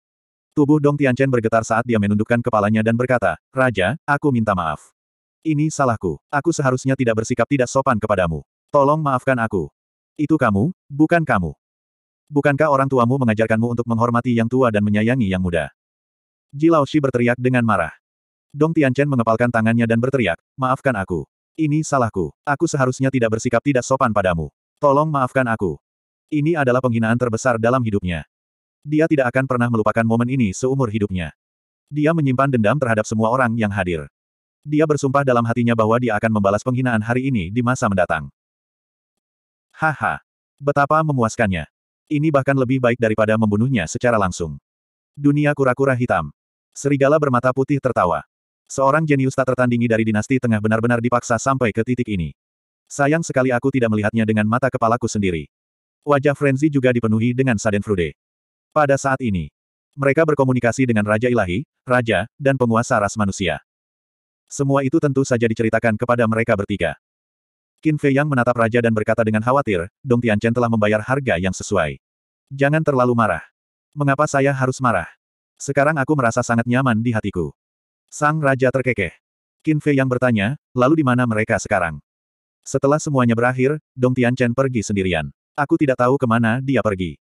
Tubuh Dong Tianchen bergetar saat dia menundukkan kepalanya dan berkata, Raja, aku minta maaf. Ini salahku. Aku seharusnya tidak bersikap tidak sopan kepadamu. Tolong maafkan aku. Itu kamu, bukan kamu. Bukankah orang tuamu mengajarkanmu untuk menghormati yang tua dan menyayangi yang muda? Jilao Shi berteriak dengan marah. Dong Tianchen mengepalkan tangannya dan berteriak, maafkan aku. Ini salahku. Aku seharusnya tidak bersikap tidak sopan padamu. Tolong maafkan aku. Ini adalah penghinaan terbesar dalam hidupnya. Dia tidak akan pernah melupakan momen ini seumur hidupnya. Dia menyimpan dendam terhadap semua orang yang hadir. Dia bersumpah dalam hatinya bahwa dia akan membalas penghinaan hari ini di masa mendatang. Haha. Betapa memuaskannya. Ini bahkan lebih baik daripada membunuhnya secara langsung. Dunia kura-kura hitam. Serigala bermata putih tertawa. Seorang jenius tak tertandingi dari dinasti tengah benar-benar dipaksa sampai ke titik ini. Sayang sekali aku tidak melihatnya dengan mata kepalaku sendiri. Wajah Frenzy juga dipenuhi dengan sadenfrude. Pada saat ini, mereka berkomunikasi dengan Raja Ilahi, Raja, dan penguasa ras manusia. Semua itu tentu saja diceritakan kepada mereka bertiga. Qin Fei Yang menatap Raja dan berkata dengan khawatir, Dong Tian Chen telah membayar harga yang sesuai. Jangan terlalu marah. Mengapa saya harus marah? Sekarang aku merasa sangat nyaman di hatiku. Sang Raja terkekeh. Qin Fei yang bertanya, lalu di mana mereka sekarang? Setelah semuanya berakhir, Dong Tian Chen pergi sendirian. Aku tidak tahu kemana dia pergi.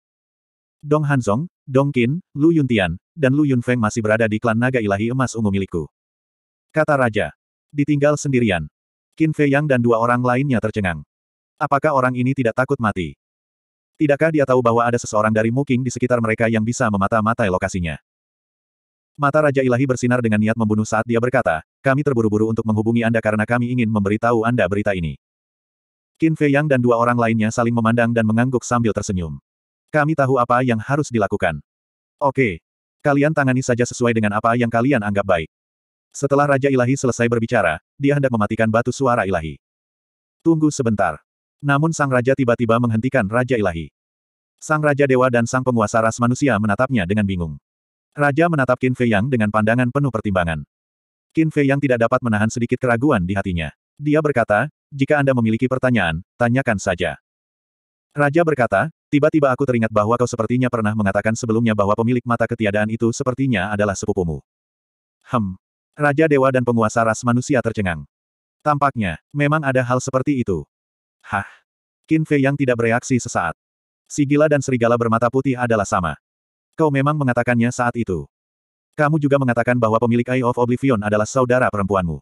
Dong Hanzong, Dong Qin, Lu Yuntian, dan Lu Yunfeng masih berada di klan naga ilahi emas ungu milikku. Kata Raja. Ditinggal sendirian. Qin Fei Yang dan dua orang lainnya tercengang. Apakah orang ini tidak takut mati? Tidakkah dia tahu bahwa ada seseorang dari Muking di sekitar mereka yang bisa memata-matai lokasinya? Mata Raja Ilahi bersinar dengan niat membunuh saat dia berkata, kami terburu-buru untuk menghubungi Anda karena kami ingin memberitahu Anda berita ini. Qin Fei Yang dan dua orang lainnya saling memandang dan mengangguk sambil tersenyum. Kami tahu apa yang harus dilakukan. Oke. Kalian tangani saja sesuai dengan apa yang kalian anggap baik. Setelah Raja Ilahi selesai berbicara, dia hendak mematikan batu suara ilahi. Tunggu sebentar. Namun sang raja tiba-tiba menghentikan Raja Ilahi. Sang Raja Dewa dan sang penguasa ras manusia menatapnya dengan bingung. Raja menatap Qin Fei Yang dengan pandangan penuh pertimbangan. Qin Fei Yang tidak dapat menahan sedikit keraguan di hatinya. Dia berkata, jika Anda memiliki pertanyaan, tanyakan saja. Raja berkata, Tiba-tiba aku teringat bahwa kau sepertinya pernah mengatakan sebelumnya bahwa pemilik mata ketiadaan itu sepertinya adalah sepupumu. Hem. Raja Dewa dan penguasa ras manusia tercengang. Tampaknya, memang ada hal seperti itu. Hah. Qin Fei yang tidak bereaksi sesaat. Si gila dan serigala bermata putih adalah sama. Kau memang mengatakannya saat itu. Kamu juga mengatakan bahwa pemilik Eye of Oblivion adalah saudara perempuanmu.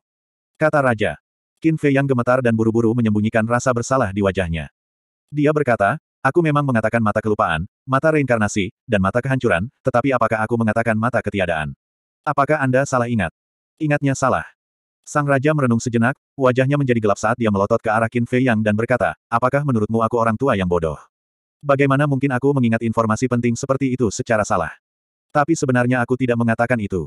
Kata Raja. Qin Fei yang gemetar dan buru-buru menyembunyikan rasa bersalah di wajahnya. Dia berkata, Aku memang mengatakan mata kelupaan, mata reinkarnasi, dan mata kehancuran, tetapi apakah aku mengatakan mata ketiadaan? Apakah Anda salah ingat? Ingatnya salah. Sang Raja merenung sejenak, wajahnya menjadi gelap saat dia melotot ke arah Qin Fei Yang dan berkata, apakah menurutmu aku orang tua yang bodoh? Bagaimana mungkin aku mengingat informasi penting seperti itu secara salah? Tapi sebenarnya aku tidak mengatakan itu.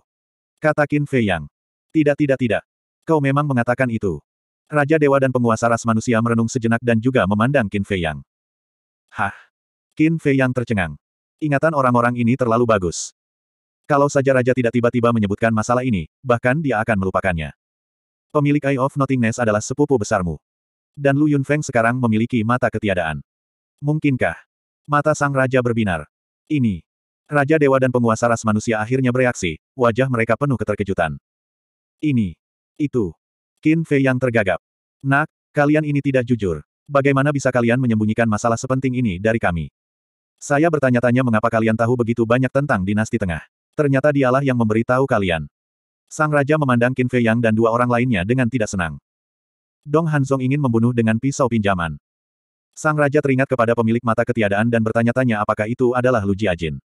Kata Qin Fei Yang. Tidak tidak tidak. Kau memang mengatakan itu. Raja Dewa dan penguasa ras manusia merenung sejenak dan juga memandang Qin Fei Yang. Hah? Qin Fei yang tercengang. Ingatan orang-orang ini terlalu bagus. Kalau saja Raja tidak tiba-tiba menyebutkan masalah ini, bahkan dia akan melupakannya. Pemilik Eye of Nothingness adalah sepupu besarmu. Dan Lu Yunfeng sekarang memiliki mata ketiadaan. Mungkinkah? Mata sang raja berbinar. Ini. Raja dewa dan penguasa ras manusia akhirnya bereaksi, wajah mereka penuh keterkejutan. Ini. Itu. Qin Fei yang tergagap. Nak, kalian ini tidak jujur bagaimana bisa kalian menyembunyikan masalah sepenting ini dari kami? Saya bertanya-tanya mengapa kalian tahu begitu banyak tentang dinasti tengah. Ternyata dialah yang memberitahu kalian. Sang Raja memandang Qin Fei Yang dan dua orang lainnya dengan tidak senang. Dong Hanzong ingin membunuh dengan pisau pinjaman. Sang Raja teringat kepada pemilik mata ketiadaan dan bertanya-tanya apakah itu adalah Lu Jiajin.